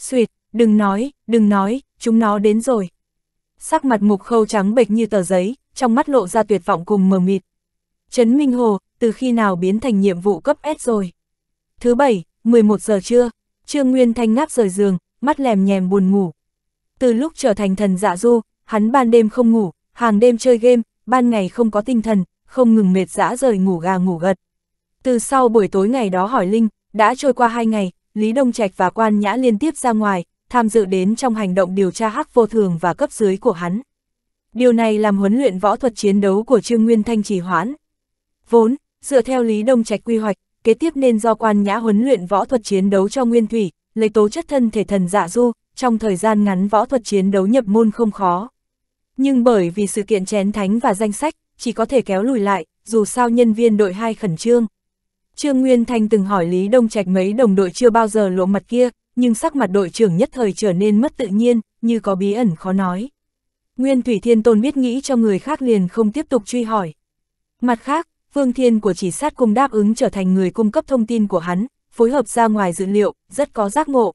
Xuyệt, đừng nói, đừng nói, chúng nó đến rồi. Sắc mặt mục khâu trắng bệch như tờ giấy, trong mắt lộ ra tuyệt vọng cùng mờ mịt. Trấn Minh Hồ, từ khi nào biến thành nhiệm vụ cấp S rồi? Thứ bảy, 11 giờ trưa, Trương Nguyên Thanh ngáp rời giường, mắt lèm nhèm buồn ngủ. Từ lúc trở thành thần dạ du, hắn ban đêm không ngủ, hàng đêm chơi game, ban ngày không có tinh thần, không ngừng mệt dã rời ngủ gà ngủ gật. Từ sau buổi tối ngày đó hỏi Linh, đã trôi qua hai ngày, Lý Đông Trạch và Quan Nhã liên tiếp ra ngoài, tham dự đến trong hành động điều tra hắc vô thường và cấp dưới của hắn. Điều này làm huấn luyện võ thuật chiến đấu của Trương Nguyên Thanh trì hoãn. Vốn, dựa theo Lý Đông Trạch quy hoạch, kế tiếp nên do Quan Nhã huấn luyện võ thuật chiến đấu cho Nguyên Thủy, lấy tố chất thân thể thần dạ du, trong thời gian ngắn võ thuật chiến đấu nhập môn không khó. Nhưng bởi vì sự kiện chén thánh và danh sách, chỉ có thể kéo lùi lại, dù sao nhân viên đội 2 khẩn trương. Trương Nguyên Thanh từng hỏi Lý Đông Trạch mấy đồng đội chưa bao giờ lộ mặt kia, nhưng sắc mặt đội trưởng nhất thời trở nên mất tự nhiên, như có bí ẩn khó nói. Nguyên Thủy Thiên Tôn biết nghĩ cho người khác liền không tiếp tục truy hỏi. Mặt khác, Vương Thiên của chỉ sát cung đáp ứng trở thành người cung cấp thông tin của hắn, phối hợp ra ngoài dữ liệu, rất có giác ngộ.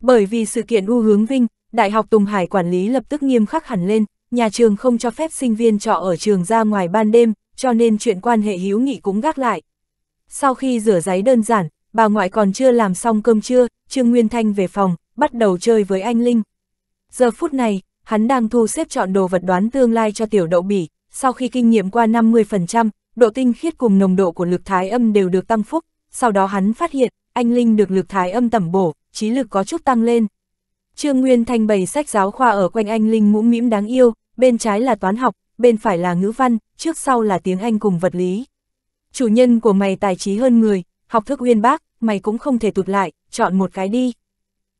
Bởi vì sự kiện u hướng vinh, Đại học Tùng Hải quản lý lập tức nghiêm khắc hẳn lên, nhà trường không cho phép sinh viên trọ ở trường ra ngoài ban đêm, cho nên chuyện quan hệ hiếu nghị cũng gác lại, sau khi rửa giấy đơn giản, bà ngoại còn chưa làm xong cơm trưa, Trương Nguyên Thanh về phòng, bắt đầu chơi với anh Linh. Giờ phút này, hắn đang thu xếp chọn đồ vật đoán tương lai cho tiểu đậu bỉ, sau khi kinh nghiệm qua 50%, độ tinh khiết cùng nồng độ của lực thái âm đều được tăng phúc, sau đó hắn phát hiện, anh Linh được lực thái âm tẩm bổ, trí lực có chút tăng lên. Trương Nguyên Thanh bày sách giáo khoa ở quanh anh Linh mũm mĩm đáng yêu, bên trái là toán học, bên phải là ngữ văn, trước sau là tiếng Anh cùng vật lý chủ nhân của mày tài trí hơn người, học thức uyên bác, mày cũng không thể tụt lại, chọn một cái đi.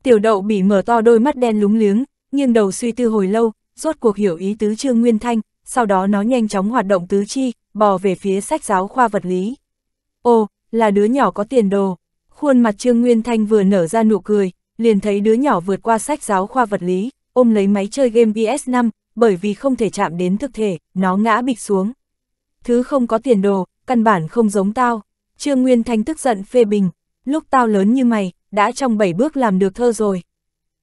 Tiểu đậu bị mở to đôi mắt đen lúng liếng, nghiêng đầu suy tư hồi lâu, rốt cuộc hiểu ý tứ Trương Nguyên Thanh, sau đó nó nhanh chóng hoạt động tứ chi, bò về phía sách giáo khoa vật lý. Ồ, là đứa nhỏ có tiền đồ. Khuôn mặt Trương Nguyên Thanh vừa nở ra nụ cười, liền thấy đứa nhỏ vượt qua sách giáo khoa vật lý, ôm lấy máy chơi game PS5, bởi vì không thể chạm đến thực thể, nó ngã bịch xuống. Thứ không có tiền đồ, căn bản không giống tao. Trương Nguyên Thanh tức giận phê bình, lúc tao lớn như mày, đã trong bảy bước làm được thơ rồi.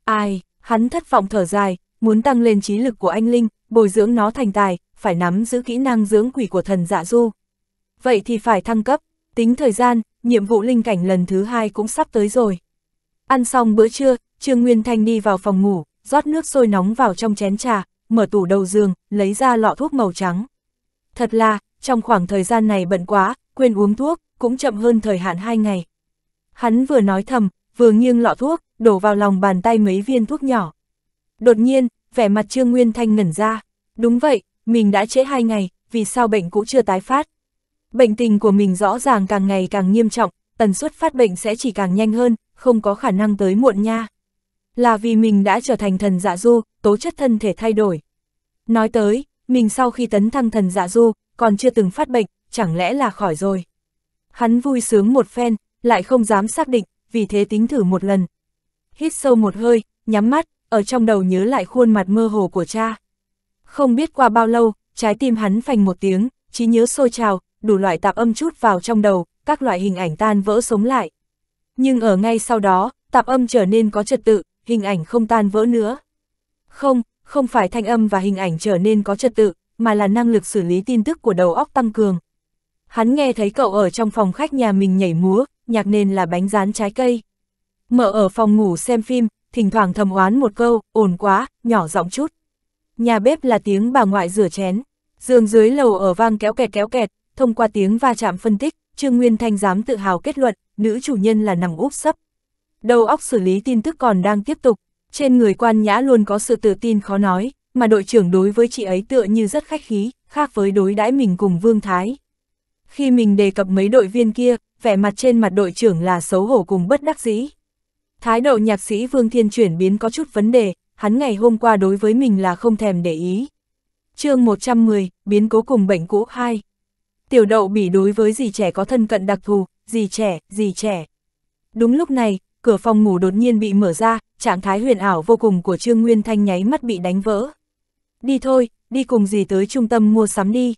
Ai, hắn thất vọng thở dài, muốn tăng lên trí lực của anh Linh, bồi dưỡng nó thành tài, phải nắm giữ kỹ năng dưỡng quỷ của thần dạ du. Vậy thì phải thăng cấp, tính thời gian, nhiệm vụ linh cảnh lần thứ hai cũng sắp tới rồi. Ăn xong bữa trưa, Trương Nguyên Thanh đi vào phòng ngủ, rót nước sôi nóng vào trong chén trà, mở tủ đầu giường, lấy ra lọ thuốc màu trắng. Thật là, trong khoảng thời gian này bận quá, quên uống thuốc, cũng chậm hơn thời hạn 2 ngày. Hắn vừa nói thầm, vừa nghiêng lọ thuốc, đổ vào lòng bàn tay mấy viên thuốc nhỏ. Đột nhiên, vẻ mặt Trương Nguyên Thanh ngẩn ra. Đúng vậy, mình đã trễ 2 ngày, vì sao bệnh cũ chưa tái phát. Bệnh tình của mình rõ ràng càng ngày càng nghiêm trọng, tần suất phát bệnh sẽ chỉ càng nhanh hơn, không có khả năng tới muộn nha. Là vì mình đã trở thành thần dạ du, tố chất thân thể thay đổi. Nói tới, mình sau khi tấn thăng thần dạ du, còn chưa từng phát bệnh, chẳng lẽ là khỏi rồi. Hắn vui sướng một phen, lại không dám xác định, vì thế tính thử một lần. Hít sâu một hơi, nhắm mắt, ở trong đầu nhớ lại khuôn mặt mơ hồ của cha. Không biết qua bao lâu, trái tim hắn phành một tiếng, trí nhớ sôi trào, đủ loại tạp âm chút vào trong đầu, các loại hình ảnh tan vỡ sống lại. Nhưng ở ngay sau đó, tạp âm trở nên có trật tự, hình ảnh không tan vỡ nữa. Không, không phải thanh âm và hình ảnh trở nên có trật tự, mà là năng lực xử lý tin tức của đầu óc tăng cường. Hắn nghe thấy cậu ở trong phòng khách nhà mình nhảy múa, nhạc nền là bánh rán trái cây. Mở ở phòng ngủ xem phim, thỉnh thoảng thầm oán một câu, ồn quá, nhỏ giọng chút. Nhà bếp là tiếng bà ngoại rửa chén, giường dưới lầu ở vang kéo kẹt kéo kẹt, thông qua tiếng va chạm phân tích, Trương Nguyên Thanh dám tự hào kết luận, nữ chủ nhân là nằm úp sấp. Đầu óc xử lý tin tức còn đang tiếp tục, trên người quan nhã luôn có sự tự tin khó nói, mà đội trưởng đối với chị ấy tựa như rất khách khí, khác với đối đãi mình cùng Vương Thái. Khi mình đề cập mấy đội viên kia, vẻ mặt trên mặt đội trưởng là xấu hổ cùng bất đắc dĩ. Thái độ nhạc sĩ Vương Thiên chuyển biến có chút vấn đề, hắn ngày hôm qua đối với mình là không thèm để ý. chương 110, biến cố cùng bệnh cũ 2. Tiểu đậu bỉ đối với dì trẻ có thân cận đặc thù, dì trẻ, dì trẻ. Đúng lúc này, cửa phòng ngủ đột nhiên bị mở ra, trạng thái huyền ảo vô cùng của Trương Nguyên Thanh nháy mắt bị đánh vỡ đi thôi, đi cùng gì tới trung tâm mua sắm đi.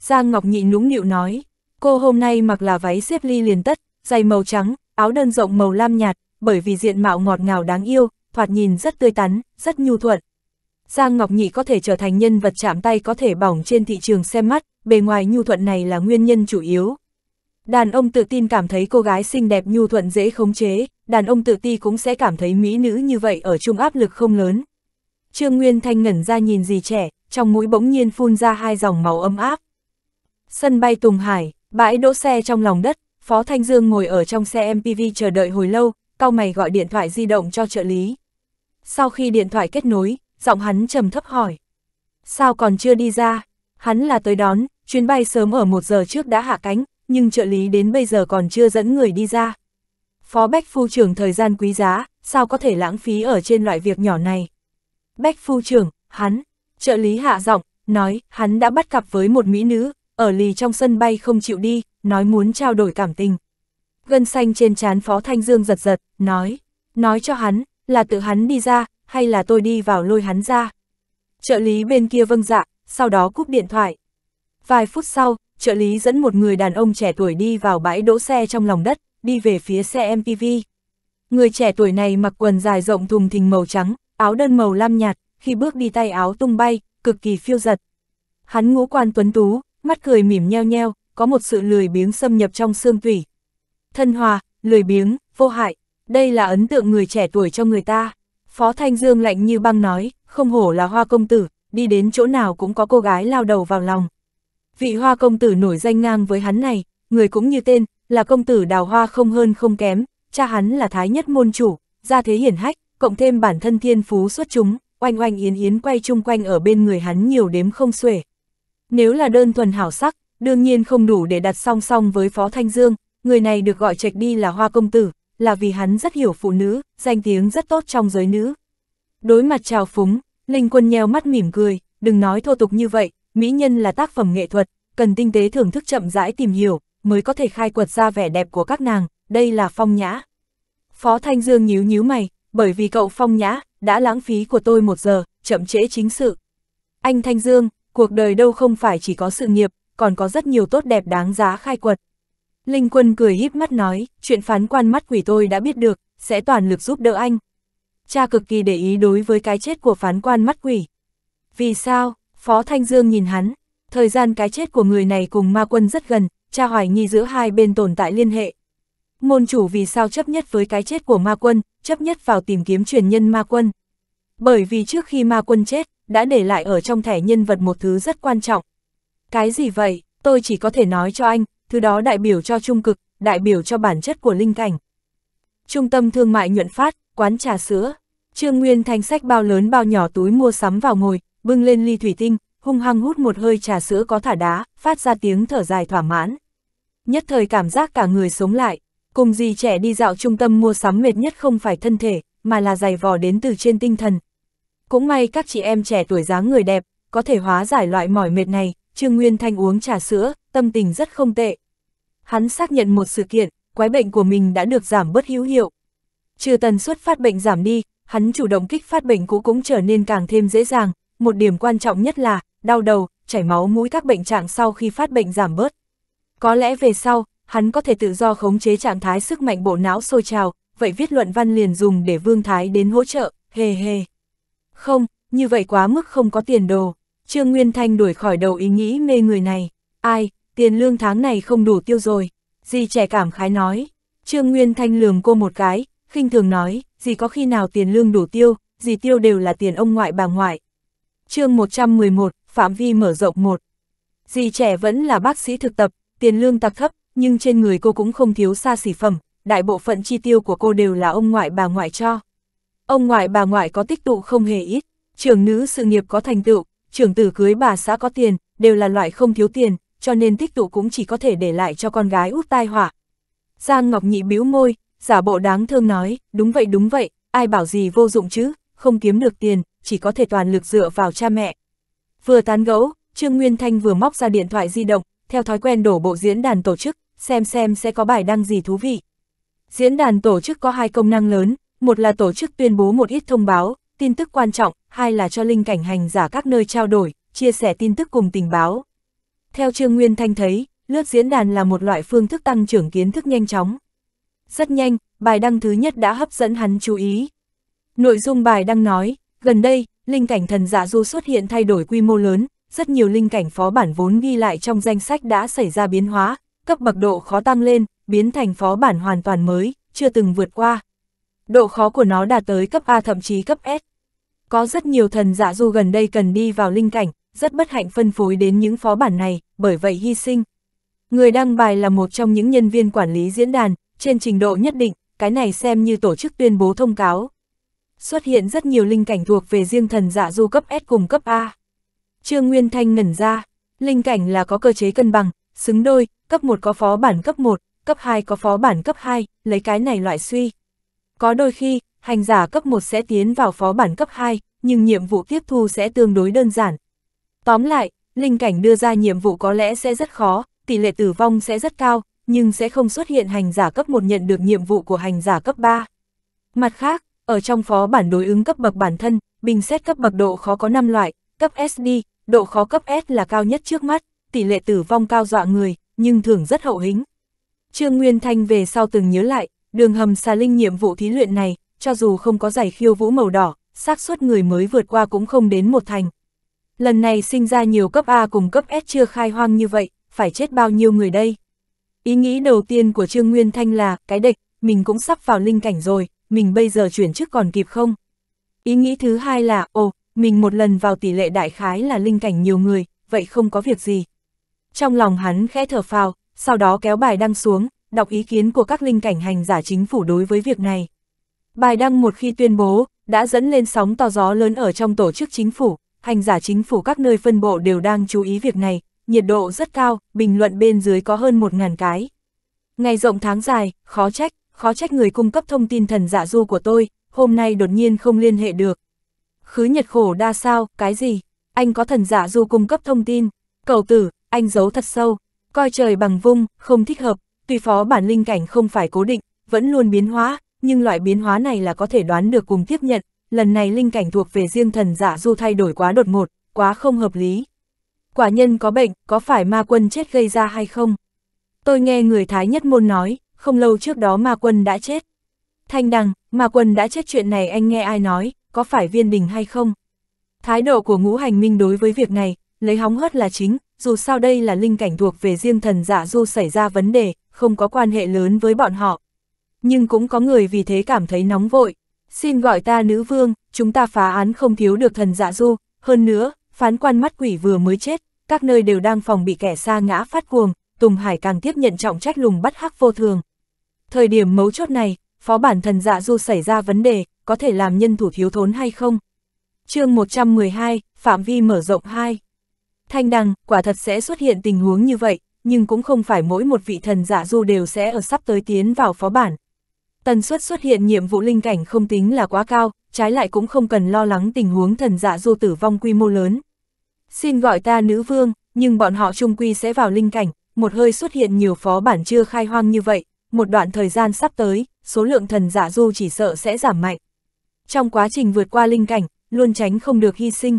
Giang Ngọc Nhị nũng nịu nói, cô hôm nay mặc là váy xếp ly liền tất, giày màu trắng, áo đơn rộng màu lam nhạt, bởi vì diện mạo ngọt ngào đáng yêu, thoạt nhìn rất tươi tắn, rất nhu thuận. Giang Ngọc Nhị có thể trở thành nhân vật chạm tay có thể bỏng trên thị trường xem mắt, bề ngoài nhu thuận này là nguyên nhân chủ yếu. Đàn ông tự tin cảm thấy cô gái xinh đẹp nhu thuận dễ khống chế, đàn ông tự ti cũng sẽ cảm thấy mỹ nữ như vậy ở chung áp lực không lớn. Trương Nguyên Thanh ngẩn ra nhìn gì trẻ, trong mũi bỗng nhiên phun ra hai dòng máu ấm áp. Sân bay Tùng Hải, bãi đỗ xe trong lòng đất, Phó Thanh Dương ngồi ở trong xe MPV chờ đợi hồi lâu, cao mày gọi điện thoại di động cho trợ lý. Sau khi điện thoại kết nối, giọng hắn trầm thấp hỏi. Sao còn chưa đi ra? Hắn là tới đón, chuyến bay sớm ở một giờ trước đã hạ cánh, nhưng trợ lý đến bây giờ còn chưa dẫn người đi ra. Phó Bách Phu trưởng thời gian quý giá, sao có thể lãng phí ở trên loại việc nhỏ này? Bách phu trưởng, hắn, trợ lý hạ giọng, nói, hắn đã bắt cặp với một mỹ nữ, ở lì trong sân bay không chịu đi, nói muốn trao đổi cảm tình. Gân xanh trên trán Phó Thanh Dương giật giật, nói, nói cho hắn, là tự hắn đi ra, hay là tôi đi vào lôi hắn ra. Trợ lý bên kia vâng dạ, sau đó cúp điện thoại. Vài phút sau, trợ lý dẫn một người đàn ông trẻ tuổi đi vào bãi đỗ xe trong lòng đất, đi về phía xe MPV. Người trẻ tuổi này mặc quần dài rộng thùng thình màu trắng, áo đơn màu lam nhạt, khi bước đi tay áo tung bay, cực kỳ phiêu giật. Hắn ngũ quan tuấn tú, mắt cười mỉm nheo nheo, có một sự lười biếng xâm nhập trong xương tủy. Thân hòa, lười biếng, vô hại, đây là ấn tượng người trẻ tuổi cho người ta. Phó Thanh Dương lạnh như băng nói, không hổ là hoa công tử, đi đến chỗ nào cũng có cô gái lao đầu vào lòng. Vị hoa công tử nổi danh ngang với hắn này, người cũng như tên, là công tử đào hoa không hơn không kém, cha hắn là thái nhất môn chủ, gia thế hiển hách, cộng thêm bản thân thiên phú xuất chúng, oanh oanh yến yến quay chung quanh ở bên người hắn nhiều đếm không xuể. Nếu là đơn thuần hảo sắc, đương nhiên không đủ để đặt song song với Phó Thanh Dương, người này được gọi trạch đi là hoa công tử, là vì hắn rất hiểu phụ nữ, danh tiếng rất tốt trong giới nữ. Đối mặt trào phúng, Linh Quân nheo mắt mỉm cười, đừng nói thô tục như vậy, mỹ nhân là tác phẩm nghệ thuật, cần tinh tế thưởng thức chậm rãi tìm hiểu, mới có thể khai quật ra vẻ đẹp của các nàng, đây là phong nhã. Phó Thanh Dương nhíu nhíu mày, bởi vì cậu phong nhã, đã lãng phí của tôi một giờ, chậm trễ chính sự. Anh Thanh Dương, cuộc đời đâu không phải chỉ có sự nghiệp, còn có rất nhiều tốt đẹp đáng giá khai quật. Linh Quân cười híp mắt nói, chuyện phán quan mắt quỷ tôi đã biết được, sẽ toàn lực giúp đỡ anh. Cha cực kỳ để ý đối với cái chết của phán quan mắt quỷ. Vì sao? Phó Thanh Dương nhìn hắn, thời gian cái chết của người này cùng ma quân rất gần, cha hoài nghi giữa hai bên tồn tại liên hệ, Môn chủ vì sao chấp nhất với cái chết của ma quân, chấp nhất vào tìm kiếm truyền nhân ma quân. Bởi vì trước khi ma quân chết, đã để lại ở trong thẻ nhân vật một thứ rất quan trọng. Cái gì vậy, tôi chỉ có thể nói cho anh, thứ đó đại biểu cho trung cực, đại biểu cho bản chất của linh cảnh. Trung tâm thương mại nhuận phát, quán trà sữa, Trương Nguyên thanh sách bao lớn bao nhỏ túi mua sắm vào ngồi, bưng lên ly thủy tinh, hung hăng hút một hơi trà sữa có thả đá, phát ra tiếng thở dài thỏa mãn. Nhất thời cảm giác cả người sống lại, Cùng gì trẻ đi dạo trung tâm mua sắm mệt nhất không phải thân thể, mà là giày vò đến từ trên tinh thần. Cũng may các chị em trẻ tuổi dáng người đẹp, có thể hóa giải loại mỏi mệt này, Trương Nguyên Thanh uống trà sữa, tâm tình rất không tệ. Hắn xác nhận một sự kiện, quái bệnh của mình đã được giảm bớt hữu hiệu. Trừ tần suất phát bệnh giảm đi, hắn chủ động kích phát bệnh cũ cũng trở nên càng thêm dễ dàng. Một điểm quan trọng nhất là, đau đầu, chảy máu mũi các bệnh trạng sau khi phát bệnh giảm bớt. Có lẽ về sau, hắn có thể tự do khống chế trạng thái sức mạnh bộ não sôi trào, vậy viết luận văn liền dùng để Vương Thái đến hỗ trợ, hề hề. Không, như vậy quá mức không có tiền đồ. Trương Nguyên Thanh đuổi khỏi đầu ý nghĩ mê người này. Ai, tiền lương tháng này không đủ tiêu rồi. Dì trẻ cảm khái nói. Trương Nguyên Thanh lườm cô một cái, khinh thường nói, dì có khi nào tiền lương đủ tiêu, dì tiêu đều là tiền ông ngoại bà ngoại. chương 111, Phạm Vi mở rộng một Dì trẻ vẫn là bác sĩ thực tập, tiền lương tặc thấp, nhưng trên người cô cũng không thiếu xa xỉ phẩm, đại bộ phận chi tiêu của cô đều là ông ngoại bà ngoại cho. Ông ngoại bà ngoại có tích tụ không hề ít, trưởng nữ sự nghiệp có thành tựu, trưởng tử cưới bà xã có tiền, đều là loại không thiếu tiền, cho nên tích tụ cũng chỉ có thể để lại cho con gái út tai họa. Giang Ngọc Nhị bĩu môi, giả bộ đáng thương nói, đúng vậy đúng vậy, ai bảo gì vô dụng chứ, không kiếm được tiền, chỉ có thể toàn lực dựa vào cha mẹ. Vừa tán gẫu, Trương Nguyên Thanh vừa móc ra điện thoại di động, theo thói quen đổ bộ diễn đàn tổ chức, xem xem sẽ có bài đăng gì thú vị. Diễn đàn tổ chức có hai công năng lớn, một là tổ chức tuyên bố một ít thông báo, tin tức quan trọng, hai là cho linh cảnh hành giả các nơi trao đổi, chia sẻ tin tức cùng tình báo. Theo Trương Nguyên Thanh thấy, lướt diễn đàn là một loại phương thức tăng trưởng kiến thức nhanh chóng. Rất nhanh, bài đăng thứ nhất đã hấp dẫn hắn chú ý. Nội dung bài đăng nói, gần đây, linh cảnh thần giả du xuất hiện thay đổi quy mô lớn, rất nhiều linh cảnh phó bản vốn ghi lại trong danh sách đã xảy ra biến hóa, cấp bậc độ khó tăng lên, biến thành phó bản hoàn toàn mới, chưa từng vượt qua. Độ khó của nó đạt tới cấp A thậm chí cấp S. Có rất nhiều thần dạ du gần đây cần đi vào linh cảnh, rất bất hạnh phân phối đến những phó bản này, bởi vậy hy sinh. Người đăng bài là một trong những nhân viên quản lý diễn đàn, trên trình độ nhất định, cái này xem như tổ chức tuyên bố thông cáo. Xuất hiện rất nhiều linh cảnh thuộc về riêng thần dạ du cấp S cùng cấp A. Trương Nguyên Thanh ngẩn ra, linh cảnh là có cơ chế cân bằng, xứng đôi, cấp 1 có phó bản cấp 1, cấp 2 có phó bản cấp 2, lấy cái này loại suy. Có đôi khi, hành giả cấp 1 sẽ tiến vào phó bản cấp 2, nhưng nhiệm vụ tiếp thu sẽ tương đối đơn giản. Tóm lại, linh cảnh đưa ra nhiệm vụ có lẽ sẽ rất khó, tỷ lệ tử vong sẽ rất cao, nhưng sẽ không xuất hiện hành giả cấp 1 nhận được nhiệm vụ của hành giả cấp 3. Mặt khác, ở trong phó bản đối ứng cấp bậc bản thân, bình xét cấp bậc độ khó có 5 loại, cấp SD, độ khó cấp S là cao nhất trước mắt, tỷ lệ tử vong cao dọa người, nhưng thường rất hậu hĩnh. Trương Nguyên Thanh về sau từng nhớ lại, đường hầm xà linh nhiệm vụ thí luyện này, cho dù không có giải khiêu vũ màu đỏ, xác suất người mới vượt qua cũng không đến một thành. Lần này sinh ra nhiều cấp A cùng cấp S chưa khai hoang như vậy, phải chết bao nhiêu người đây? Ý nghĩ đầu tiên của Trương Nguyên Thanh là, cái địch, mình cũng sắp vào linh cảnh rồi, mình bây giờ chuyển chức còn kịp không? Ý nghĩ thứ hai là, ồ, mình một lần vào tỷ lệ đại khái là linh cảnh nhiều người, vậy không có việc gì, trong lòng hắn khẽ thở phào, sau đó kéo bài đăng xuống, đọc ý kiến của các linh cảnh hành giả chính phủ đối với việc này. Bài đăng một khi tuyên bố, đã dẫn lên sóng to gió lớn ở trong tổ chức chính phủ, hành giả chính phủ các nơi phân bộ đều đang chú ý việc này, nhiệt độ rất cao, bình luận bên dưới có hơn 1.000 cái. Ngày rộng tháng dài, khó trách, khó trách người cung cấp thông tin thần giả dạ du của tôi, hôm nay đột nhiên không liên hệ được. Khứ nhật khổ đa sao, cái gì? Anh có thần giả dạ du cung cấp thông tin. Cầu tử, anh giấu thật sâu, coi trời bằng vung, không thích hợp, tùy phó bản linh cảnh không phải cố định, vẫn luôn biến hóa, nhưng loại biến hóa này là có thể đoán được cùng tiếp nhận, lần này linh cảnh thuộc về riêng thần giả du thay đổi quá đột ngột, quá không hợp lý. Quả nhân có bệnh, có phải ma quân chết gây ra hay không? Tôi nghe người Thái Nhất Môn nói, không lâu trước đó ma quân đã chết. Thanh Đằng, ma quân đã chết chuyện này anh nghe ai nói, có phải viên đình hay không? Thái độ của ngũ hành minh đối với việc này, lấy hóng hớt là chính, dù sao đây là linh cảnh thuộc về riêng thần giả du xảy ra vấn đề, không có quan hệ lớn với bọn họ. Nhưng cũng có người vì thế cảm thấy nóng vội. Xin gọi ta nữ vương, chúng ta phá án không thiếu được thần giả du, hơn nữa, phán quan mắt quỷ vừa mới chết, các nơi đều đang phòng bị kẻ xa ngã phát cuồng, Tùng Hải càng tiếp nhận trọng trách lùng bắt hắc vô thường. Thời điểm mấu chốt này, phó bản thần giả du xảy ra vấn đề, có thể làm nhân thủ thiếu thốn hay không? chương 112, Phạm Vi mở rộng 2 Thanh đằng, quả thật sẽ xuất hiện tình huống như vậy, nhưng cũng không phải mỗi một vị thần giả du đều sẽ ở sắp tới tiến vào phó bản. Tần suất xuất hiện nhiệm vụ linh cảnh không tính là quá cao, trái lại cũng không cần lo lắng tình huống thần giả du tử vong quy mô lớn. Xin gọi ta nữ vương, nhưng bọn họ trung quy sẽ vào linh cảnh, một hơi xuất hiện nhiều phó bản chưa khai hoang như vậy, một đoạn thời gian sắp tới, số lượng thần giả du chỉ sợ sẽ giảm mạnh. Trong quá trình vượt qua linh cảnh, luôn tránh không được hy sinh,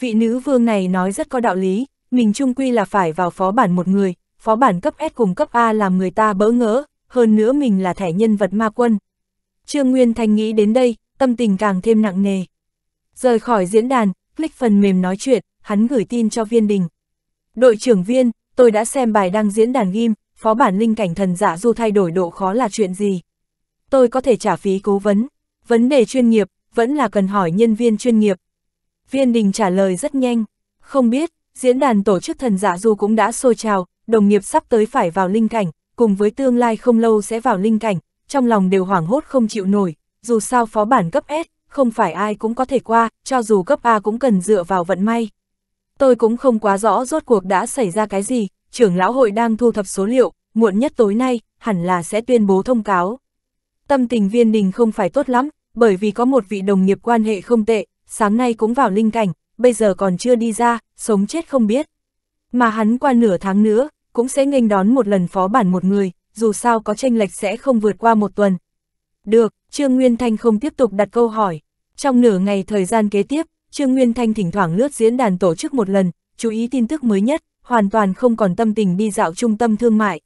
vị nữ vương này nói rất có đạo lý, mình trung quy là phải vào phó bản một người, phó bản cấp S cùng cấp A làm người ta bỡ ngỡ, hơn nữa mình là thẻ nhân vật ma quân. Trương Nguyên Thanh nghĩ đến đây, tâm tình càng thêm nặng nề. Rời khỏi diễn đàn, click phần mềm nói chuyện, hắn gửi tin cho viên đình. Đội trưởng viên, tôi đã xem bài đăng diễn đàn ghim, phó bản linh cảnh thần giả dạ du thay đổi độ khó là chuyện gì. Tôi có thể trả phí cố vấn. Vấn đề chuyên nghiệp, vẫn là cần hỏi nhân viên chuyên nghiệp, Viên Đình trả lời rất nhanh. Không biết, diễn đàn tổ chức thần giả dạ du cũng đã sôi trào, đồng nghiệp sắp tới phải vào linh cảnh, cùng với tương lai không lâu sẽ vào linh cảnh, trong lòng đều hoảng hốt không chịu nổi, dù sao phó bản cấp S, không phải ai cũng có thể qua, cho dù cấp A cũng cần dựa vào vận may. Tôi cũng không quá rõ rốt cuộc đã xảy ra cái gì, trưởng lão hội đang thu thập số liệu, muộn nhất tối nay, hẳn là sẽ tuyên bố thông cáo. Tâm tình viên đình không phải tốt lắm, bởi vì có một vị đồng nghiệp quan hệ không tệ, sáng nay cũng vào linh cảnh, bây giờ còn chưa đi ra, sống chết không biết. Mà hắn qua nửa tháng nữa, cũng sẽ nghênh đón một lần phó bản một người, dù sao có tranh lệch sẽ không vượt qua một tuần. Được, Trương Nguyên Thanh không tiếp tục đặt câu hỏi. Trong nửa ngày thời gian kế tiếp, Trương Nguyên Thanh thỉnh thoảng lướt diễn đàn tổ chức một lần, chú ý tin tức mới nhất, hoàn toàn không còn tâm tình đi dạo trung tâm thương mại.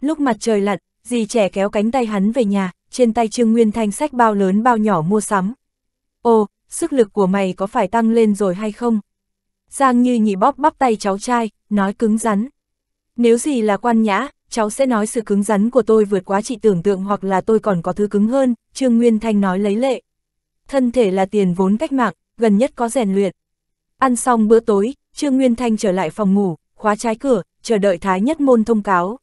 Lúc mặt trời lặn, dì trẻ kéo cánh tay hắn về nhà, trên tay Trương Nguyên Thanh sách bao lớn bao nhỏ mua sắm. Ồ, sức lực của mày có phải tăng lên rồi hay không? Giang như nhị bóp bắp tay cháu trai, nói cứng rắn. Nếu gì là quan nhã, cháu sẽ nói sự cứng rắn của tôi vượt quá chị tưởng tượng hoặc là tôi còn có thứ cứng hơn, Trương Nguyên Thanh nói lấy lệ. Thân thể là tiền vốn cách mạng, gần nhất có rèn luyện. Ăn xong bữa tối, Trương Nguyên Thanh trở lại phòng ngủ, khóa trái cửa, chờ đợi Thái Nhất Môn thông cáo.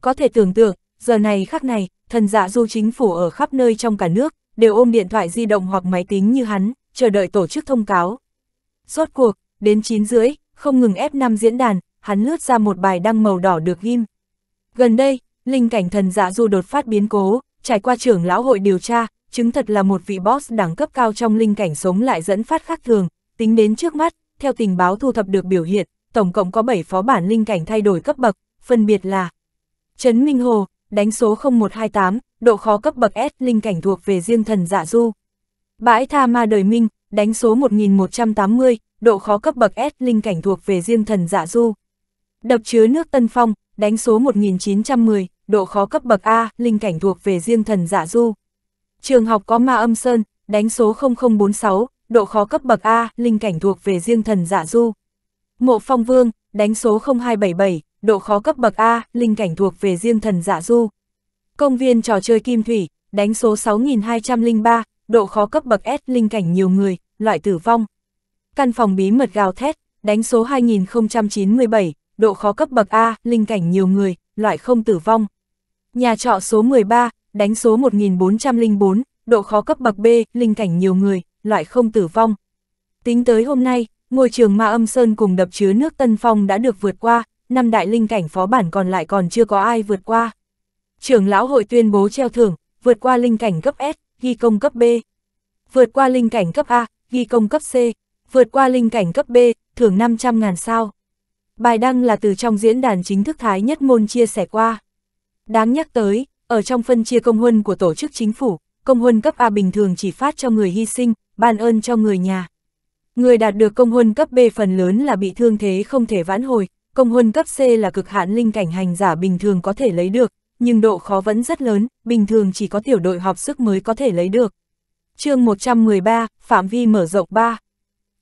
Có thể tưởng tượng, giờ này khắc này, thần dạ du chính phủ ở khắp nơi trong cả nước, đều ôm điện thoại di động hoặc máy tính như hắn, chờ đợi tổ chức thông cáo. Rốt cuộc, đến 9 rưỡi, không ngừng F5 diễn đàn, hắn lướt ra một bài đăng màu đỏ được ghim. Gần đây, linh cảnh thần dạ du đột phát biến cố, trải qua trưởng lão hội điều tra, chứng thật là một vị boss đẳng cấp cao trong linh cảnh sống lại dẫn phát khác thường, tính đến trước mắt, theo tình báo thu thập được biểu hiện, tổng cộng có 7 phó bản linh cảnh thay đổi cấp bậc, phân biệt là Trấn Minh Hồ, đánh số 0128, độ khó cấp bậc S, linh cảnh thuộc về riêng thần dạ du. Bãi tha ma đời minh, đánh số 1180, độ khó cấp bậc S, linh cảnh thuộc về riêng thần dạ du. Đập chứa nước Tân Phong, đánh số 1910, độ khó cấp bậc A, linh cảnh thuộc về riêng thần dạ du. Trường học có ma âm sơn, đánh số 0046, độ khó cấp bậc A, linh cảnh thuộc về riêng thần dạ du. Mộ Phong Vương, đánh số 0277, độ khó cấp bậc A, linh cảnh thuộc về riêng thần giả dạ du. Công viên trò chơi kim thủy, đánh số 6203, độ khó cấp bậc S, linh cảnh nhiều người, loại tử vong. Căn phòng bí mật gào thét, đánh số 2097, độ khó cấp bậc A, linh cảnh nhiều người, loại không tử vong. Nhà trọ số 13, đánh số 1404, độ khó cấp bậc B, linh cảnh nhiều người, loại không tử vong. Tính tới hôm nay, ngôi trường Ma Âm Sơn cùng đập chứa nước Tân Phong đã được vượt qua, năm đại linh cảnh phó bản còn lại còn chưa có ai vượt qua. Trưởng lão hội tuyên bố treo thưởng, vượt qua linh cảnh cấp S, ghi công cấp B. Vượt qua linh cảnh cấp A, ghi công cấp C. Vượt qua linh cảnh cấp B, thưởng 500.000 sao. Bài đăng là từ trong diễn đàn chính thức Thái Nhất Môn chia sẻ qua. Đáng nhắc tới, ở trong phân chia công huân của tổ chức chính phủ, công huân cấp A bình thường chỉ phát cho người hy sinh, ban ơn cho người nhà. Người đạt được công huân cấp B phần lớn là bị thương thế không thể vãn hồi, Công huân cấp C là cực hạn linh cảnh hành giả bình thường có thể lấy được, nhưng độ khó vẫn rất lớn, bình thường chỉ có tiểu đội học sức mới có thể lấy được. chương 113, Phạm vi mở rộng 3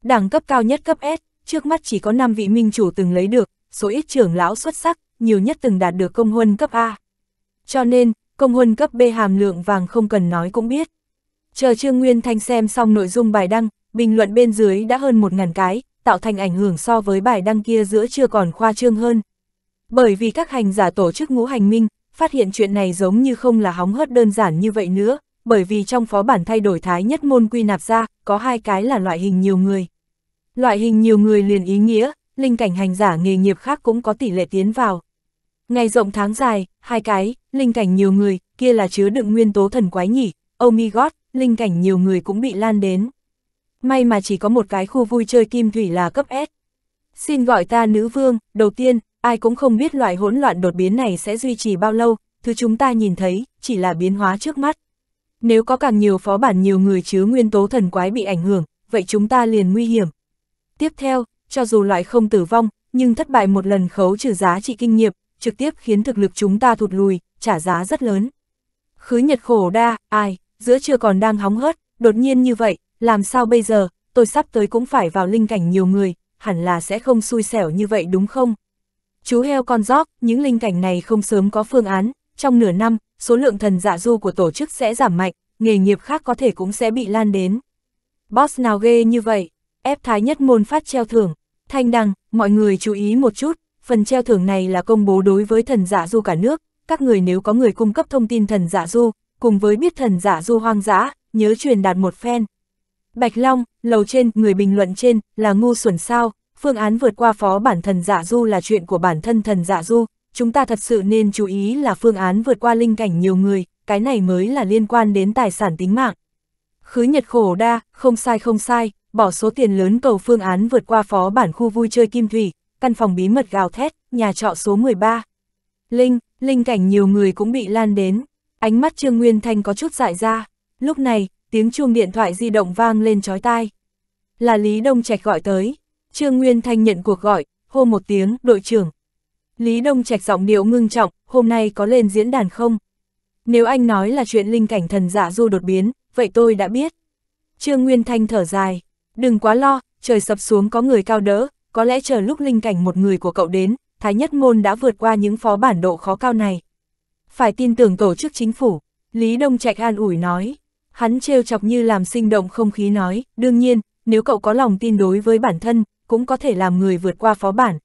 Đẳng cấp cao nhất cấp S, trước mắt chỉ có 5 vị minh chủ từng lấy được, số ít trưởng lão xuất sắc, nhiều nhất từng đạt được công huân cấp A. Cho nên, công huân cấp B hàm lượng vàng không cần nói cũng biết. Chờ Trương Nguyên Thanh xem xong nội dung bài đăng, bình luận bên dưới đã hơn 1.000 cái, tạo thành ảnh hưởng so với bài đăng kia giữa chưa còn khoa trương hơn. Bởi vì các hành giả tổ chức ngũ hành minh, phát hiện chuyện này giống như không là hóng hớt đơn giản như vậy nữa, bởi vì trong phó bản thay đổi thái nhất môn quy nạp ra, có hai cái là loại hình nhiều người. Loại hình nhiều người liền ý nghĩa, linh cảnh hành giả nghề nghiệp khác cũng có tỷ lệ tiến vào. Ngày rộng tháng dài, hai cái, linh cảnh nhiều người, kia là chứa đựng nguyên tố thần quái nhỉ, oh my god, linh cảnh nhiều người cũng bị lan đến. May mà chỉ có một cái khu vui chơi kim thủy là cấp S. Xin gọi ta nữ vương, đầu tiên, ai cũng không biết loại hỗn loạn đột biến này sẽ duy trì bao lâu, thứ chúng ta nhìn thấy, chỉ là biến hóa trước mắt. Nếu có càng nhiều phó bản nhiều người chứa nguyên tố thần quái bị ảnh hưởng, vậy chúng ta liền nguy hiểm. Tiếp theo, cho dù loại không tử vong, nhưng thất bại một lần khấu trừ giá trị kinh nghiệm, trực tiếp khiến thực lực chúng ta thụt lùi, trả giá rất lớn. Khứ Nhật khổ đa, ai, giữa chưa còn đang hóng hớt, đột nhiên như vậy, làm sao bây giờ, tôi sắp tới cũng phải vào linh cảnh nhiều người, hẳn là sẽ không xui xẻo như vậy đúng không? Chú heo con rót những linh cảnh này không sớm có phương án, trong nửa năm, số lượng thần dạ du của tổ chức sẽ giảm mạnh, nghề nghiệp khác có thể cũng sẽ bị lan đến. Boss nào ghê như vậy, ép thái nhất môn phát treo thưởng, thanh đăng, mọi người chú ý một chút, phần treo thưởng này là công bố đối với thần dạ du cả nước, các người nếu có người cung cấp thông tin thần dạ du, cùng với biết thần dạ du hoang dã, nhớ truyền đạt một phen, Bạch Long, lầu trên, người bình luận trên, là ngu xuẩn sao, phương án vượt qua phó bản thần dạ du là chuyện của bản thân thần dạ du, chúng ta thật sự nên chú ý là phương án vượt qua linh cảnh nhiều người, cái này mới là liên quan đến tài sản tính mạng. Khứ Nhật khổ đa, không sai không sai, bỏ số tiền lớn cầu phương án vượt qua phó bản khu vui chơi Kim Thủy, căn phòng bí mật gào thét, nhà trọ số 13. Linh, linh cảnh nhiều người cũng bị lan đến, ánh mắt Trương Nguyên Thanh có chút dại ra, lúc này, tiếng chuông điện thoại di động vang lên chói tai. Là Lý Đông Trạch gọi tới, Trương Nguyên Thanh nhận cuộc gọi, hô một tiếng, đội trưởng. Lý Đông Trạch giọng điệu ngưng trọng, hôm nay có lên diễn đàn không? Nếu anh nói là chuyện linh cảnh thần giả du đột biến, vậy tôi đã biết. Trương Nguyên Thanh thở dài, đừng quá lo, trời sập xuống có người cao đỡ, có lẽ chờ lúc linh cảnh một người của cậu đến, Thái Nhất Môn đã vượt qua những phó bản độ khó cao này. Phải tin tưởng tổ chức chính phủ, Lý Đông Trạch an ủi nói. Hắn trêu chọc như làm sinh động không khí nói, đương nhiên, nếu cậu có lòng tin đối với bản thân, cũng có thể làm người vượt qua phó bản.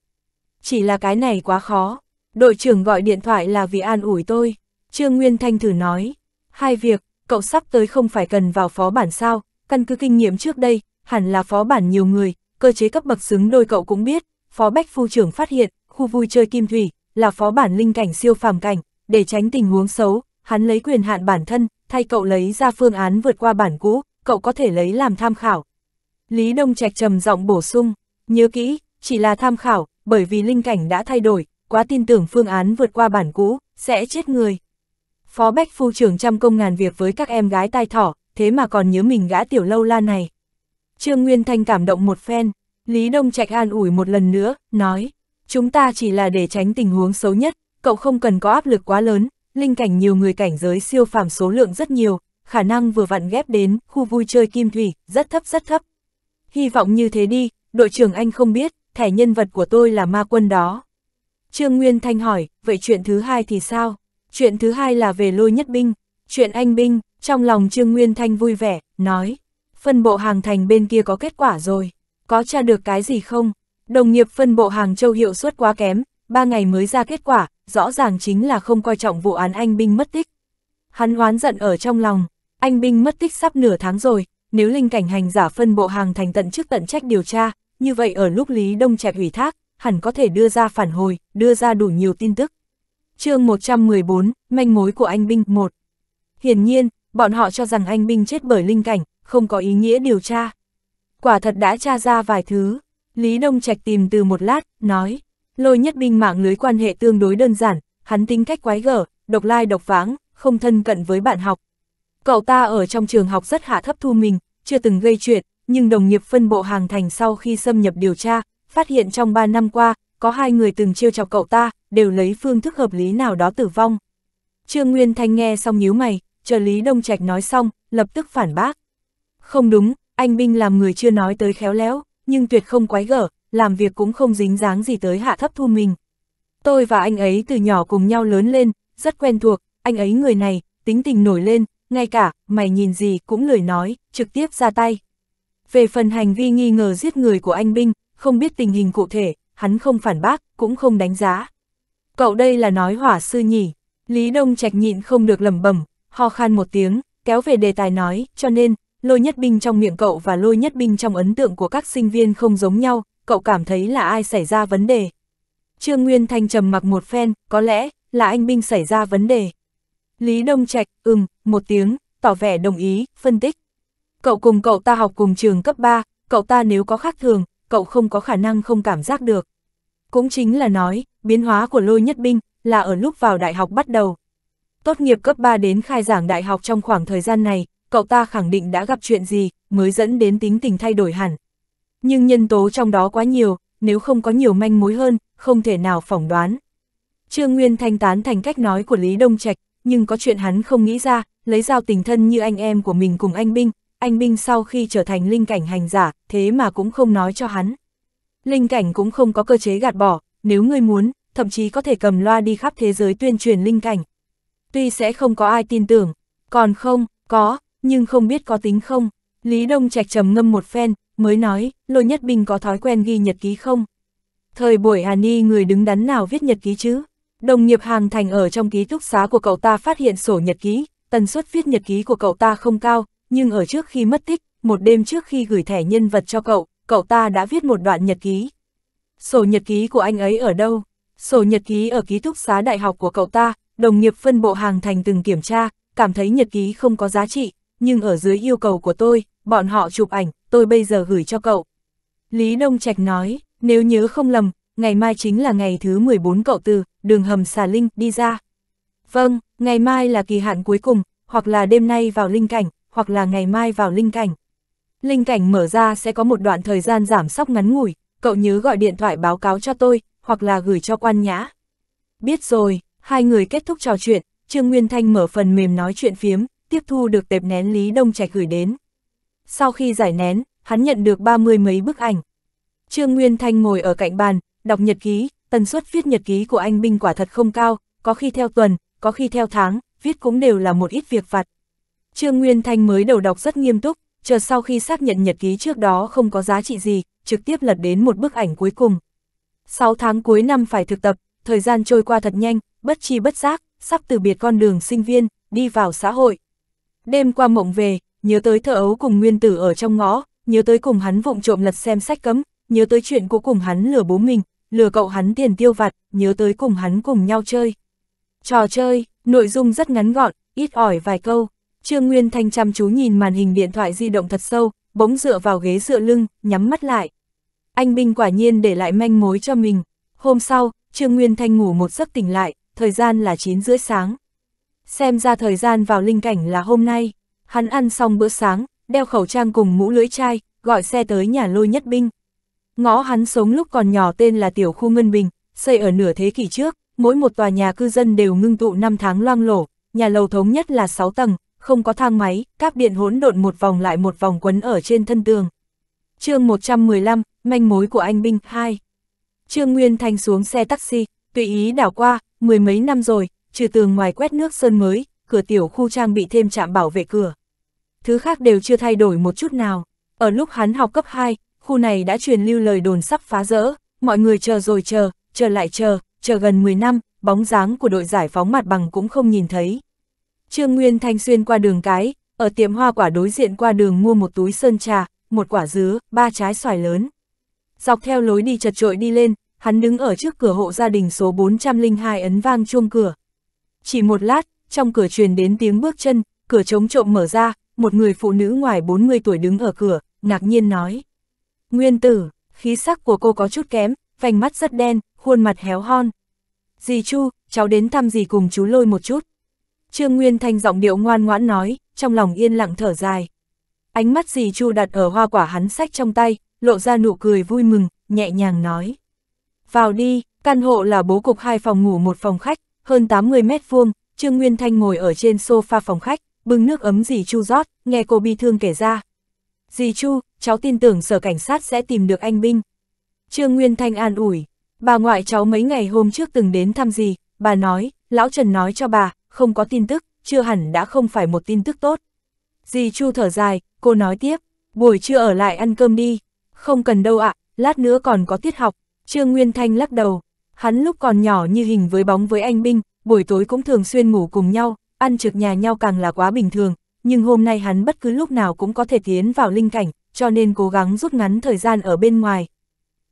Chỉ là cái này quá khó. Đội trưởng gọi điện thoại là vì an ủi tôi. Trương Nguyên Thanh thử nói. Hai việc, cậu sắp tới không phải cần vào phó bản sao, căn cứ kinh nghiệm trước đây, hẳn là phó bản nhiều người, cơ chế cấp bậc xứng đôi cậu cũng biết. Phó Bách Phu trưởng phát hiện, khu vui chơi Kim Thủy, là phó bản linh cảnh siêu phàm cảnh, để tránh tình huống xấu, hắn lấy quyền hạn bản thân, thay cậu lấy ra phương án vượt qua bản cũ, cậu có thể lấy làm tham khảo. Lý Đông Trạch trầm giọng bổ sung, nhớ kỹ, chỉ là tham khảo, bởi vì linh cảnh đã thay đổi, quá tin tưởng phương án vượt qua bản cũ, sẽ chết người. Phó Bách Phu trưởng trăm công ngàn việc với các em gái tai thỏ, thế mà còn nhớ mình gã tiểu lâu la này. Trương Nguyên Thanh cảm động một phen, Lý Đông Trạch an ủi một lần nữa, nói, chúng ta chỉ là để tránh tình huống xấu nhất, cậu không cần có áp lực quá lớn, linh cảnh nhiều người cảnh giới siêu phàm số lượng rất nhiều, khả năng vừa vặn ghép đến, khu vui chơi kim thủy, rất thấp rất thấp. Hy vọng như thế đi, đội trưởng anh không biết, thẻ nhân vật của tôi là ma quân đó. Trương Nguyên Thanh hỏi, vậy chuyện thứ hai thì sao? Chuyện thứ hai là về lôi nhất binh, chuyện anh binh, trong lòng Trương Nguyên Thanh vui vẻ, nói, phân bộ hàng thành bên kia có kết quả rồi, có tra được cái gì không? Đồng nghiệp phân bộ hàng châu hiệu suất quá kém, ba ngày mới ra kết quả, rõ ràng chính là không coi trọng vụ án anh binh mất tích. Hắn hoán giận ở trong lòng, anh binh mất tích sắp nửa tháng rồi, nếu linh cảnh hành giả phân bộ hàng thành tận trước tận trách điều tra, như vậy ở lúc Lý Đông Trạch ủy thác, hẳn có thể đưa ra phản hồi, đưa ra đủ nhiều tin tức. chương 114, manh mối của anh binh 1 Hiển nhiên, bọn họ cho rằng anh binh chết bởi linh cảnh, không có ý nghĩa điều tra. Quả thật đã tra ra vài thứ, Lý Đông Trạch tìm từ một lát, nói. Lôi nhất binh mạng lưới quan hệ tương đối đơn giản, hắn tính cách quái gở, độc lai độc váng, không thân cận với bạn học. Cậu ta ở trong trường học rất hạ thấp thu mình, chưa từng gây chuyện, nhưng đồng nghiệp phân bộ hàng thành sau khi xâm nhập điều tra, phát hiện trong 3 năm qua, có hai người từng chiêu chọc cậu ta, đều lấy phương thức hợp lý nào đó tử vong. Trương Nguyên Thanh nghe xong nhíu mày, trợ lý Đông Trạch nói xong, lập tức phản bác. Không đúng, anh Binh làm người chưa nói tới khéo léo, nhưng tuyệt không quái gở, làm việc cũng không dính dáng gì tới hạ thấp thu mình. Tôi và anh ấy từ nhỏ cùng nhau lớn lên, rất quen thuộc, anh ấy người này, tính tình nổi lên, ngay cả, mày nhìn gì cũng lười nói, trực tiếp ra tay. Về phần hành vi nghi ngờ giết người của anh Binh, không biết tình hình cụ thể, hắn không phản bác, cũng không đánh giá. Cậu đây là nói hỏa sư nhỉ, Lý Đông Trạch nhịn không được lẩm bẩm ho khan một tiếng, kéo về đề tài nói, cho nên, lôi nhất binh trong miệng cậu và lôi nhất binh trong ấn tượng của các sinh viên không giống nhau, cậu cảm thấy là ai xảy ra vấn đề? Trương Nguyên Thanh trầm mặc một phen, có lẽ là anh Binh xảy ra vấn đề. Lý Đông Trạch, ừm, một tiếng, tỏ vẻ đồng ý, phân tích. Cậu cùng cậu ta học cùng trường cấp 3, cậu ta nếu có khác thường, cậu không có khả năng không cảm giác được. Cũng chính là nói, biến hóa của lôi nhất binh là ở lúc vào đại học bắt đầu. Tốt nghiệp cấp 3 đến khai giảng đại học trong khoảng thời gian này, cậu ta khẳng định đã gặp chuyện gì mới dẫn đến tính tình thay đổi hẳn. Nhưng nhân tố trong đó quá nhiều, nếu không có nhiều manh mối hơn, không thể nào phỏng đoán. Trương Nguyên thanh tán thành cách nói của Lý Đông Trạch, nhưng có chuyện hắn không nghĩ ra, lấy giao tình thân như anh em của mình cùng anh Binh, anh Binh sau khi trở thành linh cảnh hành giả, thế mà cũng không nói cho hắn. Linh cảnh cũng không có cơ chế gạt bỏ, nếu người muốn, thậm chí có thể cầm loa đi khắp thế giới tuyên truyền linh cảnh. Tuy sẽ không có ai tin tưởng, còn không, có, nhưng không biết có tính không. Lý Đông Trạch trầm ngâm một phen, mới nói, lôi nhất bình có thói quen ghi nhật ký không? Thời buổi hà Ni người đứng đắn nào viết nhật ký chứ? Đồng nghiệp Hàng Thành ở trong ký túc xá của cậu ta phát hiện sổ nhật ký, tần suất viết nhật ký của cậu ta không cao, nhưng ở trước khi mất tích, một đêm trước khi gửi thẻ nhân vật cho cậu, cậu ta đã viết một đoạn nhật ký. Sổ nhật ký của anh ấy ở đâu? Sổ nhật ký ở ký túc xá đại học của cậu ta, đồng nghiệp phân bộ Hàng Thành từng kiểm tra, cảm thấy nhật ký không có giá trị, nhưng ở dưới yêu cầu của tôi, bọn họ chụp ảnh, tôi bây giờ gửi cho cậu. Lý Đông Trạch nói, nếu nhớ không lầm, ngày mai chính là ngày thứ 14 cậu từ đường hầm xà Linh đi ra. Vâng, ngày mai là kỳ hạn cuối cùng, hoặc là đêm nay vào linh cảnh, hoặc là ngày mai vào linh cảnh. Linh cảnh mở ra sẽ có một đoạn thời gian giảm sóc ngắn ngủi, cậu nhớ gọi điện thoại báo cáo cho tôi, hoặc là gửi cho quan nhã. Biết rồi, hai người kết thúc trò chuyện, Trương Nguyên Thanh mở phần mềm nói chuyện phiếm, tiếp thu được tệp nén Lý Đông Trạch gửi đến. Sau khi giải nén, hắn nhận được ba mươi mấy bức ảnh. Trương Nguyên Thanh ngồi ở cạnh bàn, đọc nhật ký, tần suất viết nhật ký của anh binh quả thật không cao, có khi theo tuần, có khi theo tháng, viết cũng đều là một ít việc vặt. Trương Nguyên Thanh mới đầu đọc rất nghiêm túc, chờ sau khi xác nhận nhật ký trước đó không có giá trị gì, trực tiếp lật đến một bức ảnh cuối cùng. 6 tháng cuối năm phải thực tập, thời gian trôi qua thật nhanh, bất chi bất giác, sắp từ biệt con đường sinh viên, đi vào xã hội. Đêm qua mộng về, nhớ tới thợ ấu cùng nguyên tử ở trong ngõ, nhớ tới cùng hắn vụng trộm lật xem sách cấm, nhớ tới chuyện của cùng hắn lừa bố mình, lừa cậu hắn tiền tiêu vặt, nhớ tới cùng hắn cùng nhau chơi. Trò chơi, nội dung rất ngắn gọn, ít ỏi vài câu. Trương Nguyên Thanh chăm chú nhìn màn hình điện thoại di động thật sâu, bỗng dựa vào ghế dựa lưng, nhắm mắt lại. Anh Binh quả nhiên để lại manh mối cho mình. Hôm sau, Trương Nguyên Thanh ngủ một giấc tỉnh lại, thời gian là 9 rưỡi sáng xem ra thời gian vào linh cảnh là hôm nay. Hắn ăn xong bữa sáng, đeo khẩu trang cùng mũ lưỡi chai, gọi xe tới nhà lôi nhất binh. Ngõ hắn sống lúc còn nhỏ tên là Tiểu Khu Ngân Bình, xây ở nửa thế kỷ trước, mỗi một tòa nhà cư dân đều ngưng tụ năm tháng loang lổ, nhà lầu thống nhất là 6 tầng, không có thang máy, các điện hỗn độn một vòng lại một vòng quấn ở trên thân tường. chương 115, manh mối của anh Binh 2 Trương Nguyên Thanh xuống xe taxi, tùy ý đảo qua, mười mấy năm rồi, trừ tường ngoài quét nước sơn mới, cửa tiểu khu trang bị thêm trạm bảo vệ cửa. Thứ khác đều chưa thay đổi một chút nào. Ở lúc hắn học cấp 2, khu này đã truyền lưu lời đồn sắp phá rỡ, mọi người chờ rồi chờ, chờ lại chờ, chờ gần 10 năm, bóng dáng của đội giải phóng mặt bằng cũng không nhìn thấy. Trương Nguyên Thanh xuyên qua đường cái, ở tiệm hoa quả đối diện qua đường mua một túi sơn trà, một quả dứa, ba trái xoài lớn. Dọc theo lối đi chật trội đi lên, hắn đứng ở trước cửa hộ gia đình số 402 ấn vang chuông cửa, chỉ một lát, trong cửa truyền đến tiếng bước chân, cửa chống trộm mở ra, một người phụ nữ ngoài 40 tuổi đứng ở cửa, ngạc nhiên nói. Nguyên tử, khí sắc của cô có chút kém, vành mắt rất đen, khuôn mặt héo hon. Dì Chu, cháu đến thăm dì cùng chú lôi một chút. Trương Nguyên Thanh giọng điệu ngoan ngoãn nói, trong lòng yên lặng thở dài. Ánh mắt dì Chu đặt ở hoa quả hắn sách trong tay, lộ ra nụ cười vui mừng, nhẹ nhàng nói. Vào đi, căn hộ là bố cục hai phòng ngủ một phòng khách, hơn 80 mét vuông, Trương Nguyên Thanh ngồi ở trên sofa phòng khách, bưng nước ấm dì Chu rót, nghe cô bi thương kể ra. Dì Chu, cháu tin tưởng sở cảnh sát sẽ tìm được anh Binh. Trương Nguyên Thanh an ủi, bà ngoại cháu mấy ngày hôm trước từng đến thăm dì, bà nói, lão Trần nói cho bà, không có tin tức, chưa hẳn đã không phải một tin tức tốt. Dì Chu thở dài, cô nói tiếp, buổi trưa ở lại ăn cơm đi, không cần đâu ạ, à, lát nữa còn có tiết học, Trương Nguyên Thanh lắc đầu, Hắn lúc còn nhỏ như hình với bóng với anh Binh, buổi tối cũng thường xuyên ngủ cùng nhau, ăn trực nhà nhau càng là quá bình thường, nhưng hôm nay hắn bất cứ lúc nào cũng có thể tiến vào linh cảnh, cho nên cố gắng rút ngắn thời gian ở bên ngoài.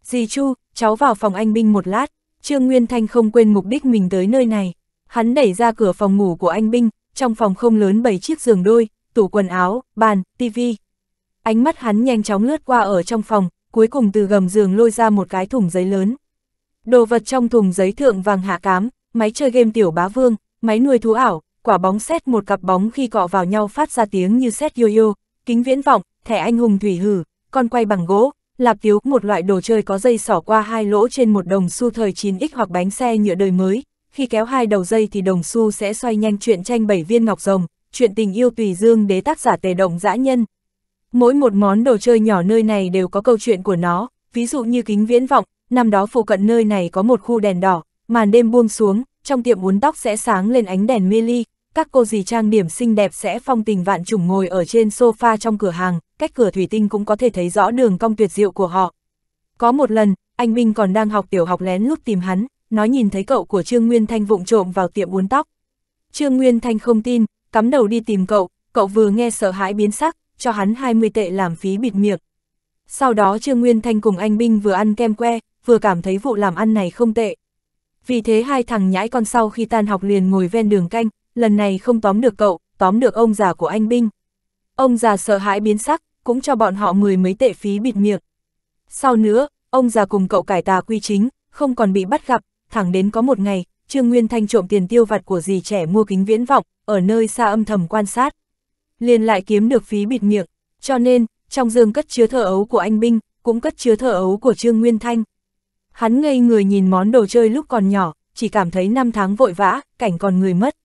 Dì Chu, cháu vào phòng anh Binh một lát, Trương Nguyên Thanh không quên mục đích mình tới nơi này. Hắn đẩy ra cửa phòng ngủ của anh Binh, trong phòng không lớn bảy chiếc giường đôi, tủ quần áo, bàn, tivi. Ánh mắt hắn nhanh chóng lướt qua ở trong phòng, cuối cùng từ gầm giường lôi ra một cái thùng giấy lớn. Đồ vật trong thùng giấy thượng vàng hạ cám, máy chơi game tiểu bá vương, máy nuôi thú ảo, quả bóng xét một cặp bóng khi cọ vào nhau phát ra tiếng như xét yo-yo, kính viễn vọng, thẻ anh hùng thủy hử, con quay bằng gỗ, lạp tiếu một loại đồ chơi có dây xỏ qua hai lỗ trên một đồng xu thời 9X hoặc bánh xe nhựa đời mới. Khi kéo hai đầu dây thì đồng xu sẽ xoay nhanh chuyện tranh bảy viên ngọc rồng, chuyện tình yêu tùy dương đế tác giả tề động dã nhân. Mỗi một món đồ chơi nhỏ nơi này đều có câu chuyện của nó, ví dụ như kính viễn vọng, năm đó phụ cận nơi này có một khu đèn đỏ, màn đêm buông xuống, trong tiệm uốn tóc sẽ sáng lên ánh đèn mê ly, các cô dì trang điểm xinh đẹp sẽ phong tình vạn trùng ngồi ở trên sofa trong cửa hàng, cách cửa thủy tinh cũng có thể thấy rõ đường cong tuyệt diệu của họ. Có một lần, anh Minh còn đang học tiểu học lén lút tìm hắn, nói nhìn thấy cậu của Trương Nguyên Thanh vụng trộm vào tiệm uốn tóc. Trương Nguyên Thanh không tin, cắm đầu đi tìm cậu, cậu vừa nghe sợ hãi biến sắc, cho hắn 20 tệ làm phí bịt miệng. Sau đó Trương Nguyên Thanh cùng anh minh vừa ăn kem que, vừa cảm thấy vụ làm ăn này không tệ. Vì thế hai thằng nhãi con sau khi tan học liền ngồi ven đường canh, lần này không tóm được cậu, tóm được ông già của anh Binh. Ông già sợ hãi biến sắc, cũng cho bọn họ mười mấy tệ phí bịt miệng. Sau nữa, ông già cùng cậu cải tà quy chính, không còn bị bắt gặp, thẳng đến có một ngày, Trương Nguyên Thanh trộm tiền tiêu vặt của dì trẻ mua kính viễn vọng, ở nơi xa âm thầm quan sát. Liền lại kiếm được phí bịt miệng, cho nên, trong giường cất chứa thờ ấu của anh Binh, cũng cất chứa thờ ấu của Trương Nguyên Thanh. Hắn ngây người nhìn món đồ chơi lúc còn nhỏ, chỉ cảm thấy năm tháng vội vã, cảnh còn người mất.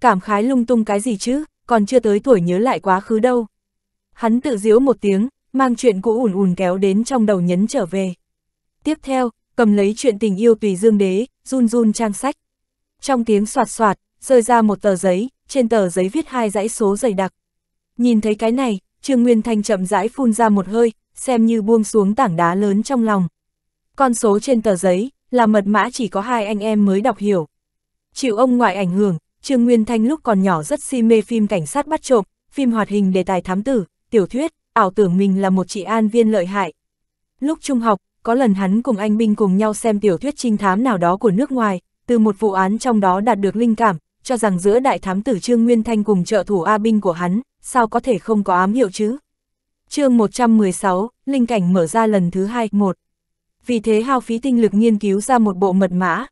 Cảm khái lung tung cái gì chứ, còn chưa tới tuổi nhớ lại quá khứ đâu. Hắn tự giễu một tiếng, mang chuyện cũ ùn ùn kéo đến trong đầu nhấn trở về. Tiếp theo, cầm lấy chuyện tình yêu tùy dương đế, run run trang sách. Trong tiếng soạt soạt, rơi ra một tờ giấy, trên tờ giấy viết hai dãy số dày đặc. Nhìn thấy cái này, Trương Nguyên Thanh chậm rãi phun ra một hơi, xem như buông xuống tảng đá lớn trong lòng, con số trên tờ giấy, là mật mã chỉ có hai anh em mới đọc hiểu. Chịu ông ngoại ảnh hưởng, Trương Nguyên Thanh lúc còn nhỏ rất si mê phim cảnh sát bắt trộm, phim hoạt hình đề tài thám tử, tiểu thuyết, ảo tưởng mình là một chị an viên lợi hại. Lúc trung học, có lần hắn cùng anh Binh cùng nhau xem tiểu thuyết trinh thám nào đó của nước ngoài, từ một vụ án trong đó đạt được linh cảm, cho rằng giữa đại thám tử Trương Nguyên Thanh cùng trợ thủ A Binh của hắn, sao có thể không có ám hiệu chứ? chương 116, Linh Cảnh mở ra lần thứ hai, một vì thế hao phí tinh lực nghiên cứu ra một bộ mật mã.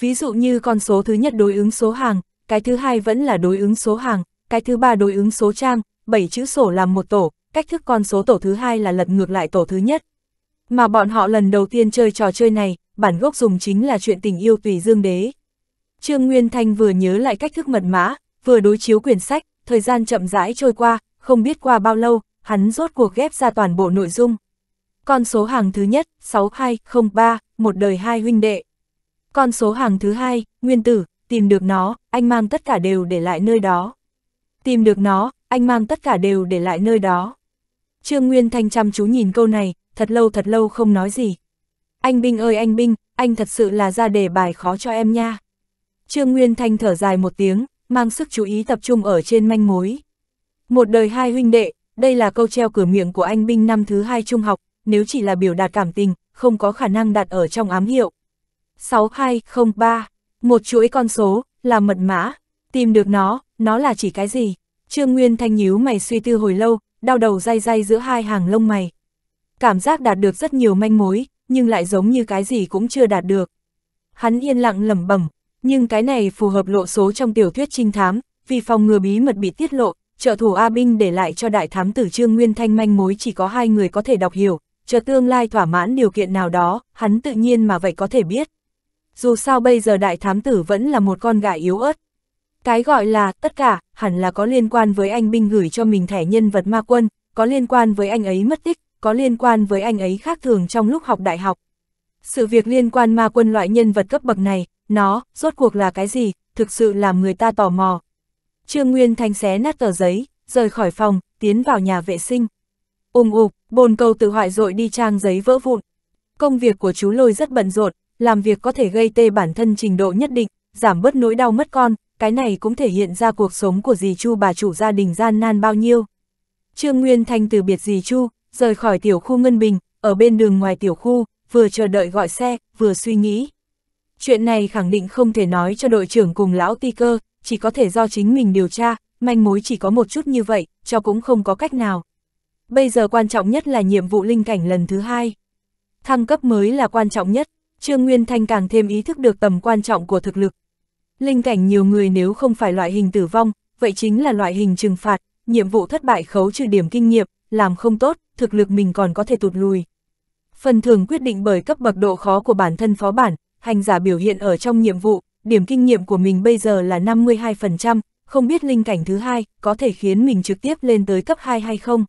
Ví dụ như con số thứ nhất đối ứng số hàng, cái thứ hai vẫn là đối ứng số hàng, cái thứ ba đối ứng số trang, bảy chữ sổ làm một tổ, cách thức con số tổ thứ hai là lật ngược lại tổ thứ nhất. Mà bọn họ lần đầu tiên chơi trò chơi này, bản gốc dùng chính là chuyện tình yêu tùy dương đế. Trương Nguyên Thanh vừa nhớ lại cách thức mật mã, vừa đối chiếu quyển sách, thời gian chậm rãi trôi qua, không biết qua bao lâu, hắn rốt cuộc ghép ra toàn bộ nội dung. Con số hàng thứ nhất, 6203, một đời hai huynh đệ. Con số hàng thứ hai, nguyên tử, tìm được nó, anh mang tất cả đều để lại nơi đó. Tìm được nó, anh mang tất cả đều để lại nơi đó. Trương Nguyên Thanh chăm chú nhìn câu này, thật lâu thật lâu không nói gì. Anh Binh ơi anh Binh, anh thật sự là ra đề bài khó cho em nha. Trương Nguyên Thanh thở dài một tiếng, mang sức chú ý tập trung ở trên manh mối. Một đời hai huynh đệ, đây là câu treo cửa miệng của anh Binh năm thứ hai trung học, nếu chỉ là biểu đạt cảm tình, không có khả năng đặt ở trong ám hiệu. 6203, một chuỗi con số, là mật mã, tìm được nó, nó là chỉ cái gì? Trương Nguyên Thanh nhíu mày suy tư hồi lâu, đau đầu day day giữa hai hàng lông mày. Cảm giác đạt được rất nhiều manh mối, nhưng lại giống như cái gì cũng chưa đạt được. Hắn yên lặng lẩm bẩm, nhưng cái này phù hợp lộ số trong tiểu thuyết trinh thám, vì phòng ngừa bí mật bị tiết lộ, trợ thủ A Binh để lại cho đại thám tử Trương Nguyên Thanh manh mối chỉ có hai người có thể đọc hiểu, chờ tương lai thỏa mãn điều kiện nào đó, hắn tự nhiên mà vậy có thể biết. Dù sao bây giờ đại thám tử vẫn là một con gà yếu ớt. Cái gọi là, tất cả, hẳn là có liên quan với anh binh gửi cho mình thẻ nhân vật ma quân, có liên quan với anh ấy mất tích, có liên quan với anh ấy khác thường trong lúc học đại học. Sự việc liên quan ma quân loại nhân vật cấp bậc này, nó, rốt cuộc là cái gì, thực sự làm người ta tò mò. Trương Nguyên Thanh xé nát tờ giấy, rời khỏi phòng, tiến vào nhà vệ sinh. Ùm ụp, bồn cầu tự hoại dội đi trang giấy vỡ vụn. Công việc của chú lôi rất bận rộn, làm việc có thể gây tê bản thân trình độ nhất định, giảm bớt nỗi đau mất con, cái này cũng thể hiện ra cuộc sống của dì Chu bà chủ gia đình gian nan bao nhiêu. Trương Nguyên Thanh từ biệt dì Chu, rời khỏi tiểu khu Ngân Bình, ở bên đường ngoài tiểu khu, vừa chờ đợi gọi xe, vừa suy nghĩ. Chuyện này khẳng định không thể nói cho đội trưởng cùng lão ti cơ, chỉ có thể do chính mình điều tra, manh mối chỉ có một chút như vậy, cho cũng không có cách nào bây giờ quan trọng nhất là nhiệm vụ linh cảnh lần thứ hai. Thăng cấp mới là quan trọng nhất, Trương Nguyên Thanh càng thêm ý thức được tầm quan trọng của thực lực. Linh cảnh nhiều người nếu không phải loại hình tử vong, vậy chính là loại hình trừng phạt, nhiệm vụ thất bại khấu trừ điểm kinh nghiệm, làm không tốt, thực lực mình còn có thể tụt lùi. Phần thưởng quyết định bởi cấp bậc độ khó của bản thân phó bản, hành giả biểu hiện ở trong nhiệm vụ, điểm kinh nghiệm của mình bây giờ là 52%, không biết linh cảnh thứ hai có thể khiến mình trực tiếp lên tới cấp 2 hay không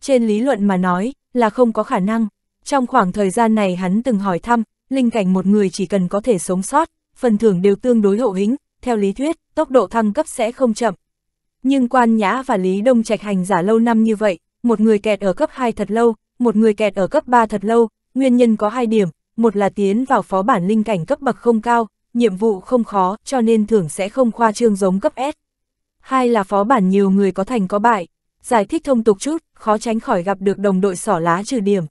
trên lý luận mà nói, là không có khả năng. Trong khoảng thời gian này hắn từng hỏi thăm, linh cảnh một người chỉ cần có thể sống sót, phần thưởng đều tương đối hậu hĩnh, theo lý thuyết, tốc độ thăng cấp sẽ không chậm. Nhưng quan nhã và Lý Đông Trạch hành giả lâu năm như vậy, một người kẹt ở cấp 2 thật lâu, một người kẹt ở cấp 3 thật lâu, nguyên nhân có hai điểm, một là tiến vào phó bản linh cảnh cấp bậc không cao, nhiệm vụ không khó, cho nên thưởng sẽ không khoa trương giống cấp S. Hai là phó bản nhiều người có thành có bại, giải thích thông tục chút, khó tránh khỏi gặp được đồng đội xỏ lá trừ điểm.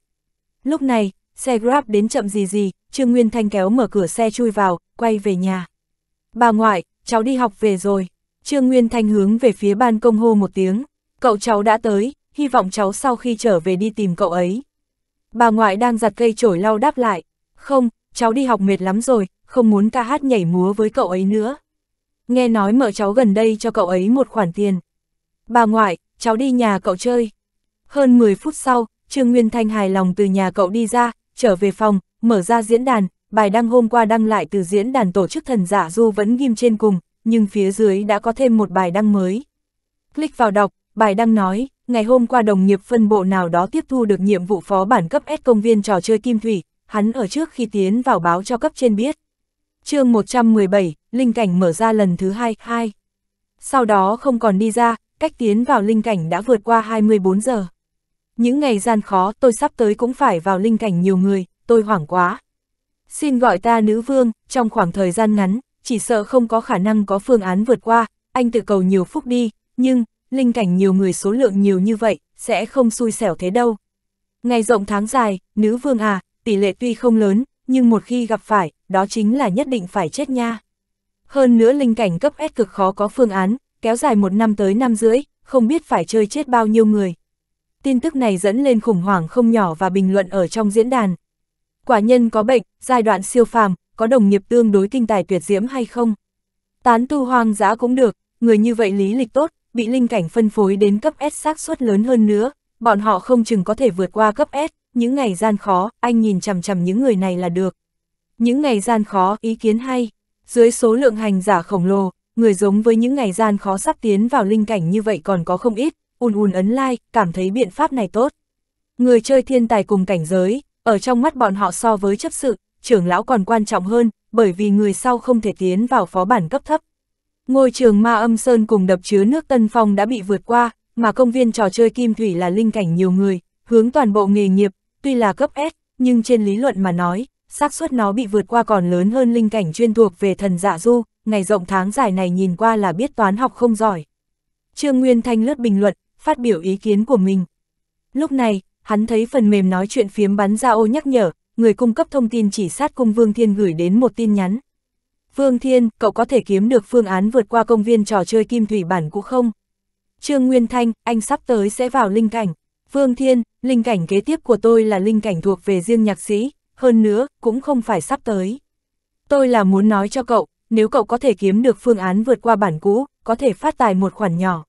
Lúc này, xe Grab đến chậm gì gì, Trương Nguyên Thanh kéo mở cửa xe chui vào, quay về nhà. Bà ngoại, cháu đi học về rồi. Trương Nguyên Thanh hướng về phía ban công hô một tiếng. Cậu cháu đã tới, hy vọng cháu sau khi trở về đi tìm cậu ấy. Bà ngoại đang giặt cây chổi lau đáp lại. Không, cháu đi học mệt lắm rồi, không muốn ca hát nhảy múa với cậu ấy nữa. Nghe nói mợ cháu gần đây cho cậu ấy một khoản tiền. Bà ngoại, cháu đi nhà cậu chơi. Hơn 10 phút sau, Trương Nguyên Thanh hài lòng từ nhà cậu đi ra, trở về phòng, mở ra diễn đàn, bài đăng hôm qua đăng lại từ diễn đàn tổ chức thần giả du vẫn ghim trên cùng, nhưng phía dưới đã có thêm một bài đăng mới. Click vào đọc, bài đăng nói, ngày hôm qua đồng nghiệp phân bộ nào đó tiếp thu được nhiệm vụ phó bản cấp S công viên trò chơi Kim Thủy, hắn ở trước khi tiến vào báo cho cấp trên biết. chương 117, Linh Cảnh mở ra lần thứ hai, hai. Sau đó không còn đi ra, cách tiến vào linh cảnh đã vượt qua 24 giờ. Những ngày gian khó tôi sắp tới cũng phải vào linh cảnh nhiều người, tôi hoảng quá. Xin gọi ta nữ vương, trong khoảng thời gian ngắn, chỉ sợ không có khả năng có phương án vượt qua, anh tự cầu nhiều phúc đi, nhưng, linh cảnh nhiều người số lượng nhiều như vậy, sẽ không xui xẻo thế đâu. Ngày rộng tháng dài, nữ vương à, tỷ lệ tuy không lớn, nhưng một khi gặp phải, đó chính là nhất định phải chết nha. Hơn nữa linh cảnh cấp S cực khó có phương án, kéo dài một năm tới năm rưỡi, không biết phải chơi chết bao nhiêu người. Tin tức này dẫn lên khủng hoảng không nhỏ và bình luận ở trong diễn đàn. Quả nhân có bệnh, giai đoạn siêu phàm, có đồng nghiệp tương đối kinh tài tuyệt diễm hay không? Tán tu hoang dã cũng được, người như vậy lý lịch tốt, bị linh cảnh phân phối đến cấp S xác suất lớn hơn nữa, bọn họ không chừng có thể vượt qua cấp S, những ngày gian khó, anh nhìn chằm chằm những người này là được. Những ngày gian khó, ý kiến hay, dưới số lượng hành giả khổng lồ, người giống với những ngày gian khó sắp tiến vào linh cảnh như vậy còn có không ít, ùn ùn ấn like, cảm thấy biện pháp này tốt. Người chơi thiên tài cùng cảnh giới, ở trong mắt bọn họ so với chấp sự, trưởng lão còn quan trọng hơn, bởi vì người sau không thể tiến vào phó bản cấp thấp. Ngôi trường ma âm sơn cùng đập chứa nước Tân Phong đã bị vượt qua, mà công viên trò chơi Kim Thủy là linh cảnh nhiều người, hướng toàn bộ nghề nghiệp, tuy là cấp S, nhưng trên lý luận mà nói, xác suất nó bị vượt qua còn lớn hơn linh cảnh chuyên thuộc về thần dạ du, ngày rộng tháng dài này nhìn qua là biết toán học không giỏi. Trương Nguyên Thanh lướt bình luận, phát biểu ý kiến của mình. Lúc này, hắn thấy phần mềm nói chuyện phiếm bắn ra ô nhắc nhở, người cung cấp thông tin chỉ sát cung Vương Thiên gửi đến một tin nhắn. Vương Thiên, cậu có thể kiếm được phương án vượt qua công viên trò chơi kim thủy bản cũ không? Trương Nguyên Thanh, anh sắp tới sẽ vào linh cảnh. Vương Thiên, linh cảnh kế tiếp của tôi là linh cảnh thuộc về riêng nhạc sĩ, hơn nữa, cũng không phải sắp tới. Tôi là muốn nói cho cậu, nếu cậu có thể kiếm được phương án vượt qua bản cũ, có thể phát tài một khoản nhỏ.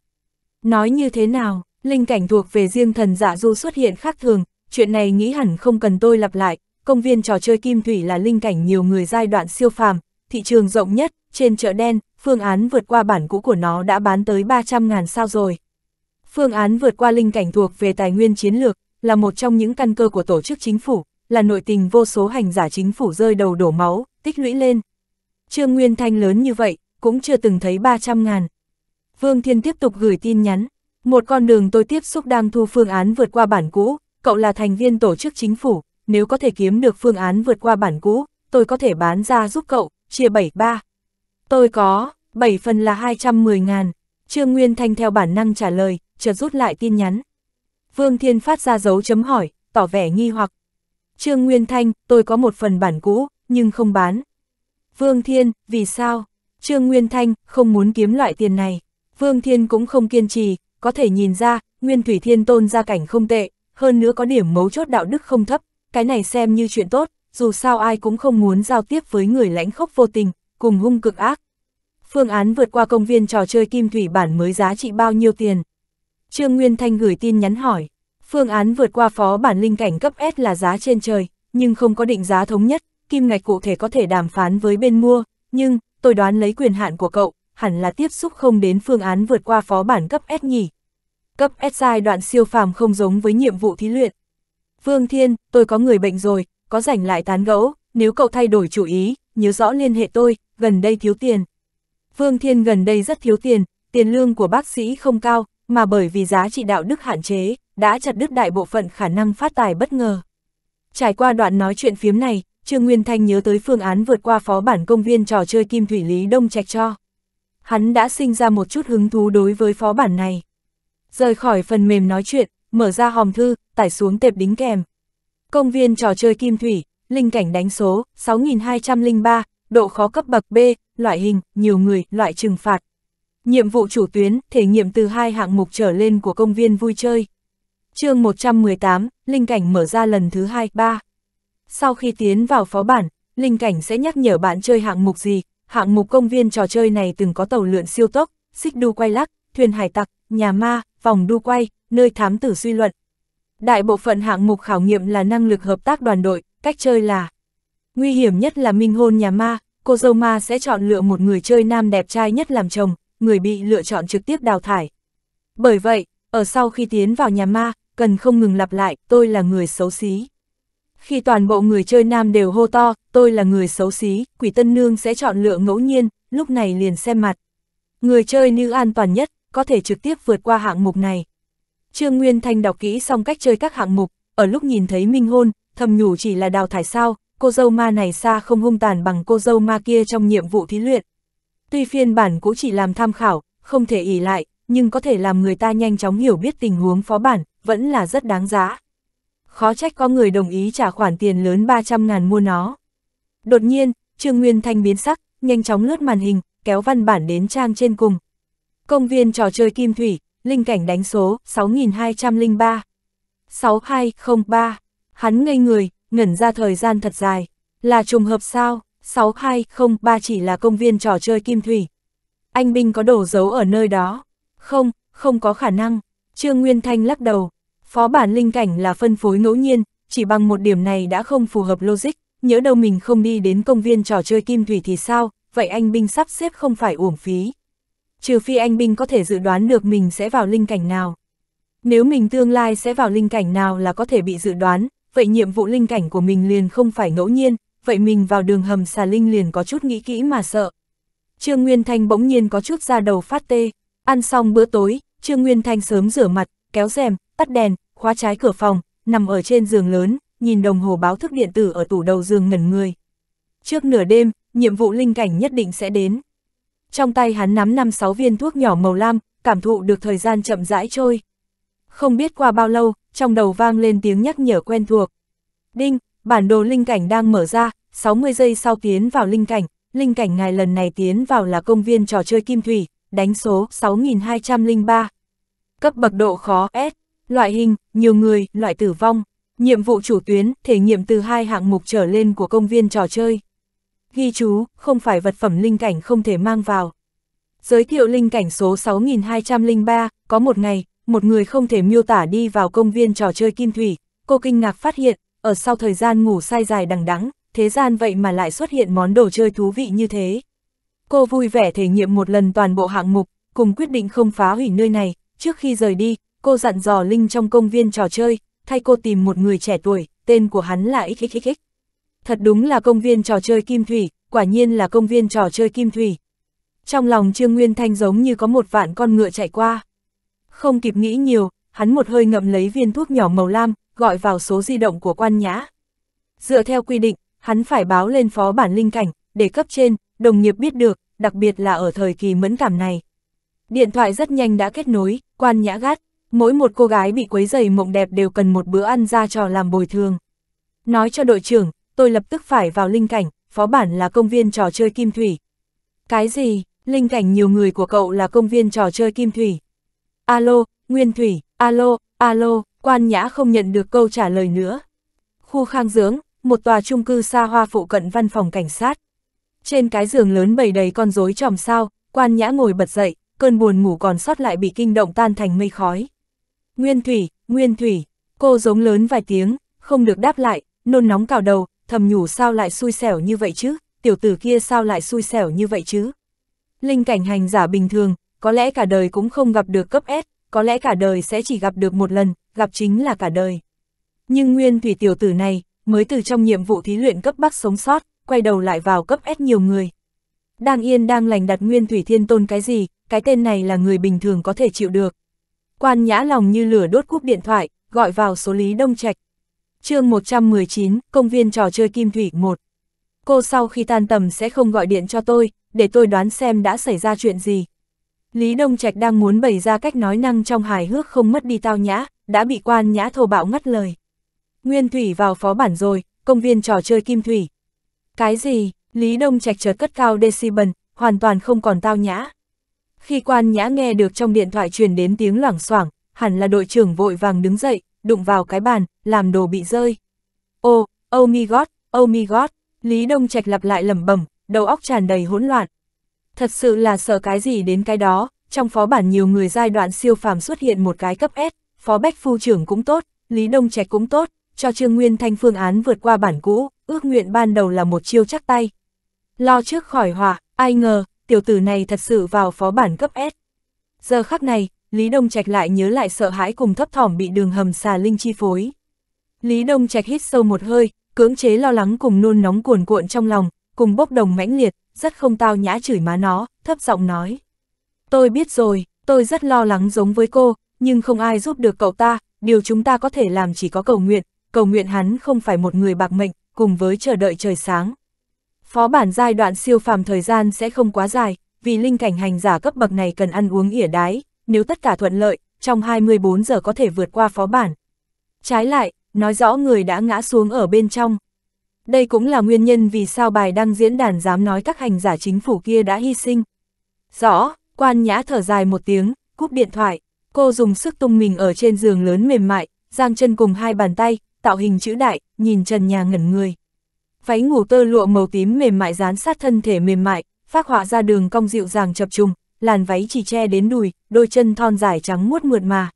Nói như thế nào, linh cảnh thuộc về riêng thần giả dạ du xuất hiện khác thường, chuyện này nghĩ hẳn không cần tôi lặp lại, công viên trò chơi kim thủy là linh cảnh nhiều người giai đoạn siêu phàm, thị trường rộng nhất, trên chợ đen, phương án vượt qua bản cũ của nó đã bán tới 300.000 sao rồi. Phương án vượt qua linh cảnh thuộc về tài nguyên chiến lược, là một trong những căn cơ của tổ chức chính phủ, là nội tình vô số hành giả chính phủ rơi đầu đổ máu, tích lũy lên, Trương Nguyên Thanh lớn như vậy, cũng chưa từng thấy 300 ngàn. Vương Thiên tiếp tục gửi tin nhắn, một con đường tôi tiếp xúc đang thu phương án vượt qua bản cũ, cậu là thành viên tổ chức chính phủ, nếu có thể kiếm được phương án vượt qua bản cũ, tôi có thể bán ra giúp cậu, chia 73. Tôi có, 7 phần là 210 ngàn. Trương Nguyên Thanh theo bản năng trả lời, chợt rút lại tin nhắn. Vương Thiên phát ra dấu chấm hỏi, tỏ vẻ nghi hoặc. Trương Nguyên Thanh, tôi có một phần bản cũ, nhưng không bán, Vương Thiên, vì sao? Trương Nguyên Thanh không muốn kiếm loại tiền này. Vương Thiên cũng không kiên trì, có thể nhìn ra, Nguyên Thủy Thiên Tôn ra cảnh không tệ, hơn nữa có điểm mấu chốt đạo đức không thấp, cái này xem như chuyện tốt, dù sao ai cũng không muốn giao tiếp với người lãnh khốc vô tình, cùng hung cực ác. Phương án vượt qua công viên trò chơi kim thủy bản mới giá trị bao nhiêu tiền? Trương Nguyên Thanh gửi tin nhắn hỏi, phương án vượt qua phó bản linh cảnh cấp S là giá trên trời, nhưng không có định giá thống nhất, kim ngạch cụ thể có thể đàm phán với bên mua, nhưng, tôi đoán lấy quyền hạn của cậu, hẳn là tiếp xúc không đến phương án vượt qua phó bản cấp S nhỉ. Cấp S giai đoạn siêu phàm không giống với nhiệm vụ thí luyện. Vương Thiên, tôi có người bệnh rồi, có rảnh lại tán gẫu, nếu cậu thay đổi chủ ý, nhớ rõ liên hệ tôi, gần đây thiếu tiền. Vương Thiên gần đây rất thiếu tiền, tiền lương của bác sĩ không cao, mà bởi vì giá trị đạo đức hạn chế, đã chặt đứt đại bộ phận khả năng phát tài bất ngờ. Trải qua đoạn nói chuyện phiếm này, Trương Nguyên Thanh nhớ tới phương án vượt qua phó bản công viên trò chơi Kim Thủy Lý Đông Trạch cho. Hắn đã sinh ra một chút hứng thú đối với phó bản này. Rời khỏi phần mềm nói chuyện, mở ra hòm thư, tải xuống tệp đính kèm. Công viên trò chơi Kim Thủy, linh cảnh đánh số 6203, độ khó cấp bậc B, loại hình, nhiều người, loại trừng phạt. Nhiệm vụ chủ tuyến, thể nghiệm từ hai hạng mục trở lên của công viên vui chơi chương 118, linh cảnh mở ra lần thứ 2, 3. Sau khi tiến vào phó bản, linh cảnh sẽ nhắc nhở bạn chơi hạng mục gì, hạng mục công viên trò chơi này từng có tàu lượn siêu tốc, xích đu quay lắc, thuyền hải tặc, nhà ma, vòng đu quay, nơi thám tử suy luận. Đại bộ phận hạng mục khảo nghiệm là năng lực hợp tác đoàn đội, cách chơi là Nguy hiểm nhất là minh hôn nhà ma, cô dâu ma sẽ chọn lựa một người chơi nam đẹp trai nhất làm chồng, người bị lựa chọn trực tiếp đào thải. Bởi vậy, ở sau khi tiến vào nhà ma, cần không ngừng lặp lại, tôi là người xấu xí. Khi toàn bộ người chơi nam đều hô to, tôi là người xấu xí, quỷ tân nương sẽ chọn lựa ngẫu nhiên, lúc này liền xem mặt. Người chơi nữ an toàn nhất, có thể trực tiếp vượt qua hạng mục này. Trương Nguyên Thanh đọc kỹ xong cách chơi các hạng mục, ở lúc nhìn thấy minh hôn, thầm nhủ chỉ là đào thải sao, cô dâu ma này xa không hung tàn bằng cô dâu ma kia trong nhiệm vụ thí luyện. Tuy phiên bản cũng chỉ làm tham khảo, không thể ỉ lại, nhưng có thể làm người ta nhanh chóng hiểu biết tình huống phó bản, vẫn là rất đáng giá. Khó trách có người đồng ý trả khoản tiền lớn 300 ngàn mua nó. Đột nhiên, Trương Nguyên Thanh biến sắc, nhanh chóng lướt màn hình, kéo văn bản đến trang trên cùng. Công viên trò chơi Kim Thủy, linh cảnh đánh số 6203. 6203. Hắn ngây người, ngẩn ra thời gian thật dài. Là trùng hợp sao? 6203 chỉ là công viên trò chơi Kim Thủy. Anh Binh có đổ dấu ở nơi đó. Không, không có khả năng. Trương Nguyên Thanh lắc đầu, Phó bản linh cảnh là phân phối ngẫu nhiên, chỉ bằng một điểm này đã không phù hợp logic, nhớ đâu mình không đi đến công viên trò chơi kim thủy thì sao, vậy anh binh sắp xếp không phải uổng phí. Trừ phi anh binh có thể dự đoán được mình sẽ vào linh cảnh nào. Nếu mình tương lai sẽ vào linh cảnh nào là có thể bị dự đoán, vậy nhiệm vụ linh cảnh của mình liền không phải ngẫu nhiên, vậy mình vào đường hầm xà linh liền có chút nghĩ kỹ mà sợ. Trương Nguyên Thanh bỗng nhiên có chút ra đầu phát tê, ăn xong bữa tối, Trương Nguyên Thanh sớm rửa mặt, kéo rèm, tắt đèn, khóa trái cửa phòng, nằm ở trên giường lớn, nhìn đồng hồ báo thức điện tử ở tủ đầu giường ngẩn người. Trước nửa đêm, nhiệm vụ linh cảnh nhất định sẽ đến. Trong tay hắn nắm năm sáu viên thuốc nhỏ màu lam, cảm thụ được thời gian chậm rãi trôi. Không biết qua bao lâu, trong đầu vang lên tiếng nhắc nhở quen thuộc. Đinh, bản đồ linh cảnh đang mở ra, 60 giây sau tiến vào linh cảnh, linh cảnh ngài lần này tiến vào là công viên trò chơi kim thủy, đánh số 6203. Cấp bậc độ khó S loại hình, nhiều người, loại tử vong, nhiệm vụ chủ tuyến, thể nghiệm từ hai hạng mục trở lên của công viên trò chơi. Ghi chú, không phải vật phẩm linh cảnh không thể mang vào. Giới thiệu linh cảnh số 6203, có một ngày, một người không thể miêu tả đi vào công viên trò chơi Kim Thủy, cô kinh ngạc phát hiện, ở sau thời gian ngủ sai dài đằng đẵng, thế gian vậy mà lại xuất hiện món đồ chơi thú vị như thế. Cô vui vẻ thể nghiệm một lần toàn bộ hạng mục, cùng quyết định không phá hủy nơi này, trước khi rời đi, cô dặn dò Linh trong công viên trò chơi, thay cô tìm một người trẻ tuổi, tên của hắn là XXXX. Thật đúng là công viên trò chơi Kim Thủy, quả nhiên là công viên trò chơi Kim Thủy. Trong lòng Trương Nguyên Thanh giống như có một vạn con ngựa chạy qua. Không kịp nghĩ nhiều, hắn một hơi ngậm lấy viên thuốc nhỏ màu lam, gọi vào số di động của quan nhã. Dựa theo quy định, hắn phải báo lên phó bản linh cảnh, để cấp trên, đồng nghiệp biết được, đặc biệt là ở thời kỳ mẫn cảm này. Điện thoại rất nhanh đã kết nối, quan nhã gắt, Mỗi một cô gái bị quấy dày mộng đẹp đều cần một bữa ăn ra trò làm bồi thường. Nói cho đội trưởng, tôi lập tức phải vào linh cảnh, phó bản là công viên trò chơi kim thủy. Cái gì, linh cảnh nhiều người của cậu là công viên trò chơi kim thủy. Alo, Nguyên Thủy, alo, alo, quan nhã không nhận được câu trả lời nữa. Khu khang dưỡng, một tòa trung cư xa hoa phụ cận văn phòng cảnh sát. Trên cái giường lớn bầy đầy con rối chòm sao, quan nhã ngồi bật dậy, cơn buồn ngủ còn sót lại bị kinh động tan thành mây khói. Nguyên Thủy, Nguyên Thủy, cô giống lớn vài tiếng, không được đáp lại, nôn nóng cào đầu, thầm nhủ sao lại xui xẻo như vậy chứ, tiểu tử kia sao lại xui xẻo như vậy chứ. Linh cảnh hành giả bình thường, có lẽ cả đời cũng không gặp được cấp S, có lẽ cả đời sẽ chỉ gặp được một lần, gặp chính là cả đời. Nhưng Nguyên Thủy tiểu tử này, mới từ trong nhiệm vụ thí luyện cấp Bắc sống sót, quay đầu lại vào cấp S nhiều người. Đang yên đang lành đặt Nguyên Thủy Thiên Tôn cái gì, cái tên này là người bình thường có thể chịu được, Quan nhã lòng như lửa đốt cúp điện thoại, gọi vào số Lý Đông Trạch. chương 119, công viên trò chơi Kim Thủy 1. Cô sau khi tan tầm sẽ không gọi điện cho tôi, để tôi đoán xem đã xảy ra chuyện gì. Lý Đông Trạch đang muốn bày ra cách nói năng trong hài hước không mất đi tao nhã, đã bị quan nhã thô bạo ngắt lời. Nguyên Thủy vào phó bản rồi, công viên trò chơi Kim Thủy. Cái gì, Lý Đông Trạch chợt cất cao decibel, hoàn toàn không còn tao nhã. Khi quan nhã nghe được trong điện thoại truyền đến tiếng loảng xoảng, hẳn là đội trưởng vội vàng đứng dậy, đụng vào cái bàn, làm đồ bị rơi. Ô, oh, my god, oh my god, Lý Đông Trạch lặp lại lẩm bẩm, đầu óc tràn đầy hỗn loạn. Thật sự là sợ cái gì đến cái đó, trong phó bản nhiều người giai đoạn siêu phàm xuất hiện một cái cấp S, phó bách phu trưởng cũng tốt, Lý Đông Trạch cũng tốt, cho Trương Nguyên Thanh phương án vượt qua bản cũ, ước nguyện ban đầu là một chiêu chắc tay. Lo trước khỏi họa, ai ngờ, tiểu tử này thật sự vào phó bản cấp S. Giờ khắc này, Lý Đông Trạch lại nhớ lại sợ hãi cùng thấp thỏm bị đường hầm xà linh chi phối. Lý Đông Trạch hít sâu một hơi, cưỡng chế lo lắng cùng nôn nóng cuồn cuộn trong lòng, cùng bốc đồng mãnh liệt, rất không tao nhã chửi má nó, thấp giọng nói. Tôi biết rồi, tôi rất lo lắng giống với cô, nhưng không ai giúp được cậu ta, điều chúng ta có thể làm chỉ có cầu nguyện, cầu nguyện hắn không phải một người bạc mệnh, cùng với chờ đợi trời sáng, Phó bản giai đoạn siêu phàm thời gian sẽ không quá dài, vì linh cảnh hành giả cấp bậc này cần ăn uống ỉa đái, nếu tất cả thuận lợi, trong 24 giờ có thể vượt qua phó bản. Trái lại, nói rõ người đã ngã xuống ở bên trong. Đây cũng là nguyên nhân vì sao bài đăng diễn đàn dám nói các hành giả chính phủ kia đã hy sinh. Rõ, quan nhã thở dài một tiếng, cúp điện thoại, cô dùng sức tung mình ở trên giường lớn mềm mại, giang chân cùng hai bàn tay, tạo hình chữ đại, nhìn trần nhà ngẩn người váy ngủ tơ lụa màu tím mềm mại dán sát thân thể mềm mại, phát họa ra đường cong dịu dàng chập trùng, làn váy chỉ che đến đùi, đôi chân thon dài trắng muốt mượt mà.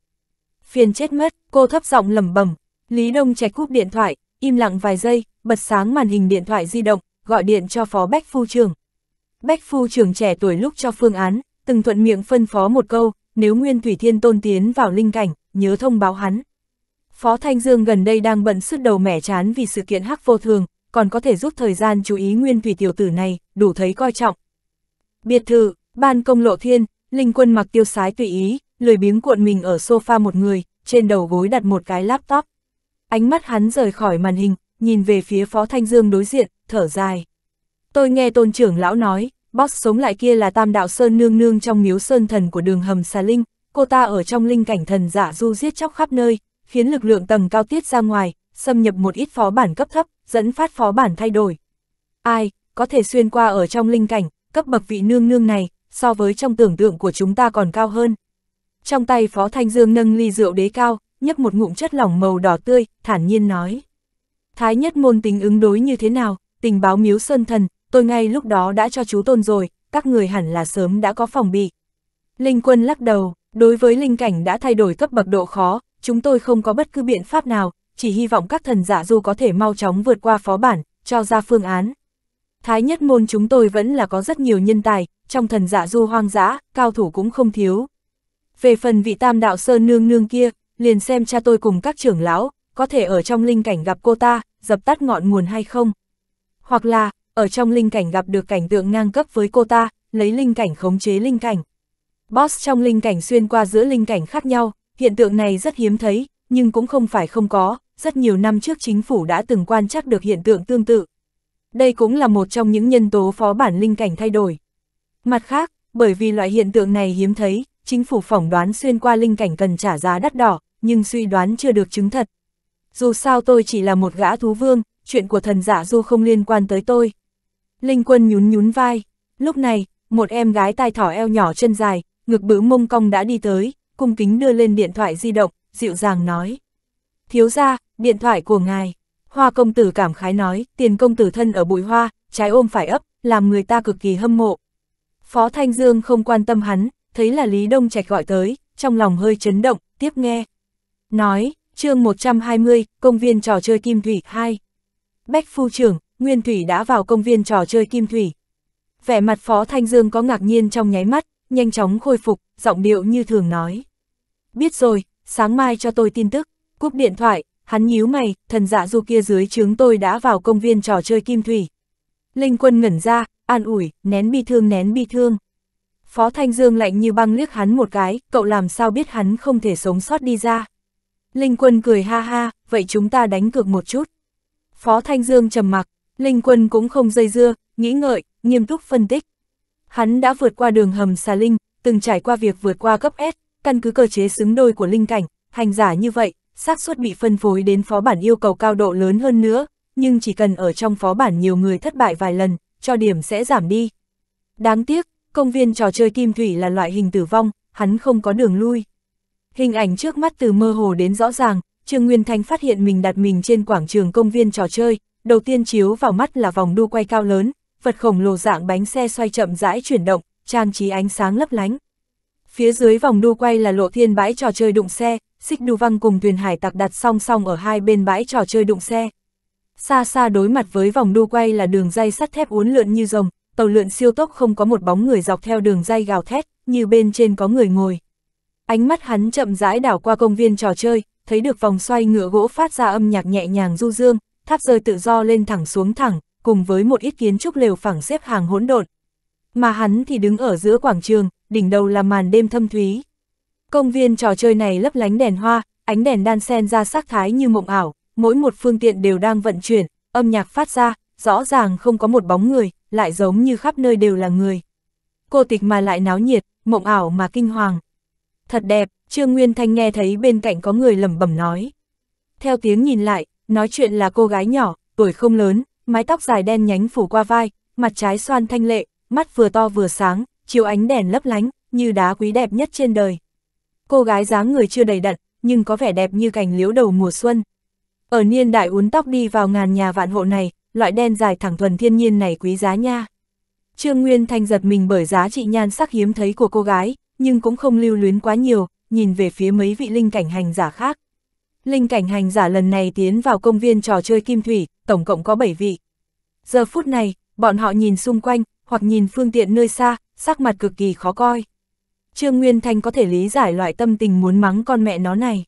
Phiền chết mất, cô thấp giọng lẩm bẩm. Lý Đông Trạch cúp điện thoại, im lặng vài giây, bật sáng màn hình điện thoại di động, gọi điện cho phó Bách Phu trường Bách Phu trường trẻ tuổi lúc cho phương án, từng thuận miệng phân phó một câu, nếu Nguyên Thủy Thiên Tôn tiến vào linh cảnh, nhớ thông báo hắn. Phó Thanh Dương gần đây đang bận sứt đầu mẻ chán vì sự kiện hắc vô thường, còn có thể giúp thời gian chú ý nguyên thủy tiểu tử này, đủ thấy coi trọng. Biệt thự, ban công lộ thiên, linh quân mặc tiêu sái tùy ý, lười biếng cuộn mình ở sofa một người, trên đầu gối đặt một cái laptop. Ánh mắt hắn rời khỏi màn hình, nhìn về phía Phó Thanh Dương đối diện, thở dài. Tôi nghe tôn trưởng lão nói, boss sống lại kia là tam đạo sơn nương nương trong miếu sơn thần của đường hầm xà linh, cô ta ở trong linh cảnh thần giả du giết chóc khắp nơi, khiến lực lượng tầng cao tiết ra ngoài, xâm nhập một ít phó bản cấp thấp, dẫn phát phó bản thay đổi. Ai, có thể xuyên qua ở trong linh cảnh, cấp bậc vị nương nương này, so với trong tưởng tượng của chúng ta còn cao hơn. Trong tay Phó Thanh Dương nâng ly rượu đế cao, nhấp một ngụm chất lỏng màu đỏ tươi, thản nhiên nói. Thái nhất môn tình ứng đối như thế nào, tình báo miếu sơn thần, tôi ngay lúc đó đã cho chú tôn rồi, các người hẳn là sớm đã có phòng bị. Linh quân lắc đầu, đối với linh cảnh đã thay đổi cấp bậc độ khó, chúng tôi không có bất cứ biện pháp nào, chỉ hy vọng các thần giả du có thể mau chóng vượt qua phó bản, cho ra phương án. Thái nhất môn chúng tôi vẫn là có rất nhiều nhân tài, trong thần giả du hoang dã, cao thủ cũng không thiếu. Về phần vị tam đạo sơn nương nương kia, liền xem cha tôi cùng các trưởng lão, có thể ở trong linh cảnh gặp cô ta, dập tắt ngọn nguồn hay không. Hoặc là, ở trong linh cảnh gặp được cảnh tượng ngang cấp với cô ta, lấy linh cảnh khống chế linh cảnh. Boss trong linh cảnh xuyên qua giữa linh cảnh khác nhau, hiện tượng này rất hiếm thấy, nhưng cũng không phải không có, rất nhiều năm trước chính phủ đã từng quan trắc được hiện tượng tương tự. Đây cũng là một trong những nhân tố phó bản linh cảnh thay đổi. Mặt khác, bởi vì loại hiện tượng này hiếm thấy, chính phủ phỏng đoán xuyên qua linh cảnh cần trả giá đắt đỏ, nhưng suy đoán chưa được chứng thật. Dù sao tôi chỉ là một gã thú vương, chuyện của thần giả du không liên quan tới tôi. Linh quân nhún nhún vai, lúc này, một em gái tai thỏ eo nhỏ chân dài, ngực bữ mông cong đã đi tới, cung kính đưa lên điện thoại di động, dịu dàng nói thiếu ra, điện thoại của ngài. Hoa công tử cảm khái nói, tiền công tử thân ở bụi hoa, trái ôm phải ấp, làm người ta cực kỳ hâm mộ. Phó Thanh Dương không quan tâm hắn, thấy là Lý Đông Trạch gọi tới, trong lòng hơi chấn động, tiếp nghe. Nói, chương 120, công viên trò chơi Kim Thủy 2. Bách phu trưởng, Nguyên Thủy đã vào công viên trò chơi Kim Thủy. Vẻ mặt Phó Thanh Dương có ngạc nhiên trong nháy mắt, nhanh chóng khôi phục, giọng điệu như thường nói. Biết rồi, sáng mai cho tôi tin tức. Cúp điện thoại, hắn nhíu mày, thần dạ du kia dưới trướng tôi đã vào công viên trò chơi kim thủy. Linh quân ngẩn ra, an ủi, nén bi thương nén bi thương. Phó Thanh Dương lạnh như băng liếc hắn một cái, cậu làm sao biết hắn không thể sống sót đi ra. Linh quân cười ha ha, vậy chúng ta đánh cược một chút. Phó Thanh Dương trầm mặc, Linh quân cũng không dây dưa, nghĩ ngợi, nghiêm túc phân tích. Hắn đã vượt qua đường hầm xà Linh, từng trải qua việc vượt qua cấp S, căn cứ cơ chế xứng đôi của Linh Cảnh, hành giả như vậy, xác suất bị phân phối đến phó bản yêu cầu cao độ lớn hơn nữa, nhưng chỉ cần ở trong phó bản nhiều người thất bại vài lần, cho điểm sẽ giảm đi. Đáng tiếc, công viên trò chơi kim thủy là loại hình tử vong, hắn không có đường lui. Hình ảnh trước mắt từ mơ hồ đến rõ ràng, Trương Nguyên Thanh phát hiện mình đặt mình trên quảng trường công viên trò chơi, đầu tiên chiếu vào mắt là vòng đu quay cao lớn, vật khổng lồ dạng bánh xe xoay chậm rãi chuyển động, trang trí ánh sáng lấp lánh, phía dưới vòng đu quay là lộ thiên bãi trò chơi đụng xe, xích đu văng cùng thuyền hải tặc đặt song song ở hai bên bãi trò chơi đụng xe. Xa xa đối mặt với vòng đu quay là đường dây sắt thép uốn lượn như rồng, tàu lượn siêu tốc không có một bóng người dọc theo đường dây gào thét, như bên trên có người ngồi. Ánh mắt hắn chậm rãi đảo qua công viên trò chơi, thấy được vòng xoay ngựa gỗ phát ra âm nhạc nhẹ nhàng du dương, tháp rơi tự do lên thẳng xuống thẳng, cùng với một ít kiến trúc lều phẳng xếp hàng hỗn độn. Mà hắn thì đứng ở giữa quảng trường, đỉnh đầu là màn đêm thâm thúy. Công viên trò chơi này lấp lánh đèn hoa, ánh đèn đan sen ra sắc thái như mộng ảo, mỗi một phương tiện đều đang vận chuyển, âm nhạc phát ra, rõ ràng không có một bóng người, lại giống như khắp nơi đều là người. Cô tịch mà lại náo nhiệt, mộng ảo mà kinh hoàng. Thật đẹp, Trương Nguyên Thanh nghe thấy bên cạnh có người lẩm bẩm nói. Theo tiếng nhìn lại, nói chuyện là cô gái nhỏ, tuổi không lớn, mái tóc dài đen nhánh phủ qua vai, mặt trái xoan thanh lệ, mắt vừa to vừa sáng, chiếu ánh đèn lấp lánh, như đá quý đẹp nhất trên đời. Cô gái dáng người chưa đầy đặn, nhưng có vẻ đẹp như cành liễu đầu mùa xuân. Ở niên đại uốn tóc đi vào ngàn nhà vạn hộ này, loại đen dài thẳng thuần thiên nhiên này quý giá nha. Trương Nguyên Thanh giật mình bởi giá trị nhan sắc hiếm thấy của cô gái, nhưng cũng không lưu luyến quá nhiều, nhìn về phía mấy vị linh cảnh hành giả khác. Linh cảnh hành giả lần này tiến vào công viên trò chơi kim thủy, tổng cộng có 7 vị. Giờ phút này, bọn họ nhìn xung quanh, hoặc nhìn phương tiện nơi xa, sắc mặt cực kỳ khó coi. Trương Nguyên Thanh có thể lý giải loại tâm tình muốn mắng con mẹ nó này.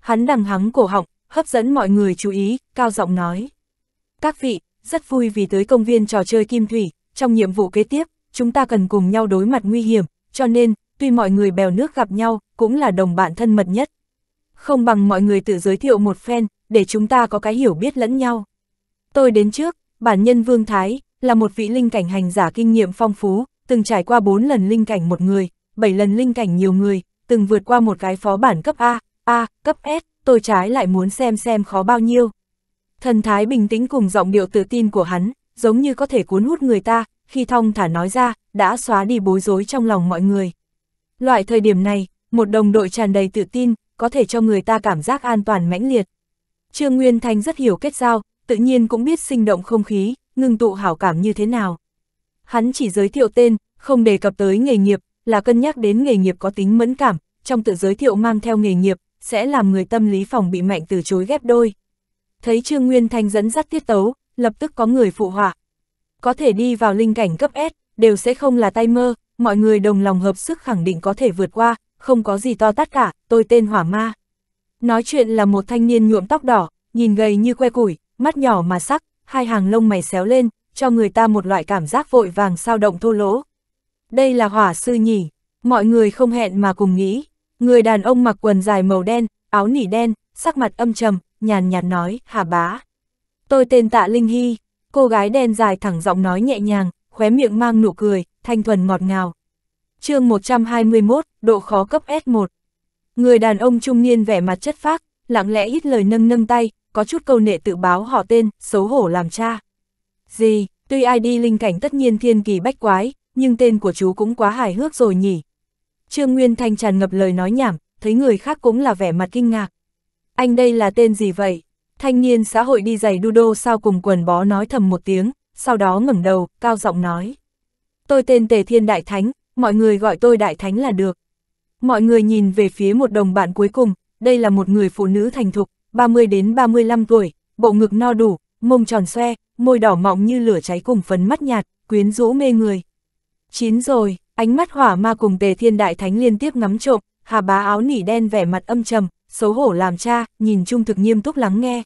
Hắn đằng hắng cổ họng, hấp dẫn mọi người chú ý, cao giọng nói. Các vị, rất vui vì tới công viên trò chơi Kim Thủy, trong nhiệm vụ kế tiếp, chúng ta cần cùng nhau đối mặt nguy hiểm, cho nên, tuy mọi người bèo nước gặp nhau, cũng là đồng bạn thân mật nhất. Không bằng mọi người tự giới thiệu một phen, để chúng ta có cái hiểu biết lẫn nhau. Tôi đến trước, bản nhân Vương Thái, là một vị linh cảnh hành giả kinh nghiệm phong phú, từng trải qua 4 lần linh cảnh một người, 7 lần linh cảnh nhiều người, từng vượt qua một cái phó bản cấp A, A, cấp S, tôi trái lại muốn xem xem khó bao nhiêu. Thần thái bình tĩnh cùng giọng điệu tự tin của hắn, giống như có thể cuốn hút người ta, khi thong thả nói ra, đã xóa đi bối rối trong lòng mọi người. Loại thời điểm này, một đồng đội tràn đầy tự tin, có thể cho người ta cảm giác an toàn mãnh liệt. Trương Nguyên Thanh rất hiểu kết giao, tự nhiên cũng biết sinh động không khí, ngừng tụ hảo cảm như thế nào hắn chỉ giới thiệu tên, không đề cập tới nghề nghiệp, là cân nhắc đến nghề nghiệp có tính mẫn cảm, trong tự giới thiệu mang theo nghề nghiệp, sẽ làm người tâm lý phòng bị mạnh từ chối ghép đôi. Thấy Trương Nguyên Thanh dẫn dắt tiết tấu, lập tức có người phụ họa. Có thể đi vào linh cảnh cấp S, đều sẽ không là tay mơ, mọi người đồng lòng hợp sức khẳng định có thể vượt qua, không có gì to tát cả, tôi tên Hỏa Ma. Nói chuyện là một thanh niên nhuộm tóc đỏ, nhìn gầy như que củi, mắt nhỏ mà sắc, hai hàng lông mày xéo lên, cho người ta một loại cảm giác vội vàng sao động thô lỗ. Đây là hỏa sư nhỉ, mọi người không hẹn mà cùng nghĩ. Người đàn ông mặc quần dài màu đen, áo nỉ đen, sắc mặt âm trầm, nhàn nhạt nói, hà bá. Tôi tên tạ Linh Hy, cô gái đen dài thẳng giọng nói nhẹ nhàng, khóe miệng mang nụ cười, thanh thuần ngọt ngào. chương 121, độ khó cấp S1. Người đàn ông trung niên vẻ mặt chất phác, lặng lẽ ít lời nâng nâng tay, có chút câu nệ tự báo họ tên, xấu hổ làm cha. Gì, tuy ID linh cảnh tất nhiên thiên kỳ bách quái, nhưng tên của chú cũng quá hài hước rồi nhỉ. Trương Nguyên Thanh tràn ngập lời nói nhảm, thấy người khác cũng là vẻ mặt kinh ngạc. Anh đây là tên gì vậy? Thanh niên xã hội đi giày đu đô sao cùng quần bó nói thầm một tiếng, sau đó ngẩng đầu, cao giọng nói. Tôi tên Tề Thiên Đại Thánh, mọi người gọi tôi Đại Thánh là được. Mọi người nhìn về phía một đồng bạn cuối cùng, đây là một người phụ nữ thành thục, 30 đến 35 tuổi, bộ ngực no đủ, mông tròn xoe, môi đỏ mọng như lửa cháy cùng phấn mắt nhạt, quyến rũ mê người. Chín rồi, ánh mắt hỏa ma cùng tề thiên đại thánh liên tiếp ngắm trộm, hà bá áo nỉ đen vẻ mặt âm trầm, xấu hổ làm cha, nhìn trung thực nghiêm túc lắng nghe.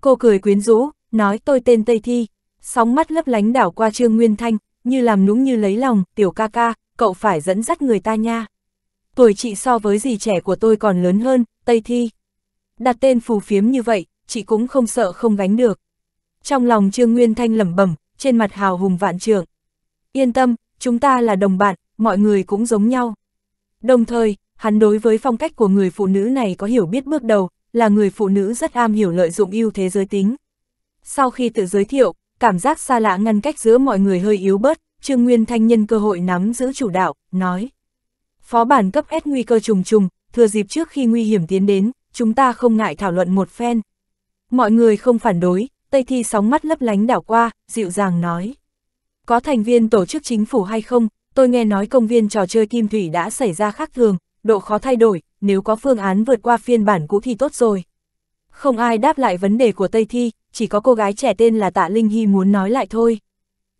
Cô cười quyến rũ, nói tôi tên Tây Thi, sóng mắt lấp lánh đảo qua Trương Nguyên Thanh, như làm nũng như lấy lòng, tiểu ca ca, cậu phải dẫn dắt người ta nha. Tuổi chị so với gì trẻ của tôi còn lớn hơn, Tây Thi. Đặt tên phù phiếm như vậy, chị cũng không sợ không gánh được. Trong lòng Trương Nguyên Thanh lẩm bẩm, trên mặt hào hùng vạn trưởng. Yên tâm, chúng ta là đồng bạn, mọi người cũng giống nhau. Đồng thời, hắn đối với phong cách của người phụ nữ này có hiểu biết bước đầu, là người phụ nữ rất am hiểu lợi dụng ưu thế giới tính. Sau khi tự giới thiệu, cảm giác xa lạ ngăn cách giữa mọi người hơi yếu bớt, Trương Nguyên Thanh nhân cơ hội nắm giữ chủ đạo, nói. Phó bản cấp S nguy cơ trùng trùng, thừa dịp trước khi nguy hiểm tiến đến, chúng ta không ngại thảo luận một phen. Mọi người không phản đối, Tây Thi sóng mắt lấp lánh đảo qua, dịu dàng nói. Có thành viên tổ chức chính phủ hay không, tôi nghe nói công viên trò chơi Kim Thủy đã xảy ra khác thường, độ khó thay đổi, nếu có phương án vượt qua phiên bản cũ thì tốt rồi. Không ai đáp lại vấn đề của Tây Thi, chỉ có cô gái trẻ tên là Tạ Linh Hy muốn nói lại thôi.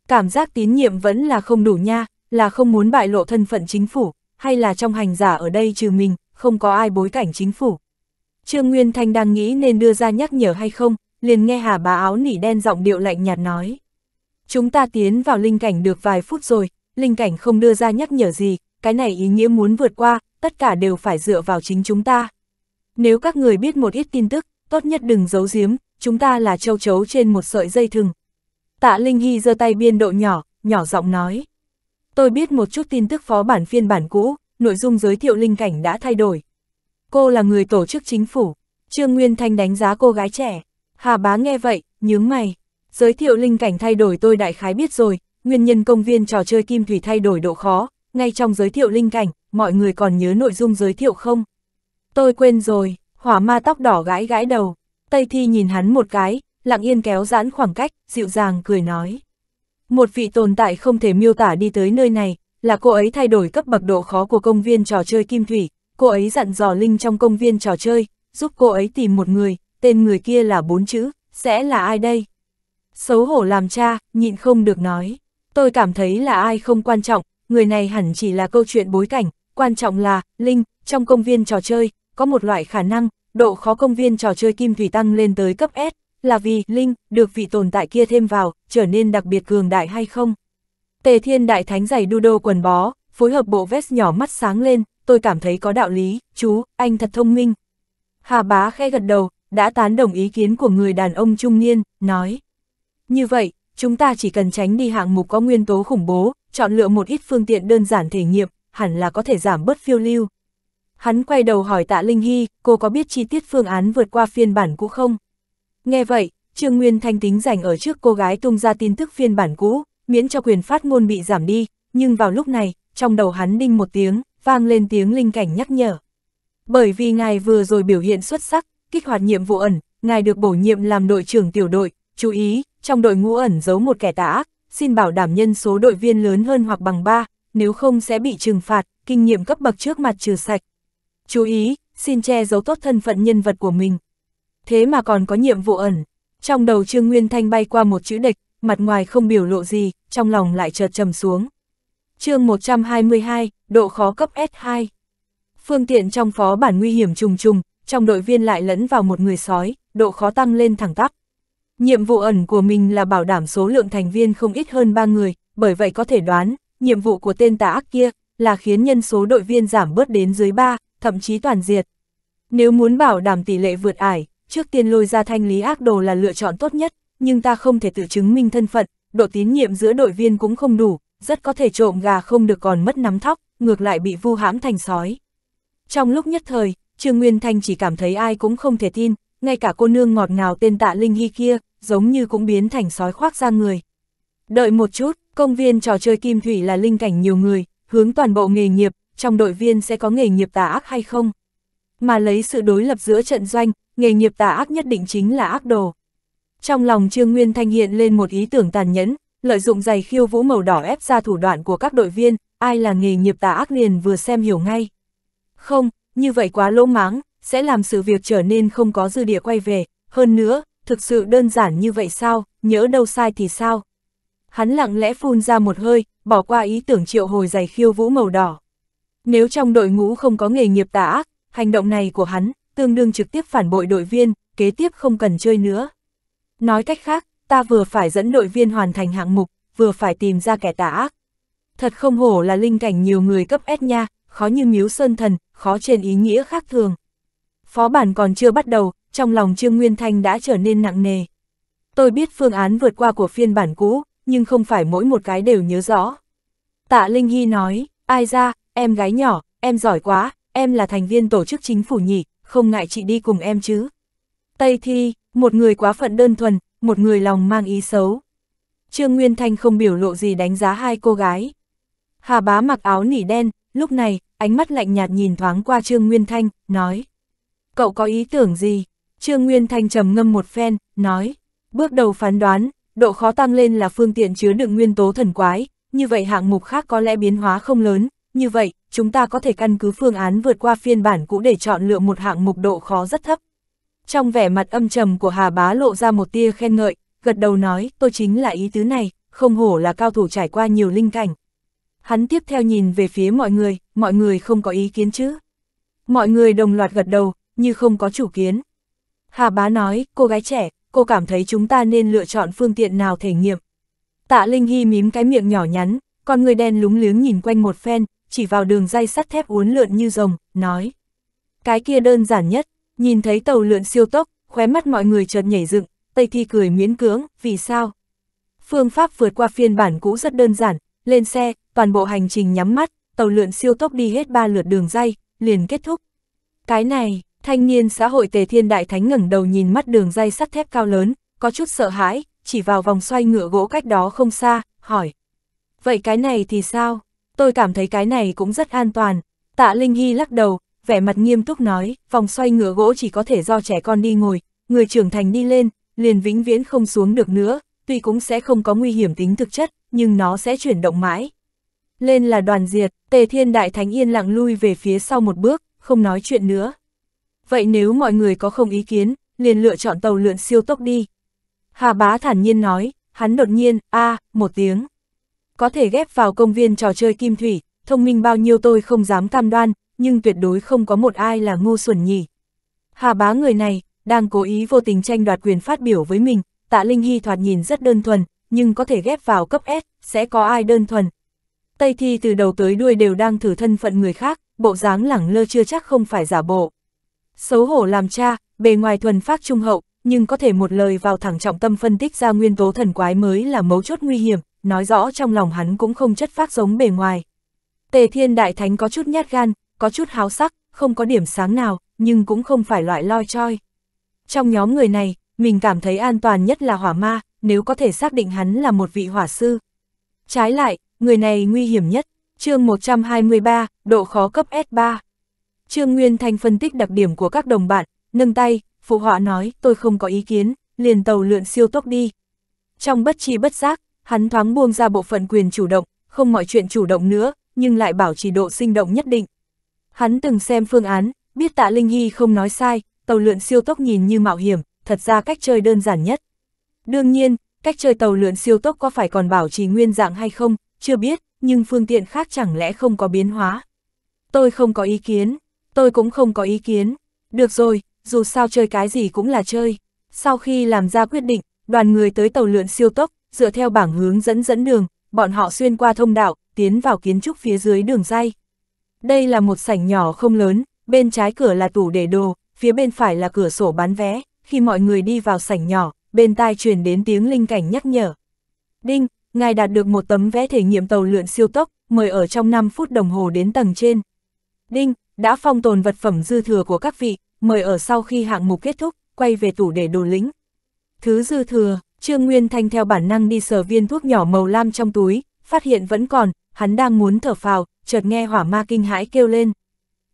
Cảm giác tín nhiệm vẫn là không đủ nha, là không muốn bại lộ thân phận chính phủ, hay là trong hành giả ở đây trừ mình, không có ai bối cảnh chính phủ. Trương Nguyên Thanh đang nghĩ nên đưa ra nhắc nhở hay không, liền nghe hà bá áo nỉ đen giọng điệu lạnh nhạt nói. Chúng ta tiến vào linh cảnh được vài phút rồi, linh cảnh không đưa ra nhắc nhở gì, cái này ý nghĩa muốn vượt qua, tất cả đều phải dựa vào chính chúng ta. Nếu các người biết một ít tin tức, tốt nhất đừng giấu giếm, chúng ta là châu chấu trên một sợi dây thừng. Tạ Linh Hy giơ tay biên độ nhỏ, nhỏ giọng nói. Tôi biết một chút tin tức phó bản phiên bản cũ, nội dung giới thiệu linh cảnh đã thay đổi. Cô là người tổ chức chính phủ, Trương Nguyên Thanh đánh giá cô gái trẻ. Hà bá nghe vậy, nhướng mày. Giới thiệu linh cảnh thay đổi tôi đại khái biết rồi, nguyên nhân công viên trò chơi kim thủy thay đổi độ khó, ngay trong giới thiệu linh cảnh, mọi người còn nhớ nội dung giới thiệu không? Tôi quên rồi, hỏa ma tóc đỏ gãi gãi đầu, Tây Thi nhìn hắn một cái, lặng yên kéo giãn khoảng cách, dịu dàng cười nói. Một vị tồn tại không thể miêu tả đi tới nơi này, là cô ấy thay đổi cấp bậc độ khó của công viên trò chơi kim thủy, cô ấy dặn dò Linh trong công viên trò chơi, giúp cô ấy tìm một người, tên người kia là bốn chữ, sẽ là ai đây? Xấu hổ làm cha, nhịn không được nói. Tôi cảm thấy là ai không quan trọng, người này hẳn chỉ là câu chuyện bối cảnh, quan trọng là, Linh, trong công viên trò chơi, có một loại khả năng, độ khó công viên trò chơi kim thủy tăng lên tới cấp S, là vì Linh được vị tồn tại kia thêm vào, trở nên đặc biệt cường đại hay không? Tề Thiên Đại Thánh giày đu đô quần bó, phối hợp bộ vest nhỏ mắt sáng lên, tôi cảm thấy có đạo lý, chú, anh thật thông minh. Hà bá khe gật đầu, đã tán đồng ý kiến của người đàn ông trung niên, nói. Như vậy, chúng ta chỉ cần tránh đi hạng mục có nguyên tố khủng bố, chọn lựa một ít phương tiện đơn giản thể nghiệm, hẳn là có thể giảm bớt phiêu lưu. Hắn quay đầu hỏi tạ Linh Hy, cô có biết chi tiết phương án vượt qua phiên bản cũ không? Nghe vậy, Trương Nguyên Thanh tính rảnh ở trước cô gái tung ra tin tức phiên bản cũ, miễn cho quyền phát ngôn bị giảm đi, nhưng vào lúc này, trong đầu hắn đinh một tiếng, vang lên tiếng linh cảnh nhắc nhở. Bởi vì ngài vừa rồi biểu hiện xuất sắc, kích hoạt nhiệm vụ ẩn, ngài được bổ nhiệm làm đội trưởng tiểu đội, chú ý, trong đội ngũ ẩn giấu một kẻ tà ác, xin bảo đảm nhân số đội viên lớn hơn hoặc bằng 3, nếu không sẽ bị trừng phạt, kinh nghiệm cấp bậc trước mặt trừ sạch. Chú ý, xin che giấu tốt thân phận nhân vật của mình. Thế mà còn có nhiệm vụ ẩn. Trong đầu Trương Nguyên Thanh bay qua một chữ địch, mặt ngoài không biểu lộ gì, trong lòng lại chợt trầm xuống. chương 122, độ khó cấp S2. Phương tiện trong phó bản nguy hiểm trùng trùng, trong đội viên lại lẫn vào một người sói, độ khó tăng lên thẳng tắp. Nhiệm vụ ẩn của mình là bảo đảm số lượng thành viên không ít hơn 3 người, bởi vậy có thể đoán, nhiệm vụ của tên tà ác kia là khiến nhân số đội viên giảm bớt đến dưới 3, thậm chí toàn diệt. Nếu muốn bảo đảm tỷ lệ vượt ải, trước tiên lôi ra thanh lý ác đồ là lựa chọn tốt nhất, nhưng ta không thể tự chứng minh thân phận, độ tín nhiệm giữa đội viên cũng không đủ, rất có thể trộm gà không được còn mất nắm thóc, ngược lại bị vu hãm thành sói. Trong lúc nhất thời, Trương Nguyên Thanh chỉ cảm thấy ai cũng không thể tin, ngay cả cô nương ngọt ngào tên tạ Linh Hy kia, giống như cũng biến thành sói khoác ra người. Đợi một chút, công viên trò chơi kim thủy là linh cảnh nhiều người, hướng toàn bộ nghề nghiệp, trong đội viên sẽ có nghề nghiệp tà ác hay không? Mà lấy sự đối lập giữa trận doanh, nghề nghiệp tà ác nhất định chính là ác đồ. Trong lòng Trương Nguyên Thanh hiện lên một ý tưởng tàn nhẫn, lợi dụng giày khiêu vũ màu đỏ ép ra thủ đoạn của các đội viên, ai là nghề nghiệp tà ác liền vừa xem hiểu ngay. Không, như vậy quá lỗ máng, sẽ làm sự việc trở nên không có dư địa quay về, hơn nữa, thực sự đơn giản như vậy sao, nhớ đâu sai thì sao. Hắn lặng lẽ phun ra một hơi, bỏ qua ý tưởng triệu hồi giày khiêu vũ màu đỏ. Nếu trong đội ngũ không có nghề nghiệp tà ác, hành động này của hắn, tương đương trực tiếp phản bội đội viên, kế tiếp không cần chơi nữa. Nói cách khác, ta vừa phải dẫn đội viên hoàn thành hạng mục, vừa phải tìm ra kẻ tà ác. Thật không hổ là linh cảnh nhiều người cấp S nha, khó như miếu sơn thần, khó trên ý nghĩa khác thường. Phó bản còn chưa bắt đầu, trong lòng Trương Nguyên Thanh đã trở nên nặng nề. Tôi biết phương án vượt qua của phiên bản cũ, nhưng không phải mỗi một cái đều nhớ rõ. Tạ Linh Hy nói, ai ra, em gái nhỏ, em giỏi quá, em là thành viên tổ chức chính phủ nhỉ, không ngại chị đi cùng em chứ. Tây Thi, một người quá phận đơn thuần, một người lòng mang ý xấu. Trương Nguyên Thanh không biểu lộ gì đánh giá hai cô gái. Hà bá mặc áo nỉ đen, Lúc này, ánh mắt lạnh nhạt nhìn thoáng qua Trương Nguyên Thanh, nói. Cậu có ý tưởng gì? Trương Nguyên Thanh trầm ngâm một phen, nói. Bước đầu phán đoán, độ khó tăng lên là phương tiện chứa đựng nguyên tố thần quái, như vậy hạng mục khác có lẽ biến hóa không lớn, như vậy, chúng ta có thể căn cứ phương án vượt qua phiên bản cũ để chọn lựa một hạng mục độ khó rất thấp. Trong vẻ mặt âm trầm của Hà Bá lộ ra một tia khen ngợi, gật đầu nói, tôi chính là ý tứ này, không hổ là cao thủ trải qua nhiều linh cảnh, Hắn tiếp theo nhìn về phía mọi người, mọi người không có ý kiến chứ. Mọi người đồng loạt gật đầu, như không có chủ kiến. Hà bá nói, cô gái trẻ, cô cảm thấy chúng ta nên lựa chọn phương tiện nào thể nghiệm. Tạ Linh Hy mím cái miệng nhỏ nhắn, con người đen lúng liếng nhìn quanh một phen, chỉ vào đường dây sắt thép uốn lượn như rồng, nói. Cái kia đơn giản nhất, nhìn thấy tàu lượn siêu tốc, khóe mắt mọi người chợt nhảy dựng, Tây Thi cười miễn cưỡng, vì sao? Phương pháp vượt qua phiên bản cũ rất đơn giản, lên xe, toàn bộ hành trình nhắm mắt, tàu lượn siêu tốc đi hết ba lượt đường dây, liền kết thúc. Cái này, thanh niên xã hội Tề Thiên Đại Thánh ngẩng đầu nhìn mắt đường dây sắt thép cao lớn, có chút sợ hãi, chỉ vào vòng xoay ngựa gỗ cách đó không xa, hỏi. Vậy cái này thì sao? Tôi cảm thấy cái này cũng rất an toàn. Tạ Linh Hy lắc đầu, vẻ mặt nghiêm túc nói, vòng xoay ngựa gỗ chỉ có thể do trẻ con đi ngồi, người trưởng thành đi lên, liền vĩnh viễn không xuống được nữa, tuy cũng sẽ không có nguy hiểm tính thực chất, nhưng nó sẽ chuyển động mãi, lên là đoàn diệt, Tề Thiên Đại Thánh yên lặng lui về phía sau một bước, không nói chuyện nữa. Vậy nếu mọi người có không ý kiến, liền lựa chọn tàu lượn siêu tốc đi. Hà Bá thản nhiên nói, hắn đột nhiên, a à, một tiếng. Có thể ghép vào công viên trò chơi kim thủy, thông minh bao nhiêu tôi không dám cam đoan, nhưng tuyệt đối không có một ai là ngu xuẩn nhỉ. Hà Bá người này, đang cố ý vô tình tranh đoạt quyền phát biểu với mình, tạ Linh Hy thoạt nhìn rất đơn thuần, nhưng có thể ghép vào cấp S, sẽ có ai đơn thuần, Tây Thi từ đầu tới đuôi đều đang thử thân phận người khác, bộ dáng lẳng lơ chưa chắc không phải giả bộ. Xấu hổ làm cha, bề ngoài thuần phát trung hậu, nhưng có thể một lời vào thẳng trọng tâm phân tích ra nguyên tố thần quái mới là mấu chốt nguy hiểm, nói rõ trong lòng hắn cũng không chất phát giống bề ngoài. Tề Thiên Đại Thánh có chút nhát gan, có chút háo sắc, không có điểm sáng nào, nhưng cũng không phải loại loi choi. Trong nhóm người này, mình cảm thấy an toàn nhất là hỏa ma, nếu có thể xác định hắn là một vị hỏa sư. Trái lại, người này nguy hiểm nhất, chương 123, độ khó cấp S3. Trương Nguyên Thanh phân tích đặc điểm của các đồng bạn, nâng tay, phụ họa nói, tôi không có ý kiến, liền tàu lượn siêu tốc đi. Trong bất chi bất giác, hắn thoáng buông ra bộ phận quyền chủ động, không mọi chuyện chủ động nữa, nhưng lại bảo trì độ sinh động nhất định. Hắn từng xem phương án, biết tạ Linh Hy không nói sai, tàu lượn siêu tốc nhìn như mạo hiểm, thật ra cách chơi đơn giản nhất. Đương nhiên, cách chơi tàu lượn siêu tốc có phải còn bảo trì nguyên dạng hay không, chưa biết, nhưng phương tiện khác chẳng lẽ không có biến hóa. Tôi không có ý kiến, tôi cũng không có ý kiến. Được rồi, dù sao chơi cái gì cũng là chơi. Sau khi làm ra quyết định, đoàn người tới tàu lượn siêu tốc, dựa theo bảng hướng dẫn dẫn đường, bọn họ xuyên qua thông đạo, tiến vào kiến trúc phía dưới đường dây. Đây là một sảnh nhỏ không lớn, bên trái cửa là tủ để đồ, phía bên phải là cửa sổ bán vé. Khi mọi người đi vào sảnh nhỏ, bên tai truyền đến tiếng linh cảnh nhắc nhở. Đinh, ngài đạt được một tấm vé thể nghiệm tàu lượn siêu tốc, mời ở trong 5 phút đồng hồ đến tầng trên. Đinh, đã phong tồn vật phẩm dư thừa của các vị, mời ở sau khi hạng mục kết thúc, quay về tủ để đồ lính. Thứ dư thừa, Trương Nguyên Thanh theo bản năng đi sờ viên thuốc nhỏ màu lam trong túi, phát hiện vẫn còn, hắn đang muốn thở phào, chợt nghe hỏa ma kinh hãi kêu lên.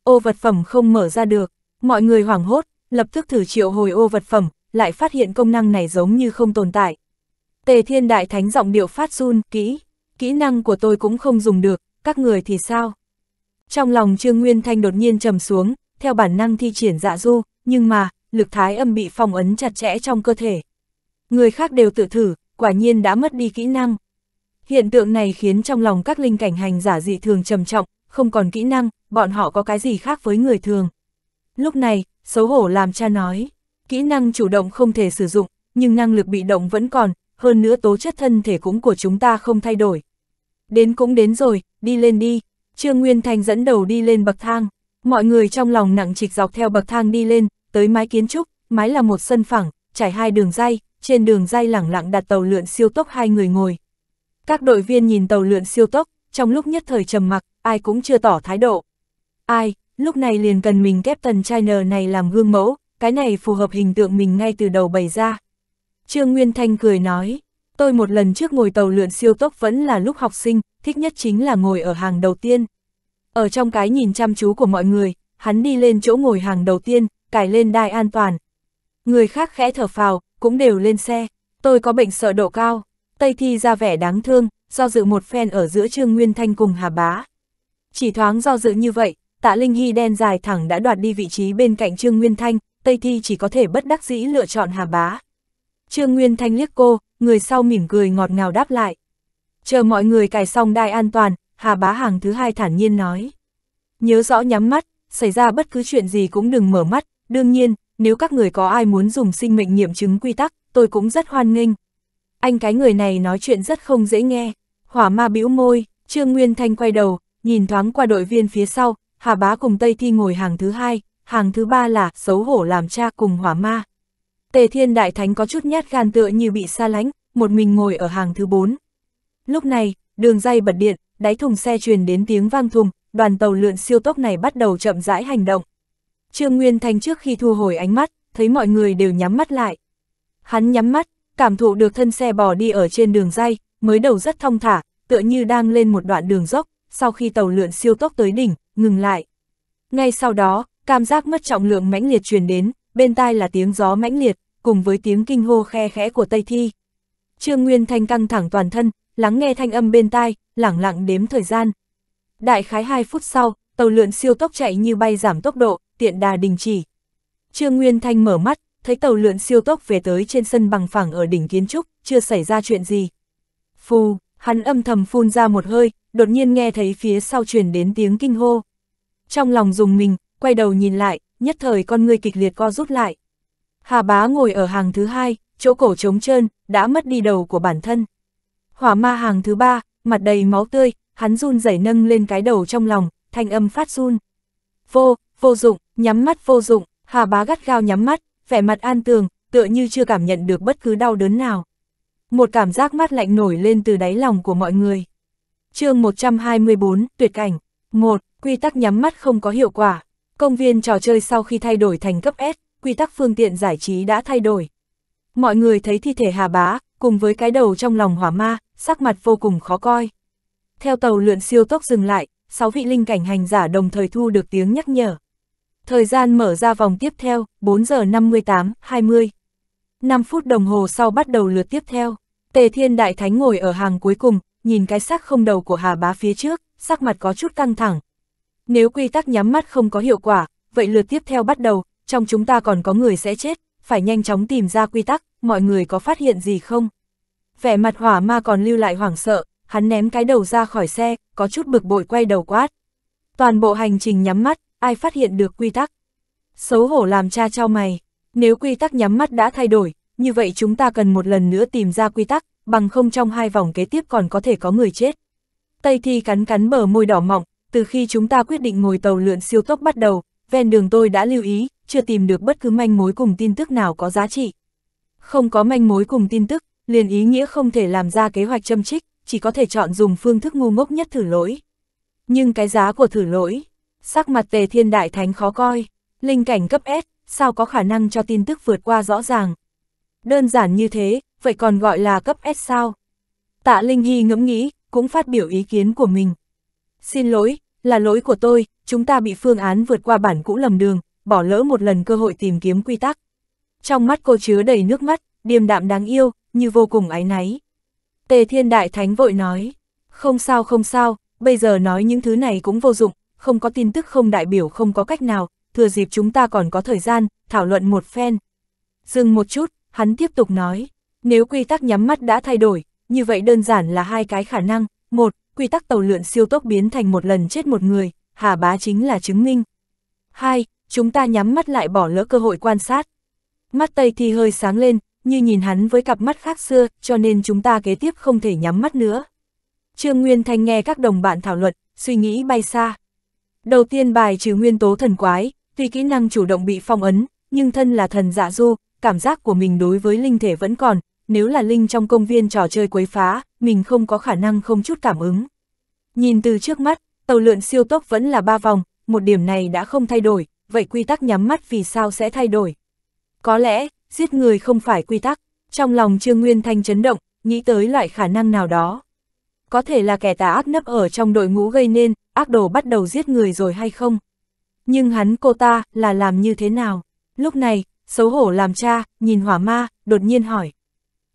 Ô vật phẩm không mở ra được, mọi người hoảng hốt, lập tức thử triệu hồi ô vật phẩm, lại phát hiện công năng này giống như không tồn tại. Tề thiên đại thánh giọng điệu phát run, kỹ, kỹ năng của tôi cũng không dùng được, các người thì sao? Trong lòng Trương Nguyên Thanh đột nhiên trầm xuống, theo bản năng thi triển dạ du, nhưng mà, lực thái âm bị phong ấn chặt chẽ trong cơ thể. Người khác đều tự thử, quả nhiên đã mất đi kỹ năng. Hiện tượng này khiến trong lòng các linh cảnh hành giả dị thường trầm trọng, không còn kỹ năng, bọn họ có cái gì khác với người thường. Lúc này, xấu hổ làm cha nói, kỹ năng chủ động không thể sử dụng, nhưng năng lực bị động vẫn còn, hơn nữa tố chất thân thể cũng của chúng ta không thay đổi. Đến cũng đến rồi, đi lên đi. Trương Nguyên Thành dẫn đầu đi lên bậc thang. Mọi người trong lòng nặng trịch dọc theo bậc thang đi lên, tới mái kiến trúc, mái là một sân phẳng, trải hai đường dây, trên đường dây lẳng lặng đặt tàu lượn siêu tốc hai người ngồi. Các đội viên nhìn tàu lượn siêu tốc, trong lúc nhất thời trầm mặc, ai cũng chưa tỏ thái độ. Ai, lúc này liền cần mình kép tần China này làm gương mẫu, cái này phù hợp hình tượng mình ngay từ đầu bày ra. Trương Nguyên Thanh cười nói, tôi một lần trước ngồi tàu lượn siêu tốc vẫn là lúc học sinh, thích nhất chính là ngồi ở hàng đầu tiên. Ở trong cái nhìn chăm chú của mọi người, hắn đi lên chỗ ngồi hàng đầu tiên, cài lên đai an toàn. Người khác khẽ thở phào, cũng đều lên xe, tôi có bệnh sợ độ cao. Tây Thi ra vẻ đáng thương, do dự một phen ở giữa Trương Nguyên Thanh cùng Hà Bá. Chỉ thoáng do dự như vậy, tạ Linh Hy đen dài thẳng đã đoạt đi vị trí bên cạnh Trương Nguyên Thanh, Tây Thi chỉ có thể bất đắc dĩ lựa chọn Hà Bá. Trương Nguyên Thanh liếc cô, người sau mỉm cười ngọt ngào đáp lại. Chờ mọi người cài xong đai an toàn, Hà Bá Hàng thứ hai thản nhiên nói. Nhớ rõ nhắm mắt, xảy ra bất cứ chuyện gì cũng đừng mở mắt, đương nhiên, nếu các người có ai muốn dùng sinh mệnh nghiệm chứng quy tắc, tôi cũng rất hoan nghênh. Anh cái người này nói chuyện rất không dễ nghe, hỏa ma bĩu môi, Trương Nguyên Thanh quay đầu, nhìn thoáng qua đội viên phía sau, Hà Bá cùng Tây Thi ngồi hàng thứ hai, hàng thứ ba là xấu hổ làm cha cùng hỏa ma. Tề Thiên Đại Thánh có chút nhát gan tựa như bị xa lánh, một mình ngồi ở hàng thứ bốn. Lúc này, đường dây bật điện, đáy thùng xe truyền đến tiếng vang thùng, đoàn tàu lượn siêu tốc này bắt đầu chậm rãi hành động. Trương Nguyên Thanh trước khi thu hồi ánh mắt, thấy mọi người đều nhắm mắt lại. Hắn nhắm mắt, cảm thụ được thân xe bò đi ở trên đường dây, mới đầu rất thong thả, tựa như đang lên một đoạn đường dốc, sau khi tàu lượn siêu tốc tới đỉnh, ngừng lại. Ngay sau đó, cảm giác mất trọng lượng mãnh liệt truyền đến, bên tai là tiếng gió mãnh liệt, cùng với tiếng kinh hô khe khẽ của Tây Thi. Trương Nguyên Thanh căng thẳng toàn thân, lắng nghe thanh âm bên tai, lẳng lặng đếm thời gian. Đại khái 2 phút sau, tàu lượn siêu tốc chạy như bay giảm tốc độ, tiện đà đình chỉ. Trương Nguyên Thanh mở mắt, thấy tàu lượn siêu tốc về tới trên sân bằng phẳng ở đỉnh kiến trúc, chưa xảy ra chuyện gì. Phù, hắn âm thầm phun ra một hơi, đột nhiên nghe thấy phía sau truyền đến tiếng kinh hô. Trong lòng dùng mình, quay đầu nhìn lại, nhất thời con người kịch liệt co rút lại. Hà bá ngồi ở hàng thứ hai, chỗ cổ trống trơn, đã mất đi đầu của bản thân. Hỏa ma hàng thứ ba, mặt đầy máu tươi, hắn run rẩy nâng lên cái đầu trong lòng, thanh âm phát run. Vô, vô dụng, nhắm mắt vô dụng, hà bá gắt gao nhắm mắt, vẻ mặt an tường, tựa như chưa cảm nhận được bất cứ đau đớn nào. Một cảm giác mát lạnh nổi lên từ đáy lòng của mọi người. chương 124, tuyệt cảnh. 1. Quy tắc nhắm mắt không có hiệu quả. Công viên trò chơi sau khi thay đổi thành cấp S, quy tắc phương tiện giải trí đã thay đổi. Mọi người thấy thi thể Hà Bá, cùng với cái đầu trong lòng hỏa ma, sắc mặt vô cùng khó coi. Theo tàu lượn siêu tốc dừng lại, 6 vị linh cảnh hành giả đồng thời thu được tiếng nhắc nhở. Thời gian mở ra vòng tiếp theo, 4 giờ 58, 20. 5 phút đồng hồ sau bắt đầu lượt tiếp theo. Tề Thiên Đại Thánh ngồi ở hàng cuối cùng, nhìn cái xác không đầu của Hà Bá phía trước, sắc mặt có chút căng thẳng. Nếu quy tắc nhắm mắt không có hiệu quả, vậy lượt tiếp theo bắt đầu, trong chúng ta còn có người sẽ chết, phải nhanh chóng tìm ra quy tắc, mọi người có phát hiện gì không? Vẻ mặt hỏa ma còn lưu lại hoảng sợ, hắn ném cái đầu ra khỏi xe, có chút bực bội quay đầu quát. Toàn bộ hành trình nhắm mắt, ai phát hiện được quy tắc? Xấu hổ làm cha cho mày, nếu quy tắc nhắm mắt đã thay đổi, như vậy chúng ta cần một lần nữa tìm ra quy tắc, bằng không trong hai vòng kế tiếp còn có thể có người chết. Tây Thi cắn cắn bờ môi đỏ mọng, từ khi chúng ta quyết định ngồi tàu lượn siêu tốc bắt đầu, ven đường tôi đã lưu ý, chưa tìm được bất cứ manh mối cùng tin tức nào có giá trị. Không có manh mối cùng tin tức, liền ý nghĩa không thể làm ra kế hoạch châm trích, chỉ có thể chọn dùng phương thức ngu ngốc nhất thử lỗi. Nhưng cái giá của thử lỗi, sắc mặt tề thiên đại thánh khó coi, linh cảnh cấp S, sao có khả năng cho tin tức vượt qua rõ ràng. Đơn giản như thế, vậy còn gọi là cấp S sao? Tạ Linh Hy ngẫm nghĩ, cũng phát biểu ý kiến của mình. Xin lỗi, là lỗi của tôi, chúng ta bị phương án vượt qua bản cũ lầm đường, bỏ lỡ một lần cơ hội tìm kiếm quy tắc. Trong mắt cô chứa đầy nước mắt, điềm đạm đáng yêu, như vô cùng áy náy. Tề Thiên Đại Thánh vội nói, không sao không sao, bây giờ nói những thứ này cũng vô dụng, không có tin tức không đại biểu không có cách nào, thừa dịp chúng ta còn có thời gian, thảo luận một phen. Dừng một chút, hắn tiếp tục nói, nếu quy tắc nhắm mắt đã thay đổi, như vậy đơn giản là hai cái khả năng, một, quy tắc tàu lượn siêu tốc biến thành một lần chết một người, Hà Bá chính là chứng minh. Hai, chúng ta nhắm mắt lại bỏ lỡ cơ hội quan sát. Mắt Tây Thi hơi sáng lên, như nhìn hắn với cặp mắt khác xưa, cho nên chúng ta kế tiếp không thể nhắm mắt nữa. Trương Nguyên Thanh nghe các đồng bạn thảo luận, suy nghĩ bay xa. Đầu tiên bài trừ nguyên tố thần quái, tuy kỹ năng chủ động bị phong ấn, nhưng thân là thần dạ du, cảm giác của mình đối với linh thể vẫn còn, nếu là linh trong công viên trò chơi quấy phá, mình không có khả năng không chút cảm ứng. Nhìn từ trước mắt, tàu lượn siêu tốc vẫn là ba vòng, một điểm này đã không thay đổi, vậy quy tắc nhắm mắt vì sao sẽ thay đổi? Có lẽ, giết người không phải quy tắc, trong lòng Trương Nguyên Thanh chấn động, nghĩ tới loại khả năng nào đó. Có thể là kẻ tà ác nấp ở trong đội ngũ gây nên, ác đồ bắt đầu giết người rồi hay không? Nhưng hắn cô ta là làm như thế nào? Lúc này, xấu hổ làm cha, nhìn hỏa ma, đột nhiên hỏi.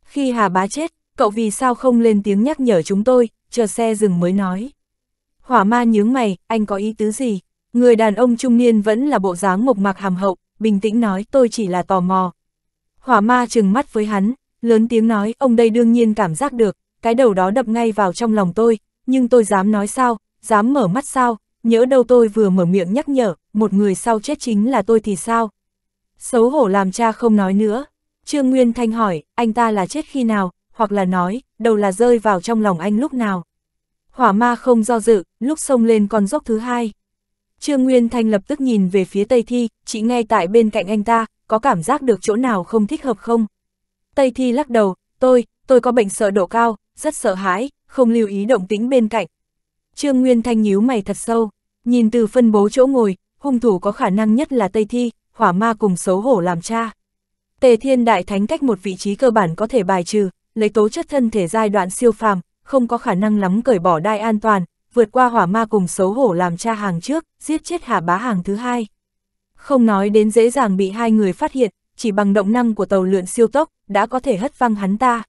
Khi Hà Bá chết, cậu vì sao không lên tiếng nhắc nhở chúng tôi, chờ xe dừng mới nói. Hỏa ma nhướng mày, anh có ý tứ gì? Người đàn ông trung niên vẫn là bộ dáng mộc mạc hàm hậu, bình tĩnh nói tôi chỉ là tò mò. Hỏa ma trừng mắt với hắn, lớn tiếng nói ông đây đương nhiên cảm giác được, cái đầu đó đập ngay vào trong lòng tôi, nhưng tôi dám nói sao, dám mở mắt sao, nhớ đâu tôi vừa mở miệng nhắc nhở, một người sau chết chính là tôi thì sao. Xấu hổ làm cha không nói nữa. Trương Nguyên Thanh hỏi, anh ta là chết khi nào, hoặc là nói, đầu là rơi vào trong lòng anh lúc nào. Hỏa ma không do dự, lúc xông lên con dốc thứ hai. Trương Nguyên Thanh lập tức nhìn về phía Tây Thi, chị ngay tại bên cạnh anh ta, có cảm giác được chỗ nào không thích hợp không? Tây Thi lắc đầu, tôi, tôi có bệnh sợ độ cao, rất sợ hãi, không lưu ý động tĩnh bên cạnh. Trương Nguyên Thanh nhíu mày thật sâu, nhìn từ phân bố chỗ ngồi, hung thủ có khả năng nhất là Tây Thi, hỏa ma cùng xấu hổ làm cha. Tề Thiên Đại Thánh cách một vị trí cơ bản có thể bài trừ, lấy tố chất thân thể giai đoạn siêu phàm, không có khả năng lắm cởi bỏ đai an toàn, vượt qua hỏa ma cùng xấu hổ làm cha hàng trước, giết chết hà bá hàng thứ hai. Không nói đến dễ dàng bị hai người phát hiện, chỉ bằng động năng của tàu lượn siêu tốc, đã có thể hất văng hắn ta.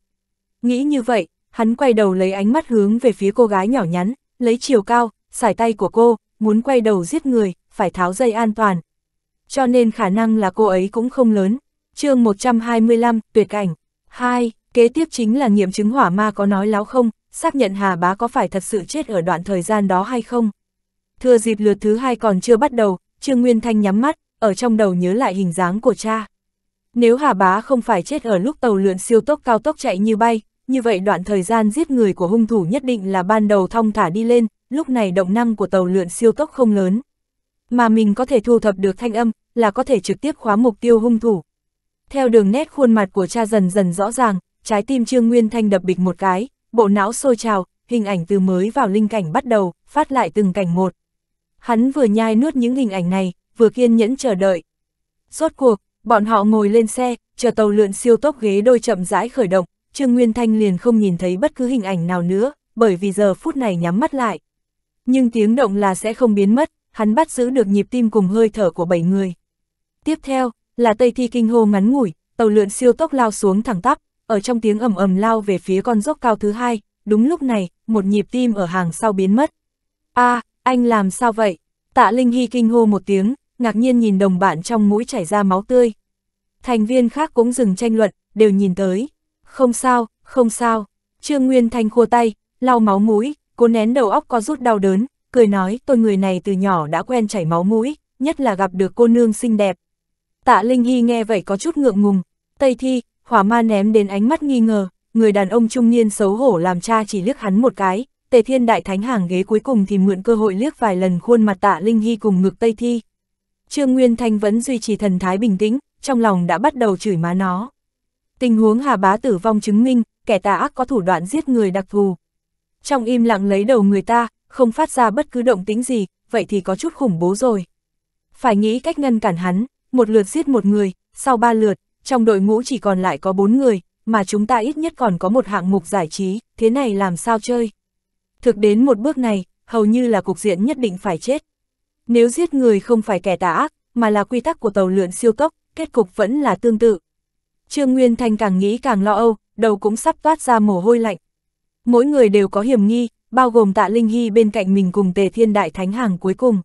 Nghĩ như vậy, hắn quay đầu lấy ánh mắt hướng về phía cô gái nhỏ nhắn, lấy chiều cao, sải tay của cô, muốn quay đầu giết người, phải tháo dây an toàn. Cho nên khả năng là cô ấy cũng không lớn. chương 125, tuyệt cảnh. 2. Kế tiếp chính là nghiệm chứng hỏa ma có nói láo không, xác nhận Hà Bá có phải thật sự chết ở đoạn thời gian đó hay không. Thừa dịp lượt thứ hai còn chưa bắt đầu, Trương Nguyên Thanh nhắm mắt, ở trong đầu nhớ lại hình dáng của cha. Nếu Hà Bá không phải chết ở lúc tàu lượn siêu tốc cao tốc chạy như bay, như vậy đoạn thời gian giết người của hung thủ nhất định là ban đầu thong thả đi lên, lúc này động năng của tàu lượn siêu tốc không lớn. Mà mình có thể thu thập được thanh âm, là có thể trực tiếp khóa mục tiêu hung thủ. Theo đường nét khuôn mặt của cha dần dần rõ ràng, trái tim Trương Nguyên Thanh đập bịch một cái, bộ não sôi trào, hình ảnh từ mới vào linh cảnh bắt đầu, phát lại từng cảnh một. Hắn vừa nhai nuốt những hình ảnh này, vừa kiên nhẫn chờ đợi. Rốt cuộc, bọn họ ngồi lên xe, chờ tàu lượn siêu tốc ghế đôi chậm rãi khởi động, Trương Nguyên Thanh liền không nhìn thấy bất cứ hình ảnh nào nữa, bởi vì giờ phút này nhắm mắt lại. Nhưng tiếng động là sẽ không biến mất, hắn bắt giữ được nhịp tim cùng hơi thở của bảy người. Tiếp theo, là Tây Thi Kinh Hô ngắn ngủi, tàu lượn siêu tốc lao xuống thẳng tắp, ở trong tiếng ầm ầm lao về phía con dốc cao thứ hai, đúng lúc này, một nhịp tim ở hàng sau biến mất. a à, anh làm sao vậy? Tạ Linh Hy kinh hô một tiếng, ngạc nhiên nhìn đồng bạn trong mũi chảy ra máu tươi. Thành viên khác cũng dừng tranh luận, đều nhìn tới. Không sao, không sao. Trương Nguyên Thanh khua tay, lau máu mũi, cố nén đầu óc có rút đau đớn, cười nói tôi người này từ nhỏ đã quen chảy máu mũi, nhất là gặp được cô nương xinh đẹp. Tạ Linh Hy nghe vậy có chút ngượng ngùng. Tây Thi, Khỏa ma ném đến ánh mắt nghi ngờ, người đàn ông trung niên xấu hổ làm cha chỉ liếc hắn một cái, tề thiên đại thánh hàng ghế cuối cùng thì mượn cơ hội liếc vài lần khuôn mặt tạ Linh Hy cùng ngực Tây Thi. Trương Nguyên Thanh vẫn duy trì thần thái bình tĩnh, trong lòng đã bắt đầu chửi má nó. Tình huống Hà Bá tử vong chứng minh, kẻ tà ác có thủ đoạn giết người đặc thù. Trong im lặng lấy đầu người ta, không phát ra bất cứ động tính gì, vậy thì có chút khủng bố rồi. Phải nghĩ cách ngăn cản hắn, một lượt giết một người, sau ba lượt, trong đội ngũ chỉ còn lại có bốn người, mà chúng ta ít nhất còn có một hạng mục giải trí, thế này làm sao chơi. Thực đến một bước này, hầu như là cục diện nhất định phải chết. Nếu giết người không phải kẻ tà ác, mà là quy tắc của tàu lượn siêu tốc, kết cục vẫn là tương tự. Trương Nguyên Thanh càng nghĩ càng lo âu, đầu cũng sắp toát ra mồ hôi lạnh. Mỗi người đều có hiểm nghi, bao gồm tạ Linh Hy bên cạnh mình cùng tề thiên đại thánh hàng cuối cùng.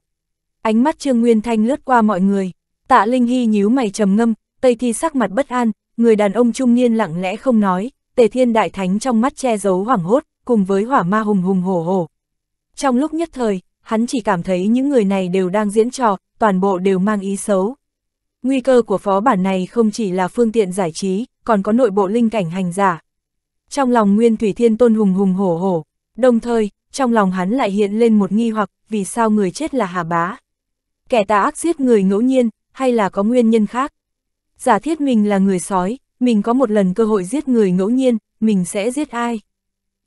Ánh mắt Trương Nguyên Thanh lướt qua mọi người, tạ Linh Hy nhíu mày trầm ngâm, Tây Thi sắc mặt bất an, người đàn ông trung niên lặng lẽ không nói, Tề Thiên Đại Thánh trong mắt che giấu hoảng hốt, cùng với hỏa ma hùng hùng hổ hổ. Trong lúc nhất thời, hắn chỉ cảm thấy những người này đều đang diễn trò, toàn bộ đều mang ý xấu. Nguy cơ của phó bản này không chỉ là phương tiện giải trí, còn có nội bộ linh cảnh hành giả. Trong lòng Nguyên Thủy Thiên Tôn hùng hùng hổ hổ, đồng thời, trong lòng hắn lại hiện lên một nghi hoặc vì sao người chết là Hà Bá. Kẻ ta ác giết người ngẫu nhiên, hay là có nguyên nhân khác? giả thiết mình là người sói, mình có một lần cơ hội giết người ngẫu nhiên, mình sẽ giết ai?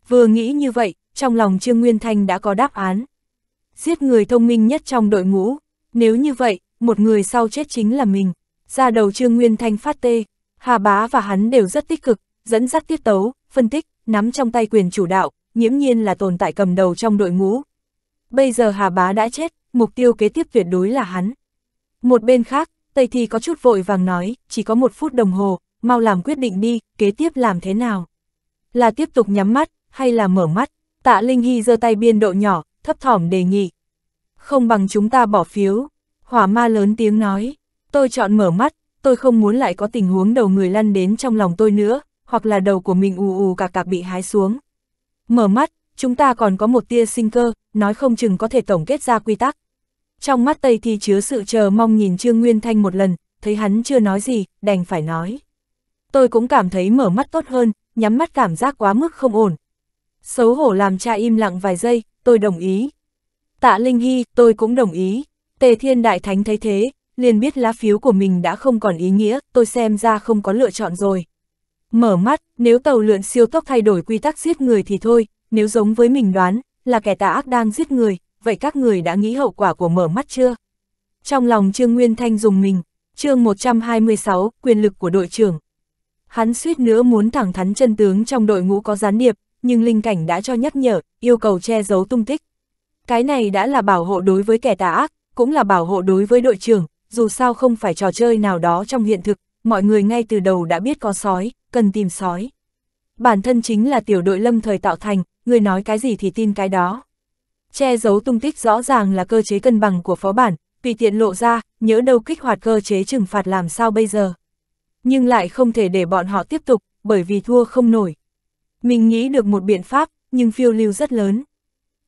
Vừa nghĩ như vậy, trong lòng Trương Nguyên Thanh đã có đáp án. Giết người thông minh nhất trong đội ngũ, nếu như vậy, một người sau chết chính là mình. Ra đầu Trương Nguyên Thanh phát tê, Hà Bá và hắn đều rất tích cực, dẫn dắt tiết tấu, phân tích, nắm trong tay quyền chủ đạo, nhiễm nhiên là tồn tại cầm đầu trong đội ngũ. Bây giờ Hà Bá đã chết, mục tiêu kế tiếp tuyệt đối là hắn. Một bên khác, Tây Thi có chút vội vàng nói, chỉ có một phút đồng hồ, mau làm quyết định đi, kế tiếp làm thế nào? Là tiếp tục nhắm mắt, hay là mở mắt? Tạ Linh Hy giơ tay biên độ nhỏ, thấp thỏm đề nghị. Không bằng chúng ta bỏ phiếu. Hỏa ma lớn tiếng nói, tôi chọn mở mắt, tôi không muốn lại có tình huống đầu người lăn đến trong lòng tôi nữa, hoặc là đầu của mình ù ù cạc cạc bị hái xuống. Mở mắt, chúng ta còn có một tia sinh cơ, nói không chừng có thể tổng kết ra quy tắc. Trong mắt Tây thì chứa sự chờ mong nhìn Trương Nguyên Thanh một lần, thấy hắn chưa nói gì, đành phải nói. Tôi cũng cảm thấy mở mắt tốt hơn, nhắm mắt cảm giác quá mức không ổn. Xấu hổ làm cha im lặng vài giây, tôi đồng ý. Tạ Linh Hy, tôi cũng đồng ý. Tề Thiên Đại Thánh thấy thế, liền biết lá phiếu của mình đã không còn ý nghĩa, tôi xem ra không có lựa chọn rồi. Mở mắt, nếu tàu lượn siêu tốc thay đổi quy tắc giết người thì thôi, nếu giống với mình đoán, là kẻ tà ác đang giết người, vậy các người đã nghĩ hậu quả của mở mắt chưa? Trong lòng Trương Nguyên Thanh dùng mình, chương 126, quyền lực của đội trưởng. Hắn suýt nữa muốn thẳng thắn chân tướng trong đội ngũ có gián điệp, nhưng linh cảnh đã cho nhắc nhở, yêu cầu che giấu tung tích. Cái này đã là bảo hộ đối với kẻ tà ác, cũng là bảo hộ đối với đội trưởng, dù sao không phải trò chơi nào đó trong hiện thực, mọi người ngay từ đầu đã biết có sói, cần tìm sói. Bản thân chính là tiểu đội lâm thời tạo thành, người nói cái gì thì tin cái đó. Che giấu tung tích rõ ràng là cơ chế cân bằng của phó bản, tùy tiện lộ ra, nhớ đâu kích hoạt cơ chế trừng phạt làm sao bây giờ. Nhưng lại không thể để bọn họ tiếp tục, bởi vì thua không nổi. Mình nghĩ được một biện pháp, nhưng phiêu lưu rất lớn.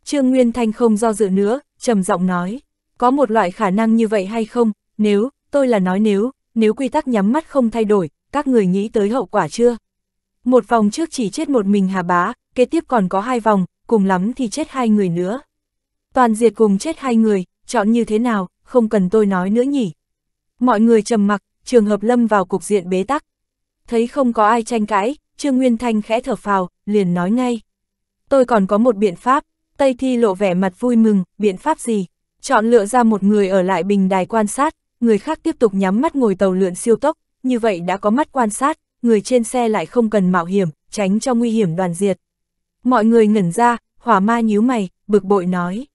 Trương Nguyên Thanh không do dự nữa, trầm giọng nói, có một loại khả năng như vậy hay không, nếu, tôi là nói nếu, nếu quy tắc nhắm mắt không thay đổi, các người nghĩ tới hậu quả chưa? Một vòng trước chỉ chết một mình Hà Bá, kế tiếp còn có hai vòng, cùng lắm thì chết hai người nữa. Toàn diệt cùng chết hai người, chọn như thế nào, không cần tôi nói nữa nhỉ. Mọi người trầm mặc, trường hợp lâm vào cục diện bế tắc. Thấy không có ai tranh cãi, Trương Nguyên Thanh khẽ thở phào, liền nói ngay. Tôi còn có một biện pháp, Tây Thi lộ vẻ mặt vui mừng, biện pháp gì? Chọn lựa ra một người ở lại bình đài quan sát, người khác tiếp tục nhắm mắt ngồi tàu lượn siêu tốc, như vậy đã có mắt quan sát, người trên xe lại không cần mạo hiểm, tránh cho nguy hiểm đoàn diệt. Mọi người ngẩn ra, hỏa ma nhíu mày, bực bội nói.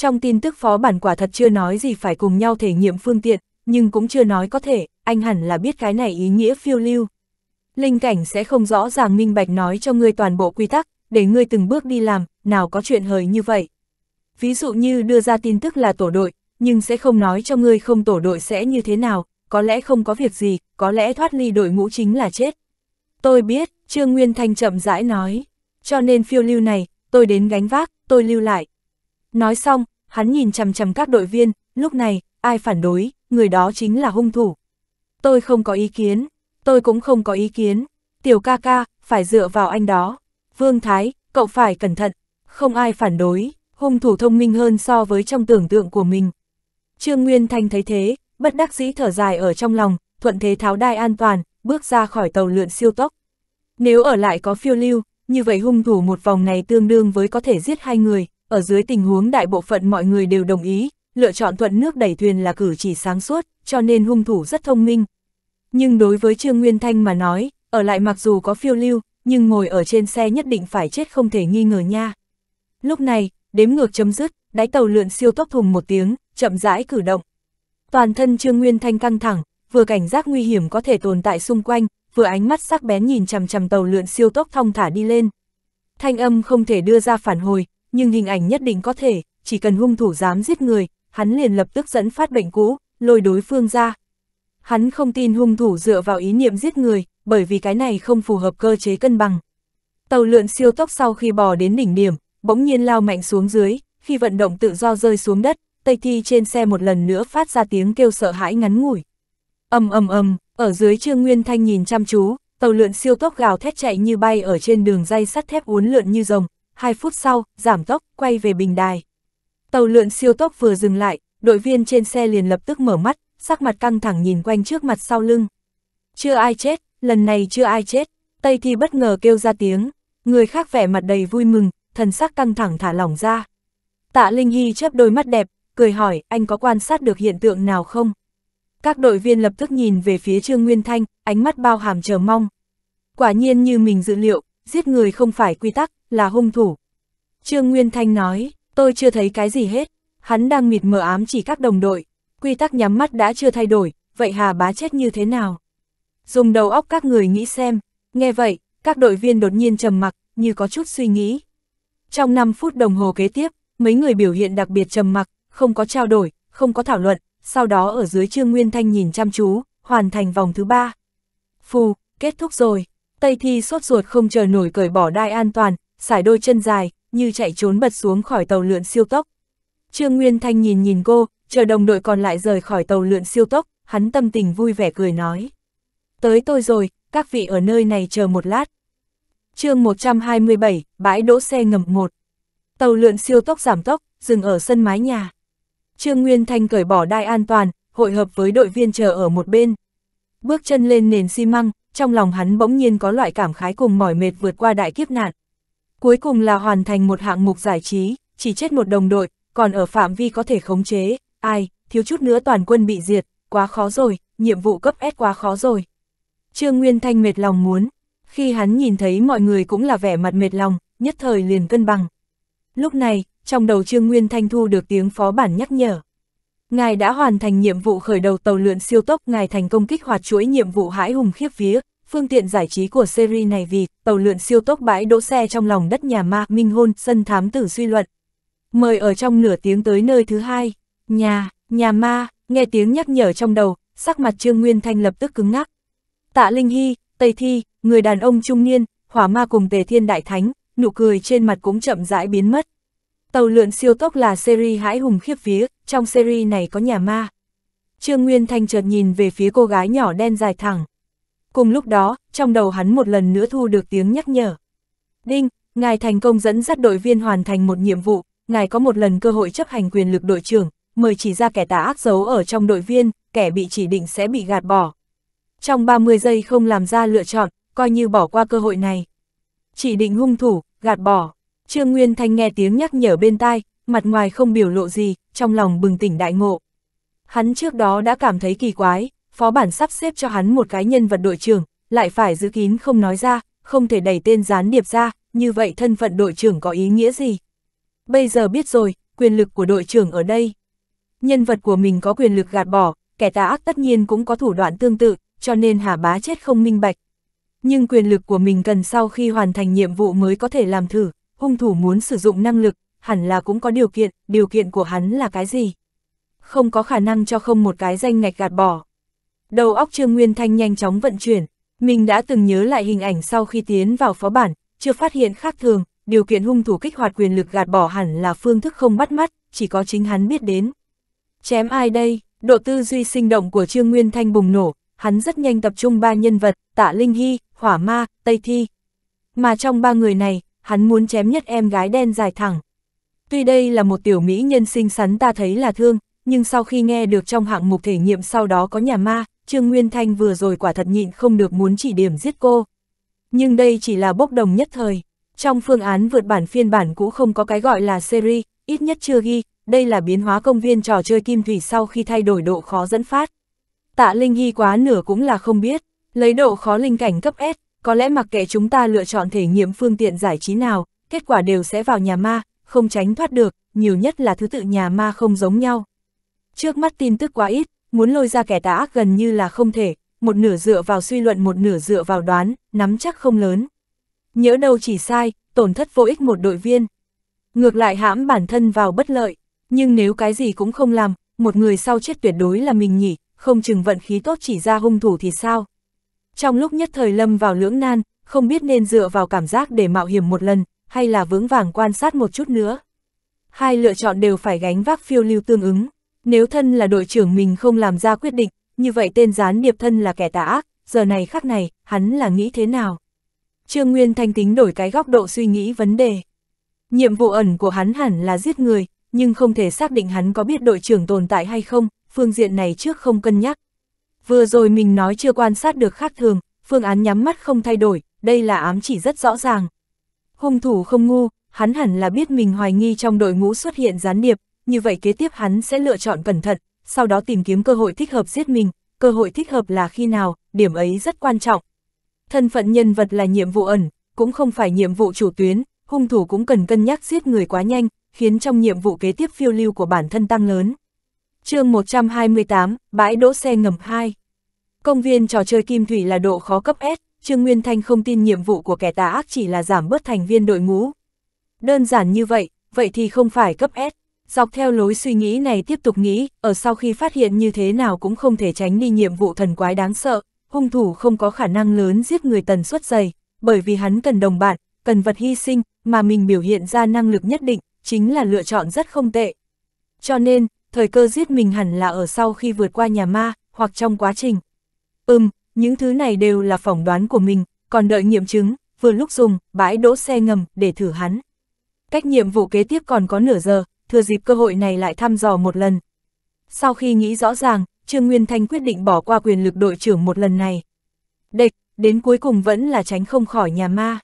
Trong tin tức phó bản quả thật chưa nói gì phải cùng nhau thể nghiệm phương tiện, nhưng cũng chưa nói có thể, anh hẳn là biết cái này ý nghĩa phiêu lưu. Linh cảnh sẽ không rõ ràng minh bạch nói cho ngươi toàn bộ quy tắc, để ngươi từng bước đi làm, nào có chuyện hời như vậy. Ví dụ như đưa ra tin tức là tổ đội, nhưng sẽ không nói cho ngươi không tổ đội sẽ như thế nào, có lẽ không có việc gì, có lẽ thoát ly đội ngũ chính là chết. Tôi biết, Trương Nguyên Thanh chậm rãi nói, cho nên phiêu lưu này, tôi đến gánh vác, tôi lưu lại, Nói xong, hắn nhìn chằm chằm các đội viên, lúc này, ai phản đối, người đó chính là hung thủ. Tôi không có ý kiến, tôi cũng không có ý kiến, tiểu ca ca, phải dựa vào anh đó. Vương Thái, cậu phải cẩn thận, không ai phản đối, hung thủ thông minh hơn so với trong tưởng tượng của mình. Trương Nguyên Thanh thấy thế, bất đắc dĩ thở dài ở trong lòng, thuận thế tháo đai an toàn, bước ra khỏi tàu lượn siêu tốc. Nếu ở lại có phiêu lưu, như vậy hung thủ một vòng này tương đương với có thể giết hai người, ở dưới tình huống đại bộ phận mọi người đều đồng ý, lựa chọn thuận nước đẩy thuyền là cử chỉ sáng suốt, cho nên hung thủ rất thông minh. Nhưng đối với Trương Nguyên Thanh mà nói, ở lại mặc dù có phiêu lưu, nhưng ngồi ở trên xe nhất định phải chết không thể nghi ngờ nha. Lúc này, đếm ngược chấm dứt, đáy tàu lượn siêu tốc thùng một tiếng, chậm rãi cử động. Toàn thân Trương Nguyên Thanh căng thẳng, vừa cảnh giác nguy hiểm có thể tồn tại xung quanh, vừa ánh mắt sắc bén nhìn chằm chằm tàu lượn siêu tốc thong thả đi lên. Thanh âm không thể đưa ra phản hồi, nhưng hình ảnh nhất định có thể, chỉ cần hung thủ dám giết người, hắn liền lập tức dẫn phát bệnh cũ, lôi đối phương ra. Hắn không tin hung thủ dựa vào ý niệm giết người, bởi vì cái này không phù hợp cơ chế cân bằng. Tàu lượn siêu tốc sau khi bò đến đỉnh điểm, bỗng nhiên lao mạnh xuống dưới, khi vận động tự do rơi xuống đất, Tây Thi trên xe một lần nữa phát ra tiếng kêu sợ hãi ngắn ngủi. Ầm ầm ầm, ở dưới Trương Nguyên Thanh nhìn chăm chú, tàu lượn siêu tốc gào thét chạy như bay ở trên đường dây sắt thép uốn lượn như rồng, 2 phút sau, giảm tốc, quay về bình đài. Tàu lượn siêu tốc vừa dừng lại, đội viên trên xe liền lập tức mở mắt, sắc mặt căng thẳng nhìn quanh trước mặt sau lưng. Chưa ai chết, lần này chưa ai chết, Tây Thi bất ngờ kêu ra tiếng, người khác vẻ mặt đầy vui mừng, thần sắc căng thẳng thả lỏng ra. Tạ Linh Hy chớp đôi mắt đẹp, cười hỏi anh có quan sát được hiện tượng nào không? Các đội viên lập tức nhìn về phía Trương Nguyên Thanh, ánh mắt bao hàm chờ mong. Quả nhiên như mình dự liệu, giết người không phải quy tắc, là hung thủ. Trương Nguyên Thanh nói, tôi chưa thấy cái gì hết, hắn đang mịt mờ ám chỉ các đồng đội, quy tắc nhắm mắt đã chưa thay đổi, vậy Hà Bá chết như thế nào? Dùng đầu óc các người nghĩ xem, nghe vậy, các đội viên đột nhiên trầm mặc, như có chút suy nghĩ. Trong 5 phút đồng hồ kế tiếp, mấy người biểu hiện đặc biệt trầm mặc, không có trao đổi, không có thảo luận, sau đó ở dưới Trương Nguyên Thanh nhìn chăm chú, hoàn thành vòng thứ 3. Phù, kết thúc rồi, Tây Thi sốt ruột không chờ nổi cởi bỏ đai an toàn, sải đôi chân dài, như chạy trốn bật xuống khỏi tàu lượn siêu tốc. Trương Nguyên Thanh nhìn nhìn cô, chờ đồng đội còn lại rời khỏi tàu lượn siêu tốc, hắn tâm tình vui vẻ cười nói. Tới tôi rồi, các vị ở nơi này chờ một lát. chương 127, bãi đỗ xe ngầm một. Tàu lượn siêu tốc giảm tốc, dừng ở sân mái nhà. Trương Nguyên Thanh cởi bỏ đai an toàn, hội hợp với đội viên chờ ở một bên. Bước chân lên nền xi măng, trong lòng hắn bỗng nhiên có loại cảm khái cùng mỏi mệt vượt qua đại kiếp nạn, Cuối cùng là hoàn thành một hạng mục giải trí, chỉ chết một đồng đội, còn ở phạm vi có thể khống chế, ai, thiếu chút nữa toàn quân bị diệt, quá khó rồi, nhiệm vụ cấp S quá khó rồi. Trương Nguyên Thanh mệt lòng muốn, khi hắn nhìn thấy mọi người cũng là vẻ mặt mệt lòng, nhất thời liền cân bằng. Lúc này, trong đầu Trương Nguyên Thanh thu được tiếng phó bản nhắc nhở. Ngài đã hoàn thành nhiệm vụ khởi đầu tàu lượn siêu tốc, ngài thành công kích hoạt chuỗi nhiệm vụ hãi hùng khiếp vía, Phương tiện giải trí của series này vì tàu lượn siêu tốc bãi đỗ xe trong lòng đất nhà ma Minh Hôn, sân thám tử suy luận. Mời ở trong nửa tiếng tới nơi thứ hai, nhà, nhà ma, nghe tiếng nhắc nhở trong đầu, sắc mặt Trương Nguyên Thanh lập tức cứng ngắc. Tạ Linh Hy, Tây Thi, người đàn ông trung niên, hỏa ma cùng tề thiên đại thánh, nụ cười trên mặt cũng chậm rãi biến mất. Tàu lượn siêu tốc là series hãi hùng khiếp vía, trong series này có nhà ma. Trương Nguyên Thanh chợt nhìn về phía cô gái nhỏ đen dài thẳng, Cùng lúc đó, trong đầu hắn một lần nữa thu được tiếng nhắc nhở. Đinh, ngài thành công dẫn dắt đội viên hoàn thành một nhiệm vụ, ngài có một lần cơ hội chấp hành quyền lực đội trưởng, mời chỉ ra kẻ tà ác giấu ở trong đội viên, kẻ bị chỉ định sẽ bị gạt bỏ. Trong 30 giây không làm ra lựa chọn, coi như bỏ qua cơ hội này. Chỉ định hung thủ, gạt bỏ. Trương Nguyên Thanh nghe tiếng nhắc nhở bên tai, mặt ngoài không biểu lộ gì, trong lòng bừng tỉnh đại ngộ. Hắn trước đó đã cảm thấy kỳ quái, phó bản sắp xếp cho hắn một cái nhân vật đội trưởng, lại phải giữ kín không nói ra, không thể đẩy tên gián điệp ra, như vậy thân phận đội trưởng có ý nghĩa gì? Bây giờ biết rồi, quyền lực của đội trưởng ở đây. Nhân vật của mình có quyền lực gạt bỏ, kẻ tà ác tất nhiên cũng có thủ đoạn tương tự, cho nên Hà Bá chết không minh bạch. Nhưng quyền lực của mình cần sau khi hoàn thành nhiệm vụ mới có thể làm thử, hung thủ muốn sử dụng năng lực, hẳn là cũng có điều kiện, điều kiện của hắn là cái gì? Không có khả năng cho không một cái danh ngạch gạt bỏ. Đầu óc Trương Nguyên Thanh nhanh chóng vận chuyển, mình đã từng nhớ lại hình ảnh sau khi tiến vào phó bản, chưa phát hiện khác thường, điều kiện hung thủ kích hoạt quyền lực gạt bỏ hẳn là phương thức không bắt mắt, chỉ có chính hắn biết đến. Chém ai đây? Độ tư duy sinh động của Trương Nguyên Thanh bùng nổ, hắn rất nhanh tập trung ba nhân vật, Tạ Linh Hy, Hỏa Ma, Tây Thi. Mà trong ba người này, hắn muốn chém nhất em gái đen dài thẳng. Tuy đây là một tiểu mỹ nhân sinh sắn ta thấy là thương, nhưng sau khi nghe được trong hạng mục thể nghiệm sau đó có nhà ma, Trương Nguyên Thanh vừa rồi quả thật nhịn không được muốn chỉ điểm giết cô. Nhưng đây chỉ là bốc đồng nhất thời. Trong phương án vượt bản phiên bản cũ không có cái gọi là series, ít nhất chưa ghi, đây là biến hóa công viên trò chơi kim thủy sau khi thay đổi độ khó dẫn phát. Tạ Linh Hy quá nửa cũng là không biết, lấy độ khó linh cảnh cấp S, có lẽ mặc kệ chúng ta lựa chọn thể nghiệm phương tiện giải trí nào, kết quả đều sẽ vào nhà ma, không tránh thoát được, nhiều nhất là thứ tự nhà ma không giống nhau. Trước mắt tin tức quá ít, muốn lôi ra kẻ tà ác gần như là không thể, một nửa dựa vào suy luận một nửa dựa vào đoán, nắm chắc không lớn. Nhỡ đâu chỉ sai, tổn thất vô ích một đội viên. Ngược lại hãm bản thân vào bất lợi, nhưng nếu cái gì cũng không làm, một người sau chết tuyệt đối là mình nhỉ, không chừng vận khí tốt chỉ ra hung thủ thì sao. Trong lúc nhất thời lâm vào lưỡng nan, không biết nên dựa vào cảm giác để mạo hiểm một lần, hay là vững vàng quan sát một chút nữa. Hai lựa chọn đều phải gánh vác phiêu lưu tương ứng. Nếu thân là đội trưởng mình không làm ra quyết định, như vậy tên gián điệp thân là kẻ tà ác, giờ này khắc này, hắn là nghĩ thế nào? Trương Nguyên Thanh tính đổi cái góc độ suy nghĩ vấn đề. Nhiệm vụ ẩn của hắn hẳn là giết người, nhưng không thể xác định hắn có biết đội trưởng tồn tại hay không, phương diện này trước không cân nhắc. Vừa rồi mình nói chưa quan sát được khác thường, phương án nhắm mắt không thay đổi, đây là ám chỉ rất rõ ràng. Hung thủ không ngu, hắn hẳn là biết mình hoài nghi trong đội ngũ xuất hiện gián điệp, như vậy kế tiếp hắn sẽ lựa chọn cẩn thận, sau đó tìm kiếm cơ hội thích hợp giết mình, cơ hội thích hợp là khi nào, điểm ấy rất quan trọng. Thân phận nhân vật là nhiệm vụ ẩn, cũng không phải nhiệm vụ chủ tuyến, hung thủ cũng cần cân nhắc giết người quá nhanh, khiến trong nhiệm vụ kế tiếp phiêu lưu của bản thân tăng lớn. chương 128, Bãi đỗ xe ngầm 2 Công viên trò chơi Kim Thủy là độ khó cấp S, Trương Nguyên Thanh không tin nhiệm vụ của kẻ tà ác chỉ là giảm bớt thành viên đội ngũ. Đơn giản như vậy, vậy thì không phải cấp S, Dọc theo lối suy nghĩ này tiếp tục nghĩ, ở sau khi phát hiện như thế nào cũng không thể tránh đi nhiệm vụ thần quái đáng sợ, hung thủ không có khả năng lớn giết người tần suất dày, bởi vì hắn cần đồng bạn, cần vật hy sinh, mà mình biểu hiện ra năng lực nhất định, chính là lựa chọn rất không tệ. Cho nên, thời cơ giết mình hẳn là ở sau khi vượt qua nhà ma, hoặc trong quá trình. Ừm, những thứ này đều là phỏng đoán của mình, còn đợi nghiệm chứng, vừa lúc dùng, bãi đỗ xe ngầm, để thử hắn. Cách nhiệm vụ kế tiếp còn có nửa giờ, thừa dịp cơ hội này lại thăm dò một lần. Sau khi nghĩ rõ ràng, Trương Nguyên Thanh quyết định bỏ qua quyền lực đội trưởng một lần này. Địch, đến cuối cùng vẫn là tránh không khỏi nhà ma.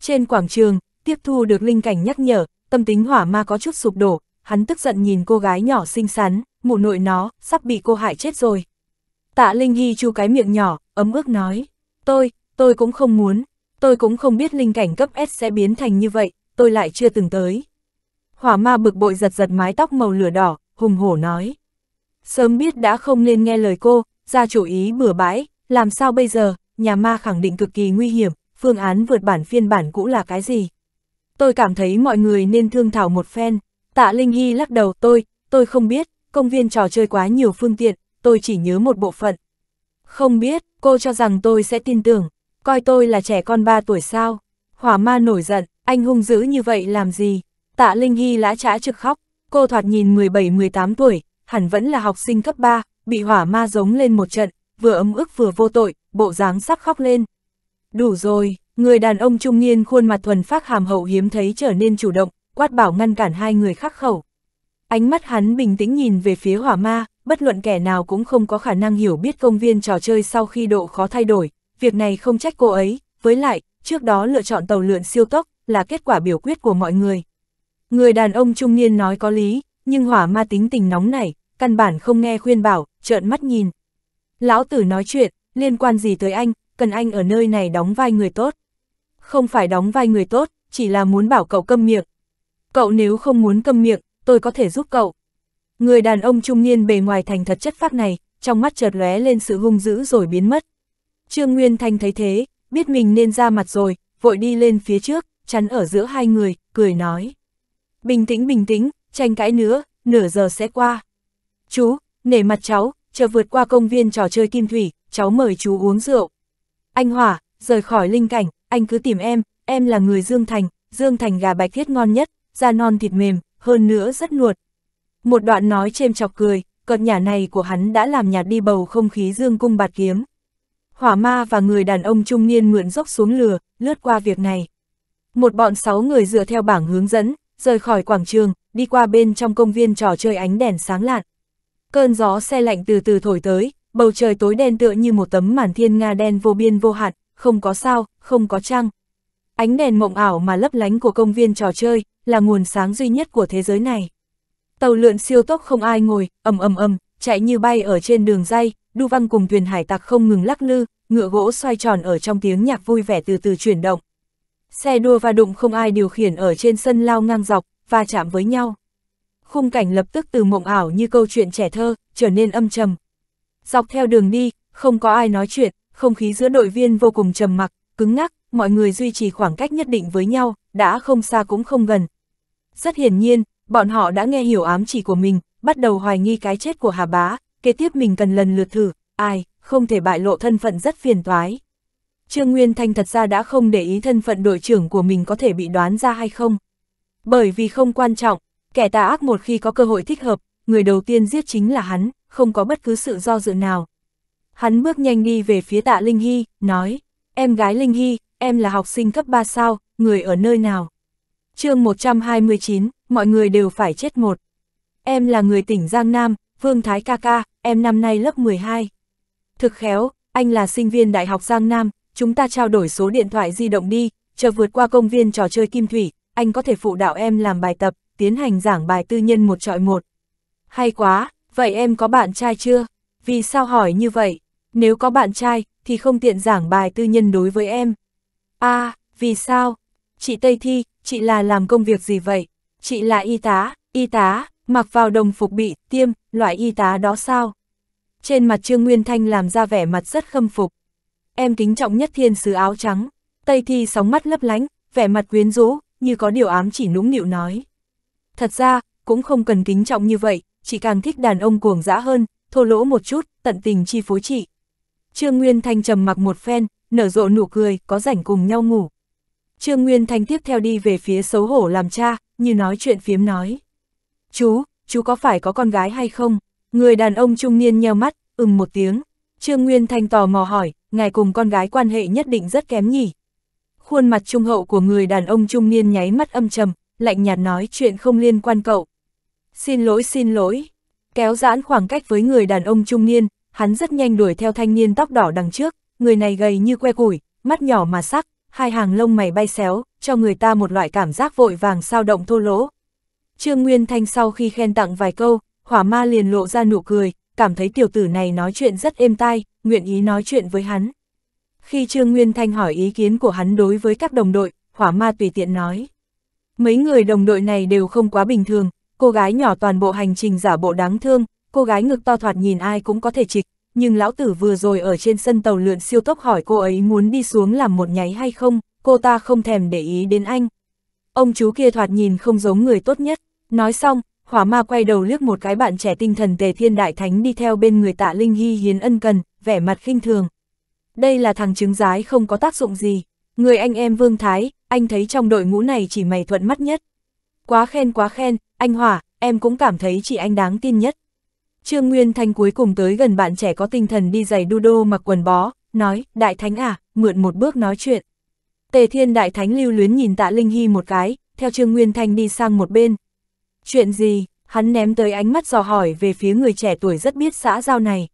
Trên quảng trường, tiếp thu được linh cảnh nhắc nhở, tâm tính hỏa ma có chút sụp đổ, hắn tức giận nhìn cô gái nhỏ xinh xắn, mụ nội nó, sắp bị cô hại chết rồi. Tạ Linh Hy chu cái miệng nhỏ, ấm ước nói, tôi, tôi cũng không muốn, tôi cũng không biết linh cảnh cấp S sẽ biến thành như vậy, tôi lại chưa từng tới. Hỏa ma bực bội giật giật mái tóc màu lửa đỏ, hùng hổ nói. Sớm biết đã không nên nghe lời cô, ra chủ ý bừa bãi, làm sao bây giờ, nhà ma khẳng định cực kỳ nguy hiểm, phương án vượt bản phiên bản cũ là cái gì. Tôi cảm thấy mọi người nên thương thảo một phen, tạ Linh Hy lắc đầu tôi, tôi không biết, công viên trò chơi quá nhiều phương tiện, tôi chỉ nhớ một bộ phận. Không biết, cô cho rằng tôi sẽ tin tưởng, coi tôi là trẻ con 3 tuổi sao. Hỏa ma nổi giận, anh hung dữ như vậy làm gì? Tạ Linh Hy lã trã trực khóc, cô thoạt nhìn 17-18 tuổi, hẳn vẫn là học sinh cấp 3, bị hỏa ma giống lên một trận, vừa ấm ức vừa vô tội, bộ dáng sắp khóc lên. Đủ rồi, người đàn ông trung niên khuôn mặt thuần phác hàm hậu hiếm thấy trở nên chủ động, quát bảo ngăn cản hai người khắc khẩu. Ánh mắt hắn bình tĩnh nhìn về phía hỏa ma, bất luận kẻ nào cũng không có khả năng hiểu biết công viên trò chơi sau khi độ khó thay đổi, việc này không trách cô ấy, với lại, trước đó lựa chọn tàu lượn siêu tốc là kết quả biểu quyết của mọi người, Người đàn ông trung niên nói có lý, nhưng hỏa ma tính tình nóng này, căn bản không nghe khuyên bảo, trợn mắt nhìn. Lão tử nói chuyện, liên quan gì tới anh, cần anh ở nơi này đóng vai người tốt. Không phải đóng vai người tốt, chỉ là muốn bảo cậu câm miệng. Cậu nếu không muốn câm miệng, tôi có thể giúp cậu. Người đàn ông trung niên bề ngoài thành thật chất phác này, trong mắt chợt lóe lên sự hung dữ rồi biến mất. Trương Nguyên Thanh thấy thế, biết mình nên ra mặt rồi, vội đi lên phía trước, chắn ở giữa hai người, cười nói bình tĩnh bình tĩnh, tranh cãi nữa, nửa giờ sẽ qua. Chú, nể mặt cháu, chờ vượt qua công viên trò chơi kim thủy, cháu mời chú uống rượu. Anh Hỏa, rời khỏi linh cảnh, anh cứ tìm em, em là người Dương Thành, Dương Thành gà bạch thiết ngon nhất, da non thịt mềm, hơn nữa rất nuột. Một đoạn nói chêm chọc cười, cợt nhà này của hắn đã làm nhạt đi bầu không khí Dương cung bạt kiếm. Hỏa ma và người đàn ông trung niên mượn dốc xuống lừa, lướt qua việc này. Một bọn sáu người dựa theo bảng hướng dẫn, rời khỏi quảng trường, đi qua bên trong công viên trò chơi ánh đèn sáng lạn. Cơn gió xe lạnh từ từ thổi tới, bầu trời tối đen tựa như một tấm màn thiên nga đen vô biên vô hạn, không có sao, không có trăng. Ánh đèn mộng ảo mà lấp lánh của công viên trò chơi là nguồn sáng duy nhất của thế giới này. Tàu lượn siêu tốc không ai ngồi, ầm ầm ầm, chạy như bay ở trên đường dây, đu văng cùng thuyền hải tặc không ngừng lắc lư, ngựa gỗ xoay tròn ở trong tiếng nhạc vui vẻ từ từ chuyển động. Xe đua va đụng không ai điều khiển ở trên sân lao ngang dọc, va chạm với nhau. Khung cảnh lập tức từ mộng ảo như câu chuyện trẻ thơ, trở nên âm trầm. Dọc theo đường đi, không có ai nói chuyện, không khí giữa đội viên vô cùng trầm mặc, cứng ngắc, mọi người duy trì khoảng cách nhất định với nhau, đã không xa cũng không gần. Rất hiển nhiên, bọn họ đã nghe hiểu ám chỉ của mình, bắt đầu hoài nghi cái chết của Hà Bá, kế tiếp mình cần lần lượt thử, ai, không thể bại lộ thân phận rất phiền toái. Trương Nguyên Thanh thật ra đã không để ý thân phận đội trưởng của mình có thể bị đoán ra hay không. Bởi vì không quan trọng, kẻ tà ác một khi có cơ hội thích hợp, người đầu tiên giết chính là hắn, không có bất cứ sự do dự nào. Hắn bước nhanh đi về phía tạ Linh Hy, nói, em gái Linh Hy, em là học sinh cấp 3 sao, người ở nơi nào? chương 129, mọi người đều phải chết một. Em là người tỉnh Giang Nam, Vương Thái Ca Ca, em năm nay lớp 12. Thực khéo, anh là sinh viên Đại học Giang Nam, chúng ta trao đổi số điện thoại di động đi, chờ vượt qua công viên trò chơi kim thủy, anh có thể phụ đạo em làm bài tập, tiến hành giảng bài tư nhân một trọi một. Hay quá, vậy em có bạn trai chưa? Vì sao hỏi như vậy? Nếu có bạn trai, thì không tiện giảng bài tư nhân đối với em. a à, vì sao? Chị Tây Thi, chị là làm công việc gì vậy? Chị là y tá, y tá, mặc vào đồng phục bị, tiêm, loại y tá đó sao? Trên mặt Trương Nguyên Thanh làm ra vẻ mặt rất khâm phục, em kính trọng nhất thiên sứ áo trắng. Tây thi sóng mắt lấp lánh, vẻ mặt quyến rũ, như có điều ám chỉ nũng nịu nói. Thật ra, cũng không cần kính trọng như vậy, chỉ càng thích đàn ông cuồng dã hơn, thô lỗ một chút, tận tình chi phối chị. Trương Nguyên Thanh trầm mặc một phen, nở rộ nụ cười, có rảnh cùng nhau ngủ. Trương Nguyên Thanh tiếp theo đi về phía xấu hổ làm cha, như nói chuyện phiếm nói. Chú, chú có phải có con gái hay không? Người đàn ông trung niên nheo mắt, ừm một tiếng. Trương Nguyên Thanh tò mò hỏi, ngài cùng con gái quan hệ nhất định rất kém nhỉ. Khuôn mặt trung hậu của người đàn ông trung niên nháy mắt âm trầm, lạnh nhạt nói chuyện không liên quan cậu. Xin lỗi xin lỗi, kéo giãn khoảng cách với người đàn ông trung niên, hắn rất nhanh đuổi theo thanh niên tóc đỏ đằng trước, người này gầy như que củi, mắt nhỏ mà sắc, hai hàng lông mày bay xéo, cho người ta một loại cảm giác vội vàng sao động thô lỗ. Trương Nguyên Thanh sau khi khen tặng vài câu, hỏa ma liền lộ ra nụ cười, cảm thấy tiểu tử này nói chuyện rất êm tai, nguyện ý nói chuyện với hắn. Khi Trương Nguyên Thanh hỏi ý kiến của hắn đối với các đồng đội, hỏa ma tùy tiện nói. Mấy người đồng đội này đều không quá bình thường, cô gái nhỏ toàn bộ hành trình giả bộ đáng thương, cô gái ngực to thoạt nhìn ai cũng có thể trịch, nhưng lão tử vừa rồi ở trên sân tàu lượn siêu tốc hỏi cô ấy muốn đi xuống làm một nháy hay không, cô ta không thèm để ý đến anh. Ông chú kia thoạt nhìn không giống người tốt nhất, nói xong, Hỏa ma quay đầu liếc một cái bạn trẻ tinh thần tề thiên đại thánh đi theo bên người tạ Linh Hy hiến ân cần, vẻ mặt khinh thường. Đây là thằng chứng giái không có tác dụng gì. Người anh em Vương Thái, anh thấy trong đội ngũ này chỉ mày thuận mắt nhất. Quá khen quá khen, anh Hỏa, em cũng cảm thấy chỉ anh đáng tin nhất. Trương Nguyên Thanh cuối cùng tới gần bạn trẻ có tinh thần đi giày đu đô mặc quần bó, nói, đại thánh à, mượn một bước nói chuyện. Tề thiên đại thánh lưu luyến nhìn tạ Linh Hy một cái, theo Trương Nguyên Thanh đi sang một bên, Chuyện gì? Hắn ném tới ánh mắt dò hỏi về phía người trẻ tuổi rất biết xã giao này.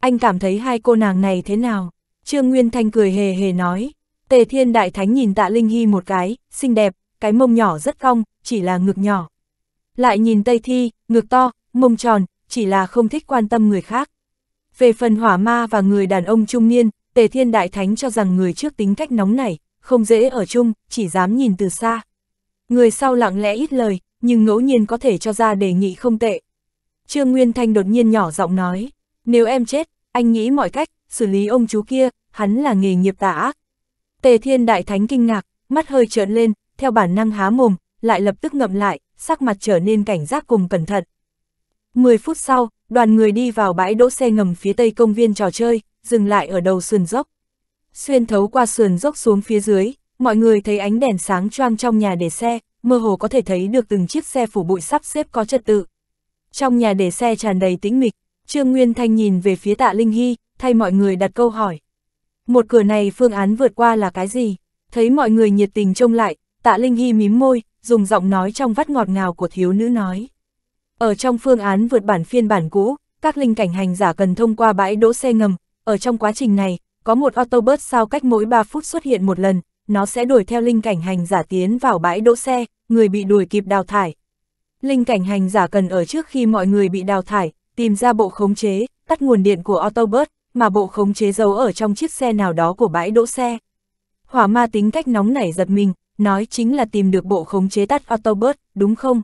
Anh cảm thấy hai cô nàng này thế nào? Trương Nguyên Thanh cười hề hề nói. Tề Thiên Đại Thánh nhìn Tạ Linh Hy một cái, xinh đẹp, cái mông nhỏ rất cong, chỉ là ngực nhỏ. Lại nhìn Tây Thi, ngực to, mông tròn, chỉ là không thích quan tâm người khác. Về phần hỏa ma và người đàn ông trung niên, Tề Thiên Đại Thánh cho rằng người trước tính cách nóng này, không dễ ở chung, chỉ dám nhìn từ xa. Người sau lặng lẽ ít lời, nhưng ngẫu nhiên có thể cho ra đề nghị không tệ. Trương Nguyên Thanh đột nhiên nhỏ giọng nói, nếu em chết, anh nghĩ mọi cách, xử lý ông chú kia, hắn là nghề nghiệp tà ác. Tề Thiên Đại Thánh kinh ngạc, mắt hơi trợn lên, theo bản năng há mồm, lại lập tức ngậm lại, sắc mặt trở nên cảnh giác cùng cẩn thận. Mười phút sau, đoàn người đi vào bãi đỗ xe ngầm phía tây công viên trò chơi, dừng lại ở đầu sườn dốc. Xuyên thấu qua sườn dốc xuống phía dưới, mọi người thấy ánh đèn sáng choang trong nhà để xe, mơ hồ có thể thấy được từng chiếc xe phủ bụi sắp xếp có trật tự. Trong nhà để xe tràn đầy tĩnh mịch, Trương Nguyên Thanh nhìn về phía tạ Linh Hy, thay mọi người đặt câu hỏi. Một cửa này phương án vượt qua là cái gì? Thấy mọi người nhiệt tình trông lại, tạ Linh Hy mím môi, dùng giọng nói trong vắt ngọt ngào của thiếu nữ nói. Ở trong phương án vượt bản phiên bản cũ, các linh cảnh hành giả cần thông qua bãi đỗ xe ngầm, ở trong quá trình này, có một autobus sau cách mỗi 3 phút xuất hiện một lần, nó sẽ đuổi theo linh cảnh hành giả tiến vào bãi đỗ xe, người bị đuổi kịp đào thải. Linh cảnh hành giả cần ở trước khi mọi người bị đào thải, tìm ra bộ khống chế, tắt nguồn điện của Autobus, mà bộ khống chế giấu ở trong chiếc xe nào đó của bãi đỗ xe. Hỏa ma tính cách nóng nảy giật mình, nói chính là tìm được bộ khống chế tắt Autobus, đúng không?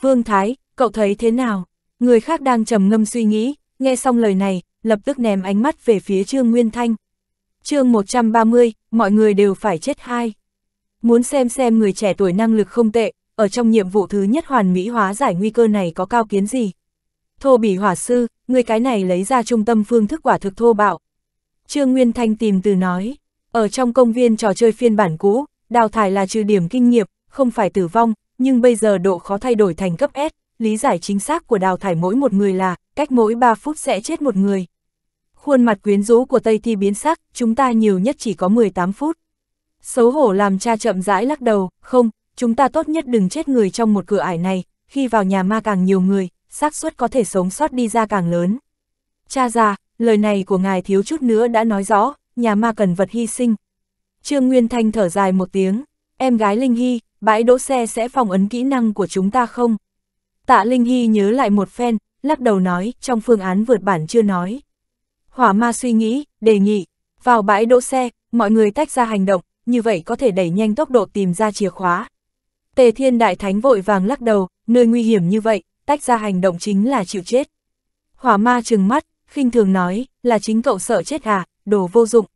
Vương Thái, cậu thấy thế nào? Người khác đang trầm ngâm suy nghĩ, nghe xong lời này, lập tức ném ánh mắt về phía Trương Nguyên Thanh, chương 130, mọi người đều phải chết hai. Muốn xem xem người trẻ tuổi năng lực không tệ, ở trong nhiệm vụ thứ nhất hoàn mỹ hóa giải nguy cơ này có cao kiến gì. Thô bỉ hỏa sư, người cái này lấy ra trung tâm phương thức quả thực thô bạo. Trương Nguyên Thanh tìm từ nói, ở trong công viên trò chơi phiên bản cũ, đào thải là trừ điểm kinh nghiệm, không phải tử vong, nhưng bây giờ độ khó thay đổi thành cấp S, lý giải chính xác của đào thải mỗi một người là, cách mỗi 3 phút sẽ chết một người. Khuôn mặt quyến rũ của Tây Thi biến sắc, chúng ta nhiều nhất chỉ có 18 phút. Xấu hổ làm cha chậm rãi lắc đầu, không, chúng ta tốt nhất đừng chết người trong một cửa ải này, khi vào nhà ma càng nhiều người, xác suất có thể sống sót đi ra càng lớn. Cha già, lời này của ngài thiếu chút nữa đã nói rõ, nhà ma cần vật hy sinh. Trương Nguyên Thanh thở dài một tiếng, em gái Linh Hy, bãi đỗ xe sẽ phòng ấn kỹ năng của chúng ta không? Tạ Linh Hy nhớ lại một phen, lắc đầu nói, trong phương án vượt bản chưa nói. Hỏa ma suy nghĩ, đề nghị, vào bãi đỗ xe, mọi người tách ra hành động, như vậy có thể đẩy nhanh tốc độ tìm ra chìa khóa. Tề thiên đại thánh vội vàng lắc đầu, nơi nguy hiểm như vậy, tách ra hành động chính là chịu chết. Hỏa ma trừng mắt, khinh thường nói, là chính cậu sợ chết à, đồ vô dụng.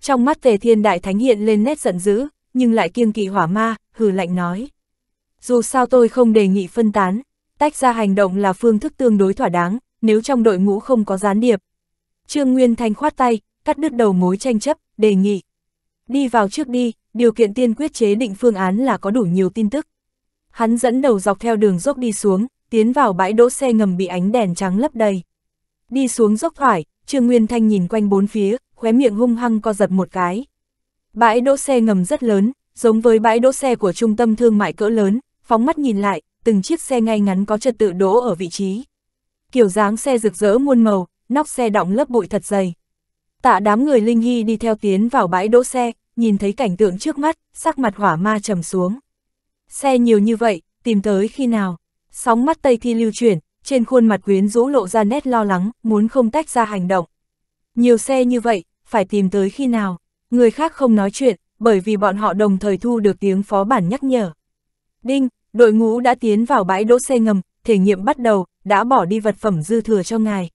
Trong mắt tề thiên đại thánh hiện lên nét giận dữ, nhưng lại kiêng kỵ hỏa ma, hừ lạnh nói. Dù sao tôi không đề nghị phân tán, tách ra hành động là phương thức tương đối thỏa đáng, nếu trong đội ngũ không có gián điệp, Trương Nguyên Thanh khoát tay, cắt đứt đầu mối tranh chấp, đề nghị. Đi vào trước đi, điều kiện tiên quyết chế định phương án là có đủ nhiều tin tức. Hắn dẫn đầu dọc theo đường dốc đi xuống, tiến vào bãi đỗ xe ngầm bị ánh đèn trắng lấp đầy. Đi xuống dốc thoải, Trương Nguyên Thanh nhìn quanh bốn phía, khóe miệng hung hăng co giật một cái. Bãi đỗ xe ngầm rất lớn, giống với bãi đỗ xe của trung tâm thương mại cỡ lớn, phóng mắt nhìn lại, từng chiếc xe ngay ngắn có trật tự đỗ ở vị trí. Kiểu dáng xe rực rỡ muôn màu, nóc xe đọng lớp bụi thật dày. Tạ đám người Linh Hy đi theo tiến vào bãi đỗ xe, nhìn thấy cảnh tượng trước mắt, sắc mặt hỏa ma trầm xuống. Xe nhiều như vậy, tìm tới khi nào? Sóng mắt Tây Thi lưu chuyển, trên khuôn mặt quyến rũ lộ ra nét lo lắng, muốn không tách ra hành động. Nhiều xe như vậy, phải tìm tới khi nào? Người khác không nói chuyện, bởi vì bọn họ đồng thời thu được tiếng phó bản nhắc nhở. Đinh, đội ngũ đã tiến vào bãi đỗ xe ngầm, thể nghiệm bắt đầu, đã bỏ đi vật phẩm dư thừa cho ngài.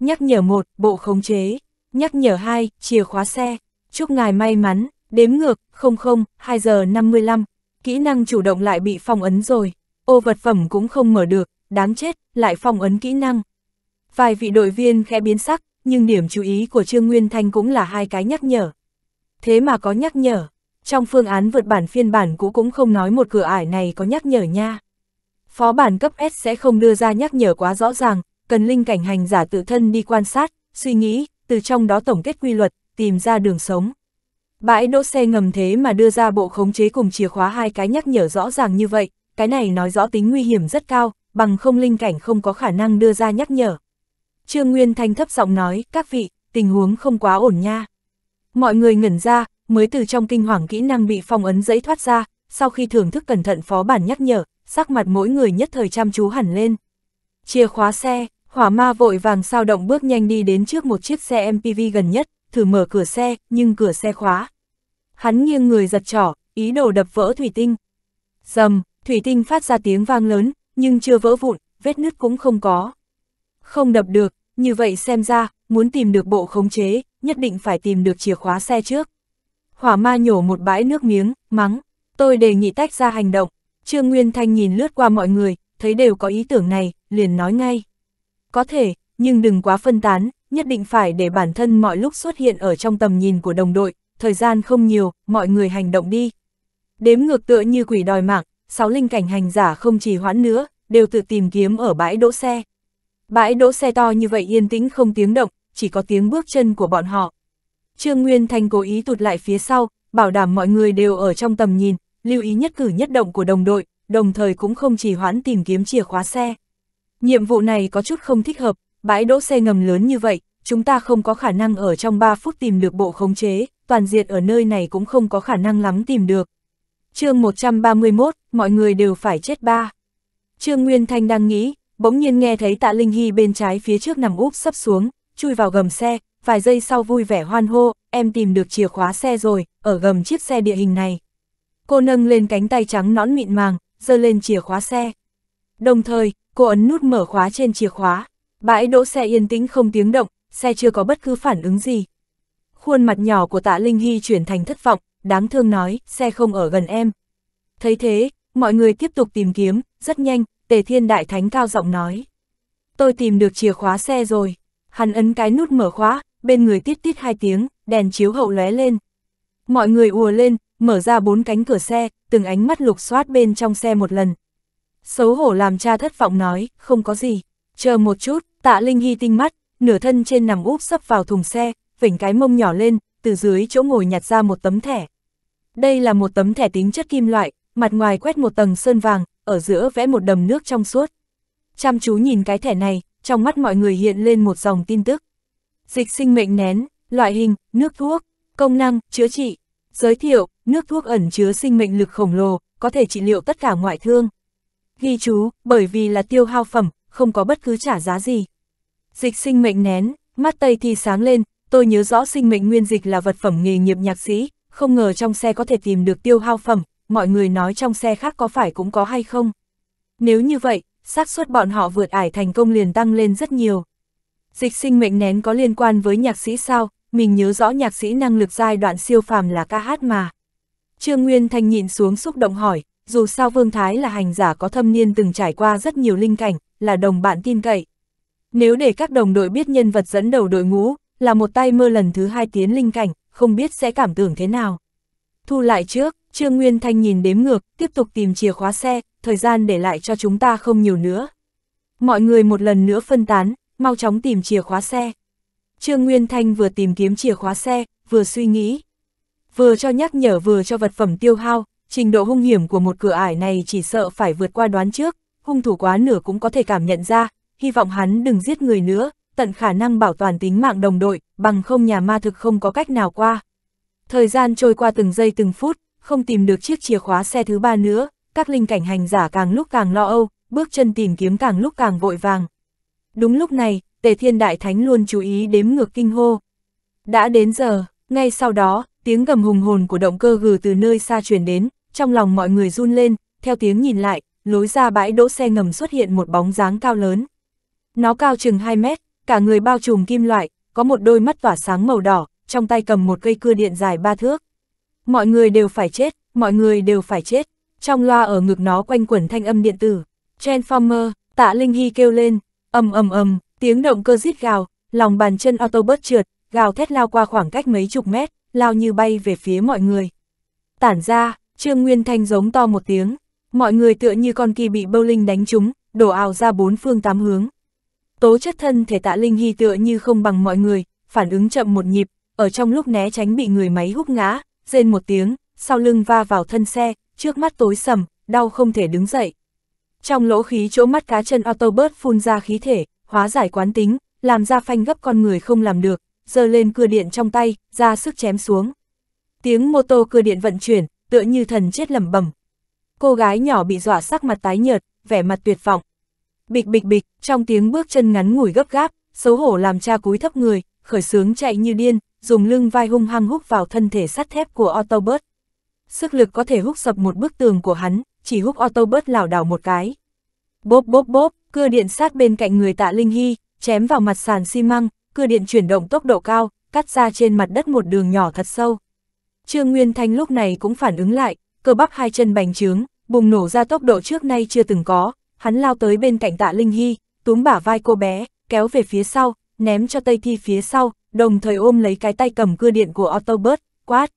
Nhắc nhở một bộ khống chế. Nhắc nhở hai chìa khóa xe. Chúc ngài may mắn, đếm ngược, không không hai giờ năm mươi lăm, Kỹ năng chủ động lại bị phong ấn rồi. Ô vật phẩm cũng không mở được, đáng chết, lại phong ấn kỹ năng. Vài vị đội viên khẽ biến sắc, nhưng điểm chú ý của Trương Nguyên Thanh cũng là hai cái nhắc nhở. Thế mà có nhắc nhở, trong phương án vượt bản phiên bản cũ cũng không nói một cửa ải này có nhắc nhở nha. Phó bản cấp S sẽ không đưa ra nhắc nhở quá rõ ràng, cần linh cảnh hành giả tự thân đi quan sát, suy nghĩ, từ trong đó tổng kết quy luật, tìm ra đường sống. Bãi đỗ xe ngầm thế mà đưa ra bộ khống chế cùng chìa khóa hai cái nhắc nhở rõ ràng như vậy, cái này nói rõ tính nguy hiểm rất cao, bằng không linh cảnh không có khả năng đưa ra nhắc nhở. Trương Nguyên Thanh thấp giọng nói, các vị, tình huống không quá ổn nha. Mọi người ngẩn ra, mới từ trong kinh hoàng kỹ năng bị phong ấn giấy thoát ra, sau khi thưởng thức cẩn thận phó bản nhắc nhở, sắc mặt mỗi người nhất thời chăm chú hẳn lên. Chìa khóa xe, Hỏa ma vội vàng sao động bước nhanh đi đến trước một chiếc xe MPV gần nhất, thử mở cửa xe, nhưng cửa xe khóa. Hắn nghiêng người giật trỏ, ý đồ đập vỡ thủy tinh. Dầm, thủy tinh phát ra tiếng vang lớn, nhưng chưa vỡ vụn, vết nứt cũng không có. Không đập được, như vậy xem ra, muốn tìm được bộ khống chế, nhất định phải tìm được chìa khóa xe trước. Hỏa ma nhổ một bãi nước miếng, mắng, tôi đề nghị tách ra hành động. Trương Nguyên Thanh nhìn lướt qua mọi người, thấy đều có ý tưởng này, liền nói ngay có thể, nhưng đừng quá phân tán, nhất định phải để bản thân mọi lúc xuất hiện ở trong tầm nhìn của đồng đội, thời gian không nhiều, mọi người hành động đi. Đếm ngược tựa như quỷ đòi mạng, sáu linh cảnh hành giả không chỉ hoãn nữa, đều tự tìm kiếm ở bãi đỗ xe. Bãi đỗ xe to như vậy yên tĩnh không tiếng động, chỉ có tiếng bước chân của bọn họ. Trương Nguyên Thanh cố ý tụt lại phía sau, bảo đảm mọi người đều ở trong tầm nhìn, lưu ý nhất cử nhất động của đồng đội, đồng thời cũng không chỉ hoãn tìm kiếm chìa khóa xe. Nhiệm vụ này có chút không thích hợp, bãi đỗ xe ngầm lớn như vậy, chúng ta không có khả năng ở trong 3 phút tìm được bộ khống chế, toàn diện ở nơi này cũng không có khả năng lắm tìm được. chương 131, mọi người đều phải chết ba. Trương Nguyên Thanh đang nghĩ, bỗng nhiên nghe thấy tạ Linh Hy bên trái phía trước nằm úp sấp xuống, chui vào gầm xe, vài giây sau vui vẻ hoan hô, em tìm được chìa khóa xe rồi, ở gầm chiếc xe địa hình này. Cô nâng lên cánh tay trắng nõn mịn màng, giơ lên chìa khóa xe. Đồng thời, cô ấn nút mở khóa trên chìa khóa. Bãi đỗ xe yên tĩnh không tiếng động, xe chưa có bất cứ phản ứng gì. Khuôn mặt nhỏ của tạ Linh Hy chuyển thành thất vọng, đáng thương nói, xe không ở gần em. Thấy thế, mọi người tiếp tục tìm kiếm, rất nhanh, Tề Thiên Đại Thánh cao giọng nói. Tôi tìm được chìa khóa xe rồi. Hắn ấn cái nút mở khóa, bên người tít tít hai tiếng, đèn chiếu hậu lóe lên. Mọi người ùa lên, mở ra bốn cánh cửa xe, từng ánh mắt lục soát bên trong xe một lần, xấu hổ làm cha thất vọng nói, không có gì, chờ một chút, tạ Linh Hy tinh mắt, nửa thân trên nằm úp sắp vào thùng xe, vỉnh cái mông nhỏ lên, từ dưới chỗ ngồi nhặt ra một tấm thẻ. Đây là một tấm thẻ tính chất kim loại, mặt ngoài quét một tầng sơn vàng, ở giữa vẽ một đầm nước trong suốt. Chăm chú nhìn cái thẻ này, trong mắt mọi người hiện lên một dòng tin tức. Dịch sinh mệnh nén, loại hình, nước thuốc, công năng, chữa trị. Giới thiệu, nước thuốc ẩn chứa sinh mệnh lực khổng lồ, có thể trị liệu tất cả ngoại thương. Ghi chú, bởi vì là tiêu hao phẩm, không có bất cứ trả giá gì. Dịch sinh mệnh nén, mắt Tây thì sáng lên, tôi nhớ rõ sinh mệnh nguyên dịch là vật phẩm nghề nghiệp nhạc sĩ, không ngờ trong xe có thể tìm được tiêu hao phẩm, mọi người nói trong xe khác có phải cũng có hay không. Nếu như vậy, xác suất bọn họ vượt ải thành công liền tăng lên rất nhiều. Dịch sinh mệnh nén có liên quan với nhạc sĩ sao, mình nhớ rõ nhạc sĩ năng lực giai đoạn siêu phàm là ca hát mà. Trương Nguyên Thanh nhịn xuống xúc động hỏi, dù sao Vương Thái là hành giả có thâm niên từng trải qua rất nhiều linh cảnh, là đồng bạn tin cậy. Nếu để các đồng đội biết nhân vật dẫn đầu đội ngũ, là một tay mơ lần thứ hai tiến linh cảnh, không biết sẽ cảm tưởng thế nào. Thu lại trước, Trương Nguyên Thanh nhìn đếm ngược, tiếp tục tìm chìa khóa xe, thời gian để lại cho chúng ta không nhiều nữa. Mọi người một lần nữa phân tán, mau chóng tìm chìa khóa xe. Trương Nguyên Thanh vừa tìm kiếm chìa khóa xe, vừa suy nghĩ. Vừa cho nhắc nhở vừa cho vật phẩm tiêu hao, trình độ hung hiểm của một cửa ải này chỉ sợ phải vượt qua đoán trước, hung thủ quá nửa cũng có thể cảm nhận ra, hy vọng hắn đừng giết người nữa, tận khả năng bảo toàn tính mạng đồng đội, bằng không nhà ma thực không có cách nào qua. Thời gian trôi qua từng giây từng phút, không tìm được chiếc chìa khóa xe thứ ba nữa, các linh cảnh hành giả càng lúc càng lo âu, bước chân tìm kiếm càng lúc càng vội vàng. Đúng lúc này, Tề Thiên Đại Thánh luôn chú ý đếm ngược kinh hô. Đã đến giờ, ngay sau đó, tiếng gầm hùng hồn của động cơ gừ từ nơi xa truyền đến, trong lòng mọi người run lên, theo tiếng nhìn lại, lối ra bãi đỗ xe ngầm xuất hiện một bóng dáng cao lớn. Nó cao chừng 2 mét, cả người bao trùm kim loại, có một đôi mắt tỏa sáng màu đỏ, trong tay cầm một cây cưa điện dài ba thước. Mọi người đều phải chết, mọi người đều phải chết. Trong loa ở ngực nó quanh quẩn thanh âm điện tử. Transformer, tạ Linh Hy kêu lên, ầm ầm ầm, tiếng động cơ rít gào, lòng bàn chân Autobot trượt, gào thét lao qua khoảng cách mấy chục mét, lao như bay về phía mọi người. Tản ra, Trương Nguyên Thanh giống to một tiếng, mọi người tựa như con kỳ bị bâu linh đánh trúng, đổ ào ra bốn phương tám hướng. Tố chất thân thể tạ Linh Hy tựa như không bằng mọi người, phản ứng chậm một nhịp, ở trong lúc né tránh bị người máy húc ngã, rên một tiếng, sau lưng va vào thân xe, trước mắt tối sầm, đau không thể đứng dậy. Trong lỗ khí chỗ mắt cá chân Autobot phun ra khí thể, hóa giải quán tính, làm ra phanh gấp con người không làm được, giơ lên cưa điện trong tay, ra sức chém xuống. Tiếng mô tô cưa điện vận chuyển, tựa như thần chết lẩm bẩm. Cô gái nhỏ bị dọa sắc mặt tái nhợt, vẻ mặt tuyệt vọng. Bịch bịch bịch, trong tiếng bước chân ngắn ngủi gấp gáp, xấu hổ làm cha cúi thấp người, khởi sướng chạy như điên, dùng lưng vai hung hăng hút vào thân thể sắt thép của Autobot. Sức lực có thể hút sập một bức tường của hắn, chỉ húc Autobot lảo đảo một cái. Bốp bốp bốp, cưa điện sát bên cạnh người tạ Linh Hy, chém vào mặt sàn xi măng, cưa điện chuyển động tốc độ cao, cắt ra trên mặt đất một đường nhỏ thật sâu. Trương Nguyên Thanh lúc này cũng phản ứng lại, cơ bắp hai chân bành trướng, bùng nổ ra tốc độ trước nay chưa từng có, hắn lao tới bên cạnh tạ Linh Hy, túm bả vai cô bé, kéo về phía sau, ném cho Tây Thi phía sau, đồng thời ôm lấy cái tay cầm cưa điện của Autobert, quát.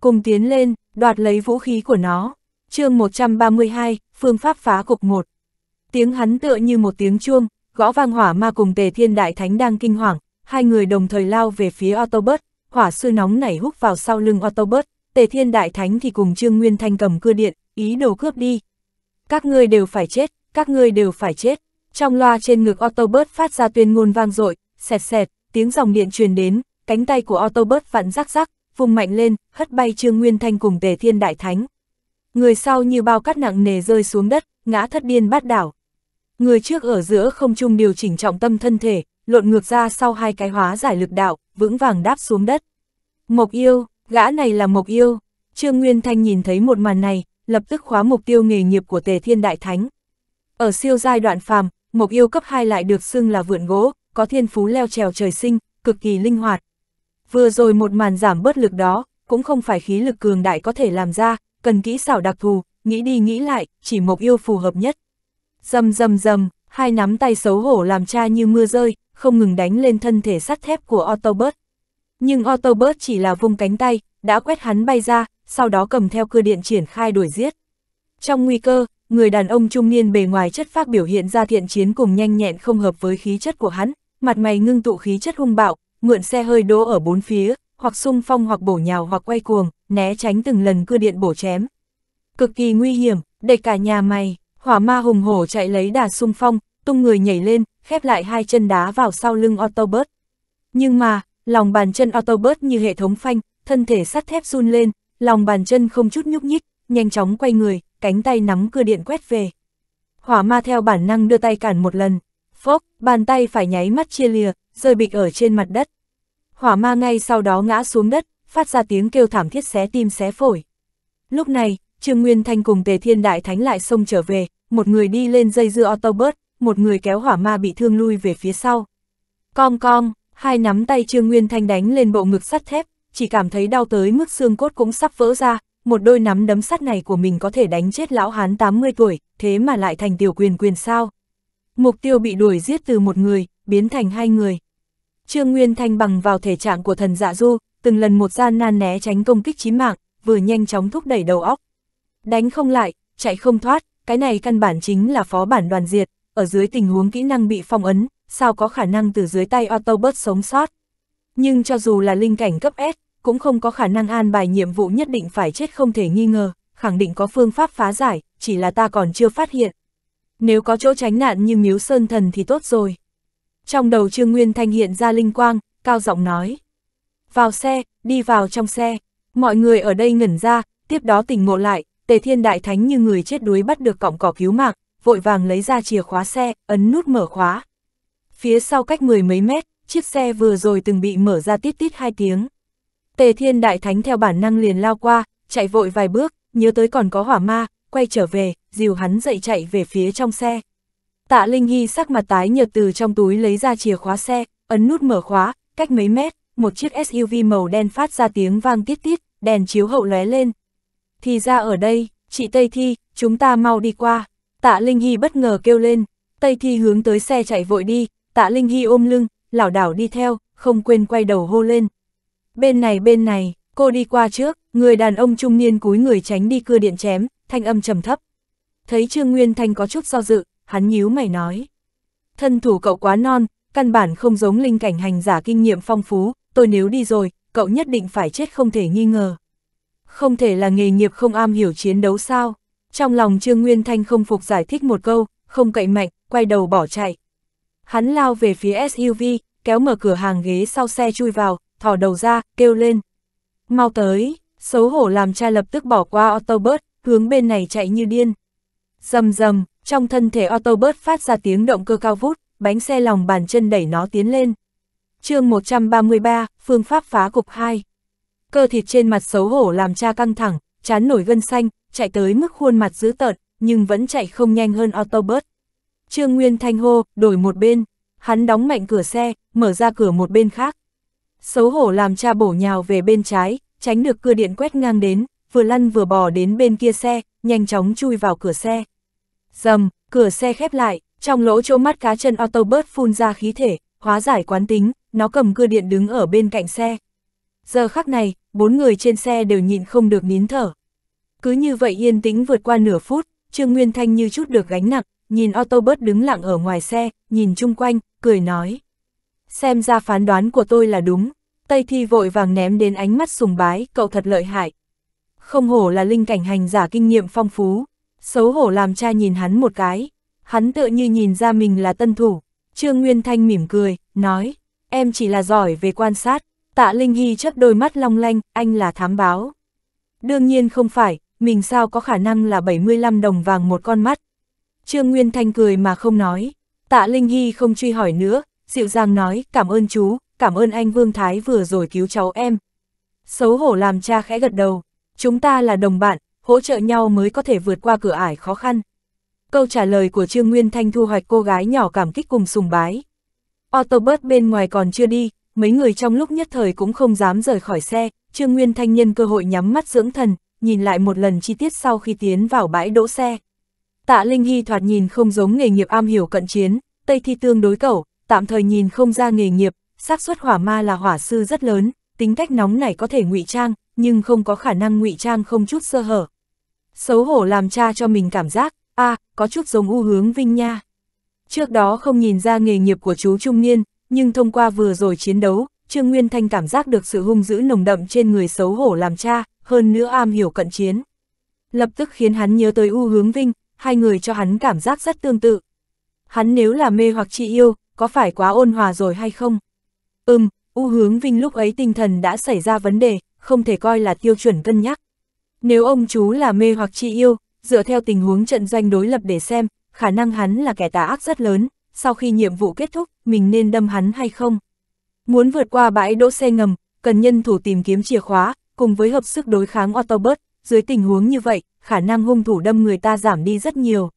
Cùng tiến lên, đoạt lấy vũ khí của nó. chương 132, Phương pháp phá cục 1. Tiếng hắn tựa như một tiếng chuông, gõ vang hỏa ma cùng tề thiên đại thánh đang kinh hoàng, hai người đồng thời lao về phía Autobert, hỏa sư nóng nảy húc vào sau lưng Autobot, Tề Thiên Đại Thánh thì cùng Trương Nguyên Thanh cầm cưa điện, ý đồ cướp đi. Các ngươi đều phải chết, các ngươi đều phải chết. Trong loa trên ngực Autobot phát ra tuyên ngôn vang dội, xẹt xẹt, tiếng dòng điện truyền đến, cánh tay của Autobot vặn rắc rắc, vùng mạnh lên, hất bay Trương Nguyên Thanh cùng Tề Thiên Đại Thánh. Người sau như bao cát nặng nề rơi xuống đất, ngã thất điên bát đảo. Người trước ở giữa không trung điều chỉnh trọng tâm thân thể, lộn ngược ra sau hai cái hóa giải lực đạo, vững vàng đáp xuống đất. Mộc yêu, gã này là mộc yêu. Trương Nguyên Thanh nhìn thấy một màn này, lập tức khóa mục tiêu nghề nghiệp của Tề Thiên Đại Thánh. Ở siêu giai đoạn phàm, mộc yêu cấp 2 lại được xưng là vượn gỗ, có thiên phú leo trèo trời sinh, cực kỳ linh hoạt. Vừa rồi một màn giảm bớt lực đó, cũng không phải khí lực cường đại có thể làm ra, cần kỹ xảo đặc thù, nghĩ đi nghĩ lại, chỉ mộc yêu phù hợp nhất. Dầm dầm dầm, hai nắm tay xấu hổ làm cha như mưa rơi, không ngừng đánh lên thân thể sắt thép của Autobot. Nhưng Autobot chỉ là vùng cánh tay, đã quét hắn bay ra, sau đó cầm theo cưa điện triển khai đuổi giết. Trong nguy cơ, người đàn ông trung niên bề ngoài chất phác biểu hiện ra thiện chiến cùng nhanh nhẹn không hợp với khí chất của hắn, mặt mày ngưng tụ khí chất hung bạo, mượn xe hơi đỗ ở bốn phía, hoặc xung phong hoặc bổ nhào hoặc quay cuồng, né tránh từng lần cưa điện bổ chém. Cực kỳ nguy hiểm, để cả nhà mày, hỏa ma hùng hổ chạy lấy đà xung phong, tung người nhảy lên, khép lại hai chân đá vào sau lưng Autobot. Nhưng mà, lòng bàn chân Autobot như hệ thống phanh, thân thể sắt thép run lên, lòng bàn chân không chút nhúc nhích, nhanh chóng quay người, cánh tay nắm cưa điện quét về. Hỏa ma theo bản năng đưa tay cản một lần, phốc, bàn tay phải nháy mắt chia lìa, rơi bịch ở trên mặt đất. Hỏa ma ngay sau đó ngã xuống đất, phát ra tiếng kêu thảm thiết xé tim xé phổi. Lúc này, Trương Nguyên Thanh cùng Tề Thiên Đại Thánh lại xông trở về, một người đi lên dây dưa Autobot, một người kéo hỏa ma bị thương lui về phía sau. Com com, hai nắm tay Trương Nguyên Thanh đánh lên bộ ngực sắt thép, chỉ cảm thấy đau tới mức xương cốt cũng sắp vỡ ra, một đôi nắm đấm sắt này của mình có thể đánh chết lão hán 80 tuổi, thế mà lại thành tiểu quyền quyền sao. Mục tiêu bị đuổi giết từ một người, biến thành hai người. Trương Nguyên Thanh bằng vào thể trạng của thần dạ du, từng lần một gian nan né tránh công kích chí mạng, vừa nhanh chóng thúc đẩy đầu óc. Đánh không lại, chạy không thoát, cái này căn bản chính là phó bản đoàn diệt, ở dưới tình huống kỹ năng bị phong ấn, sao có khả năng từ dưới tay Autobot sống sót. Nhưng cho dù là linh cảnh cấp S, cũng không có khả năng an bài nhiệm vụ nhất định phải chết không thể nghi ngờ, khẳng định có phương pháp phá giải, chỉ là ta còn chưa phát hiện. Nếu có chỗ tránh nạn như miếu sơn thần thì tốt rồi. Trong đầu Trương Nguyên Thanh hiện ra linh quang, cao giọng nói. Vào xe, đi vào trong xe. Mọi người ở đây ngẩn ra, tiếp đó tỉnh ngộ lại, Tề Thiên Đại Thánh như người chết đuối bắt được cọng cỏ cứu mạng vội vàng lấy ra chìa khóa xe, ấn nút mở khóa. Phía sau cách mười mấy mét, chiếc xe vừa rồi từng bị mở ra tít tít hai tiếng. Tề Thiên Đại Thánh theo bản năng liền lao qua, chạy vội vài bước, nhớ tới còn có hỏa ma, quay trở về, dìu hắn dậy chạy về phía trong xe. Tạ Linh Hy sắc mặt tái nhợt từ trong túi lấy ra chìa khóa xe, ấn nút mở khóa, cách mấy mét, một chiếc SUV màu đen phát ra tiếng vang tít tít đèn chiếu hậu lóe lên. Thì ra ở đây, chị Tây Thi, chúng ta mau đi qua. Tạ Linh Hy bất ngờ kêu lên, Tây Thi hướng tới xe chạy vội đi, Tạ Linh Hy ôm lưng, lảo đảo đi theo, không quên quay đầu hô lên. Bên này bên này, cô đi qua trước, người đàn ông trung niên cúi người tránh đi cưa điện chém, thanh âm trầm thấp. Thấy Trương Nguyên Thanh có chút do dự, hắn nhíu mày nói. Thân thủ cậu quá non, căn bản không giống linh cảnh hành giả kinh nghiệm phong phú, tôi nếu đi rồi, cậu nhất định phải chết không thể nghi ngờ. Không thể là nghề nghiệp không am hiểu chiến đấu sao? Trong lòng Trương Nguyên Thanh không phục giải thích một câu, không cậy mạnh, quay đầu bỏ chạy. Hắn lao về phía SUV, kéo mở cửa hàng ghế sau xe chui vào, thỏ đầu ra, kêu lên. Mau tới, xấu hổ làm cha lập tức bỏ qua Autobus, hướng bên này chạy như điên. Dầm dầm, trong thân thể Autobus phát ra tiếng động cơ cao vút, bánh xe lòng bàn chân đẩy nó tiến lên. chương 133, Phương pháp phá cục 2. Cơ thịt trên mặt xấu hổ làm cha căng thẳng, chán nổi gân xanh, chạy tới mức khuôn mặt dữ tợn, nhưng vẫn chạy không nhanh hơn Autobus. Trương Nguyên Thanh hô, đổi một bên, hắn đóng mạnh cửa xe, mở ra cửa một bên khác. Xấu hổ làm cha bổ nhào về bên trái, tránh được cưa điện quét ngang đến, vừa lăn vừa bò đến bên kia xe, nhanh chóng chui vào cửa xe. Dầm, cửa xe khép lại, trong lỗ chỗ mắt cá chân Autobus phun ra khí thể, hóa giải quán tính, nó cầm cưa điện đứng ở bên cạnh xe. Giờ khắc này, bốn người trên xe đều nhịn không được nín thở. Cứ như vậy yên tĩnh vượt qua nửa phút, Trương Nguyên Thanh như chút được gánh nặng, nhìn Autobus đứng lặng ở ngoài xe, nhìn chung quanh, cười nói. Xem ra phán đoán của tôi là đúng, Tây Thi vội vàng ném đến ánh mắt sùng bái, cậu thật lợi hại. Không hổ là linh cảnh hành giả kinh nghiệm phong phú, xấu hổ làm cha nhìn hắn một cái, hắn tựa như nhìn ra mình là tân thủ. Trương Nguyên Thanh mỉm cười, nói, em chỉ là giỏi về quan sát, Tạ Linh Hy chớp đôi mắt long lanh, anh là thám báo. Đương nhiên không phải, mình sao có khả năng là 75 đồng vàng một con mắt. Trương Nguyên Thanh cười mà không nói. Tạ Linh Hy không truy hỏi nữa, dịu dàng nói cảm ơn chú, cảm ơn anh Vương Thái vừa rồi cứu cháu em. Xấu hổ làm cha khẽ gật đầu, chúng ta là đồng bạn, hỗ trợ nhau mới có thể vượt qua cửa ải khó khăn. Câu trả lời của Trương Nguyên Thanh thu hoạch cô gái nhỏ cảm kích cùng sùng bái. Autobus bên ngoài còn chưa đi, mấy người trong lúc nhất thời cũng không dám rời khỏi xe, Trương Nguyên Thanh nhân cơ hội nhắm mắt dưỡng thần, nhìn lại một lần chi tiết sau khi tiến vào bãi đỗ xe. Tạ Linh Hy thoạt nhìn không giống nghề nghiệp am hiểu cận chiến, Tây Thi tương đối cẩu, tạm thời nhìn không ra nghề nghiệp, xác suất hỏa ma là hỏa sư rất lớn, tính cách nóng này có thể ngụy trang, nhưng không có khả năng ngụy trang không chút sơ hở. Xấu hổ làm cha cho mình cảm giác, a có chút giống u hướng vinh nha. Trước đó không nhìn ra nghề nghiệp của chú trung niên, nhưng thông qua vừa rồi chiến đấu, Trương Nguyên Thanh cảm giác được sự hung dữ nồng đậm trên người xấu hổ làm cha, hơn nữa am hiểu cận chiến. Lập tức khiến hắn nhớ tới U Hướng Vinh, hai người cho hắn cảm giác rất tương tự. Hắn nếu là mê hoặc chị yêu, có phải quá ôn hòa rồi hay không? Ừm, U Hướng Vinh lúc ấy tinh thần đã xảy ra vấn đề, không thể coi là tiêu chuẩn cân nhắc. Nếu ông chú là mê hoặc chị yêu, dựa theo tình huống trận doanh đối lập để xem, khả năng hắn là kẻ tà ác rất lớn, sau khi nhiệm vụ kết thúc, mình nên đâm hắn hay không. Muốn vượt qua bãi đỗ xe ngầm, cần nhân thủ tìm kiếm chìa khóa, cùng với hợp sức đối kháng Autobot, dưới tình huống như vậy, khả năng hung thủ đâm người ta giảm đi rất nhiều.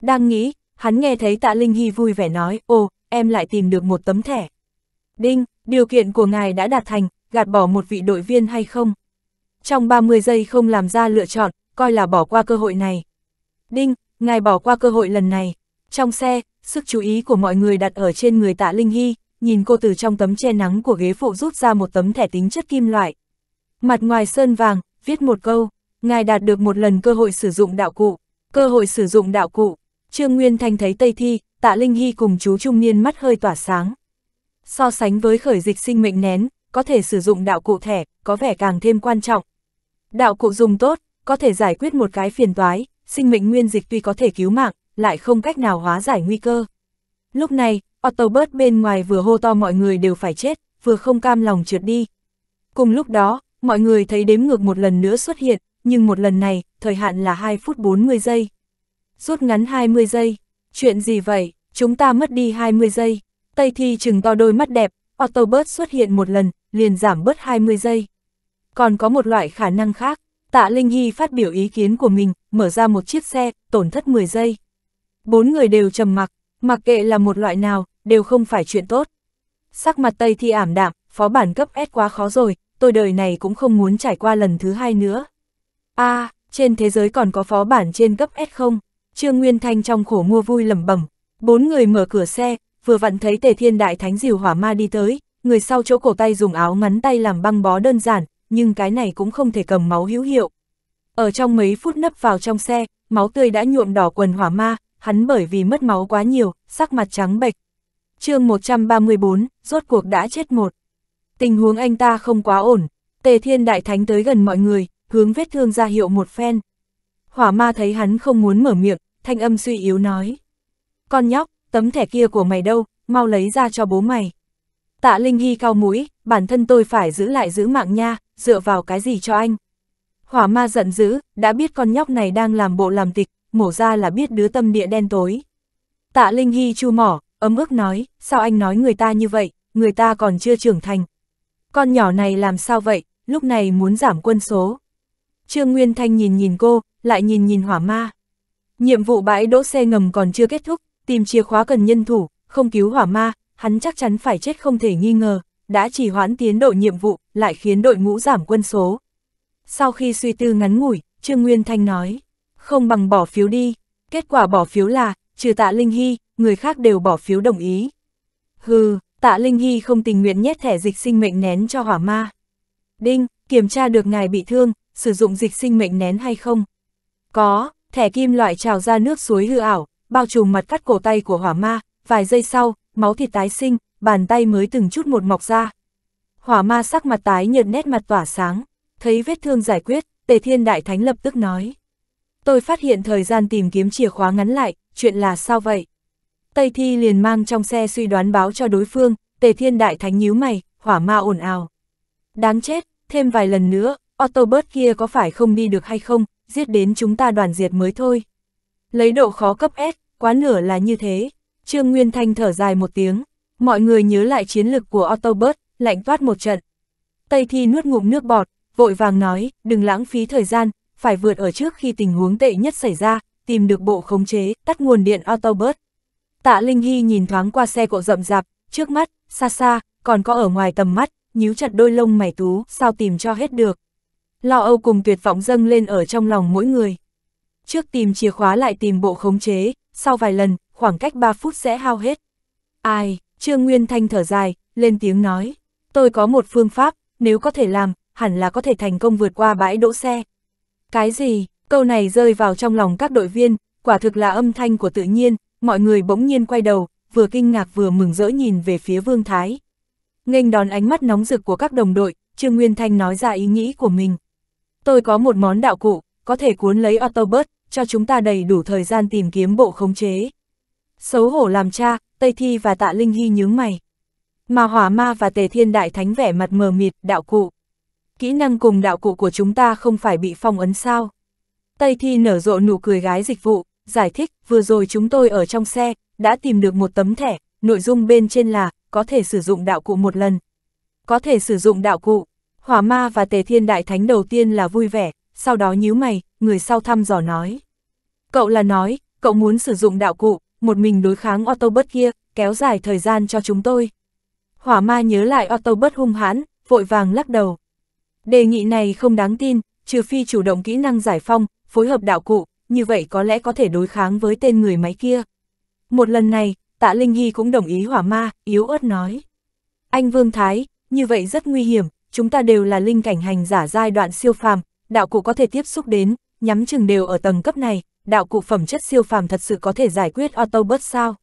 Đang nghĩ, hắn nghe thấy tạ Linh Hy vui vẻ nói, ồ, em lại tìm được một tấm thẻ. Đinh, điều kiện của ngài đã đạt thành, gạt bỏ một vị đội viên hay không? Trong 30 giây không làm ra lựa chọn, coi là bỏ qua cơ hội này. Đinh, ngài bỏ qua cơ hội lần này. Trong xe, sức chú ý của mọi người đặt ở trên người tạ Linh Hy, nhìn cô từ trong tấm che nắng của ghế phụ rút ra một tấm thẻ tính chất kim loại. Mặt ngoài sơn vàng, viết một câu, ngài đạt được một lần cơ hội sử dụng đạo cụ, cơ hội sử dụng đạo cụ. Trương Nguyên Thanh thấy Tây Thi, tạ Linh Hy cùng chú trung niên mắt hơi tỏa sáng. So sánh với khởi dịch sinh mệnh nén, có thể sử dụng đạo cụ thẻ, có vẻ càng thêm quan trọng. Đạo cụ dùng tốt, có thể giải quyết một cái phiền toái, sinh mệnh nguyên dịch tuy có thể cứu mạng, lại không cách nào hóa giải nguy cơ. Lúc này, Autobot bên ngoài vừa hô to mọi người đều phải chết, vừa không cam lòng trượt đi. Cùng lúc đó, mọi người thấy đếm ngược một lần nữa xuất hiện, nhưng một lần này, thời hạn là 2 phút 40 giây. Rút ngắn 20 giây, chuyện gì vậy, chúng ta mất đi 20 giây. Tây Thi chừng to đôi mắt đẹp, Autobot xuất hiện một lần, liền giảm bớt 20 giây. Còn có một loại khả năng khác, Tạ Linh Hy phát biểu ý kiến của mình, mở ra một chiếc xe, tổn thất 10 giây bốn người đều trầm mặc, mặc kệ là một loại nào, đều không phải chuyện tốt. Sắc mặt Tây thì ảm đạm, phó bản cấp S quá khó rồi, tôi đời này cũng không muốn trải qua lần thứ hai nữa. a à, trên thế giới còn có phó bản trên cấp S không? Trương Nguyên Thanh trong khổ mua vui lẩm bẩm. Bốn người mở cửa xe, vừa vặn thấy Tề Thiên Đại Thánh Diều Hỏa Ma đi tới, người sau chỗ cổ tay dùng áo ngắn tay làm băng bó đơn giản, nhưng cái này cũng không thể cầm máu hữu hiệu. Ở trong mấy phút nấp vào trong xe, máu tươi đã nhuộm đỏ quần Hỏa Ma, hắn bởi vì mất máu quá nhiều, sắc mặt trắng bệch. chương 134, rốt cuộc đã chết một. Tình huống anh ta không quá ổn, Tề Thiên Đại Thánh tới gần mọi người, hướng vết thương ra hiệu một phen. Hỏa ma thấy hắn không muốn mở miệng, thanh âm suy yếu nói. Con nhóc, tấm thẻ kia của mày đâu, mau lấy ra cho bố mày. Tạ Linh Hy cao mũi, bản thân tôi phải giữ lại giữ mạng nha, dựa vào cái gì cho anh. Hỏa ma giận dữ, đã biết con nhóc này đang làm bộ làm tịch, mổ ra là biết đứa tâm địa đen tối. Tạ Linh Hy chu mỏ, ấm ức nói, sao anh nói người ta như vậy, người ta còn chưa trưởng thành. Con nhỏ này làm sao vậy, lúc này muốn giảm quân số. Trương Nguyên Thanh nhìn nhìn cô, lại nhìn nhìn hỏa ma. Nhiệm vụ bãi đỗ xe ngầm còn chưa kết thúc, tìm chìa khóa cần nhân thủ, không cứu hỏa ma, hắn chắc chắn phải chết không thể nghi ngờ, đã chỉ hoãn tiến độ nhiệm vụ, lại khiến đội ngũ giảm quân số. Sau khi suy tư ngắn ngủi, Trương Nguyên Thanh nói không bằng bỏ phiếu đi. Kết quả bỏ phiếu là, trừ tạ Linh Hy, người khác đều bỏ phiếu đồng ý. Hừ, tạ Linh Hy không tình nguyện nhét thẻ dịch sinh mệnh nén cho hỏa ma. Đinh, kiểm tra được ngài bị thương, sử dụng dịch sinh mệnh nén hay không? Có, thẻ kim loại trào ra nước suối hư ảo, bao trùm mặt cắt cổ tay của hỏa ma, vài giây sau, máu thịt tái sinh, bàn tay mới từng chút một mọc ra. Hỏa ma sắc mặt tái nhợt nét mặt tỏa sáng, thấy vết thương giải quyết, Tề Thiên Đại Thánh lập tức nói. Tôi phát hiện thời gian tìm kiếm chìa khóa ngắn lại, chuyện là sao vậy? Tây Thi liền mang trong xe suy đoán báo cho đối phương, Tề Thiên Đại Thánh nhíu mày, hỏa ma ồn ào. Đáng chết, thêm vài lần nữa, Autobot kia có phải không đi được hay không, giết đến chúng ta đoàn diệt mới thôi. Lấy độ khó cấp S, quá nửa là như thế. Trương Nguyên Thanh thở dài một tiếng, mọi người nhớ lại chiến lực của Autobot, lạnh toát một trận. Tây Thi nuốt ngụm nước bọt, vội vàng nói, đừng lãng phí thời gian, phải vượt ở trước khi tình huống tệ nhất xảy ra, tìm được bộ khống chế, tắt nguồn điện Autobus. Tạ Linh Hy nhìn thoáng qua xe cộ rậm rạp, trước mắt, xa xa, còn có ở ngoài tầm mắt, nhíu chặt đôi lông mày tú, sao tìm cho hết được. Lo âu cùng tuyệt vọng dâng lên ở trong lòng mỗi người. Trước tìm chìa khóa lại tìm bộ khống chế, sau vài lần, khoảng cách 3 phút sẽ hao hết. Ai, Trương Nguyên Thanh thở dài, lên tiếng nói, tôi có một phương pháp, nếu có thể làm, hẳn là có thể thành công vượt qua bãi đỗ xe, cái gì? Câu này rơi vào trong lòng các đội viên, quả thực là âm thanh của tự nhiên, mọi người bỗng nhiên quay đầu, vừa kinh ngạc vừa mừng rỡ nhìn về phía Vương Thái. Nghênh đón ánh mắt nóng rực của các đồng đội, Trương Nguyên Thanh nói ra ý nghĩ của mình. Tôi có một món đạo cụ, có thể cuốn lấy Autobot, cho chúng ta đầy đủ thời gian tìm kiếm bộ khống chế. Xấu hổ làm cha, Tây Thi và Tạ Linh Hy nhướng mày. Mà hỏa ma và Tề Thiên Đại Thánh vẻ mặt mờ mịt, đạo cụ kỹ năng cùng đạo cụ của chúng ta không phải bị phong ấn sao. Tây Thi nở rộ nụ cười gái dịch vụ, giải thích, vừa rồi chúng tôi ở trong xe, đã tìm được một tấm thẻ, nội dung bên trên là, có thể sử dụng đạo cụ một lần. Có thể sử dụng đạo cụ, hỏa ma và tề thiên đại thánh đầu tiên là vui vẻ, sau đó nhíu mày, người sau thăm dò nói. Cậu là nói, cậu muốn sử dụng đạo cụ, một mình đối kháng Autobot kia, kéo dài thời gian cho chúng tôi. Hỏa ma nhớ lại Autobot hung hãn, vội vàng lắc đầu. Đề nghị này không đáng tin, trừ phi chủ động kỹ năng giải phong, phối hợp đạo cụ, như vậy có lẽ có thể đối kháng với tên người máy kia. Một lần này, tạ Linh Hy cũng đồng ý hỏa ma, yếu ớt nói. Anh Vương Thái, như vậy rất nguy hiểm, chúng ta đều là linh cảnh hành giả giai đoạn siêu phàm, đạo cụ có thể tiếp xúc đến, nhắm chừng đều ở tầng cấp này, đạo cụ phẩm chất siêu phàm thật sự có thể giải quyết Autobot sao?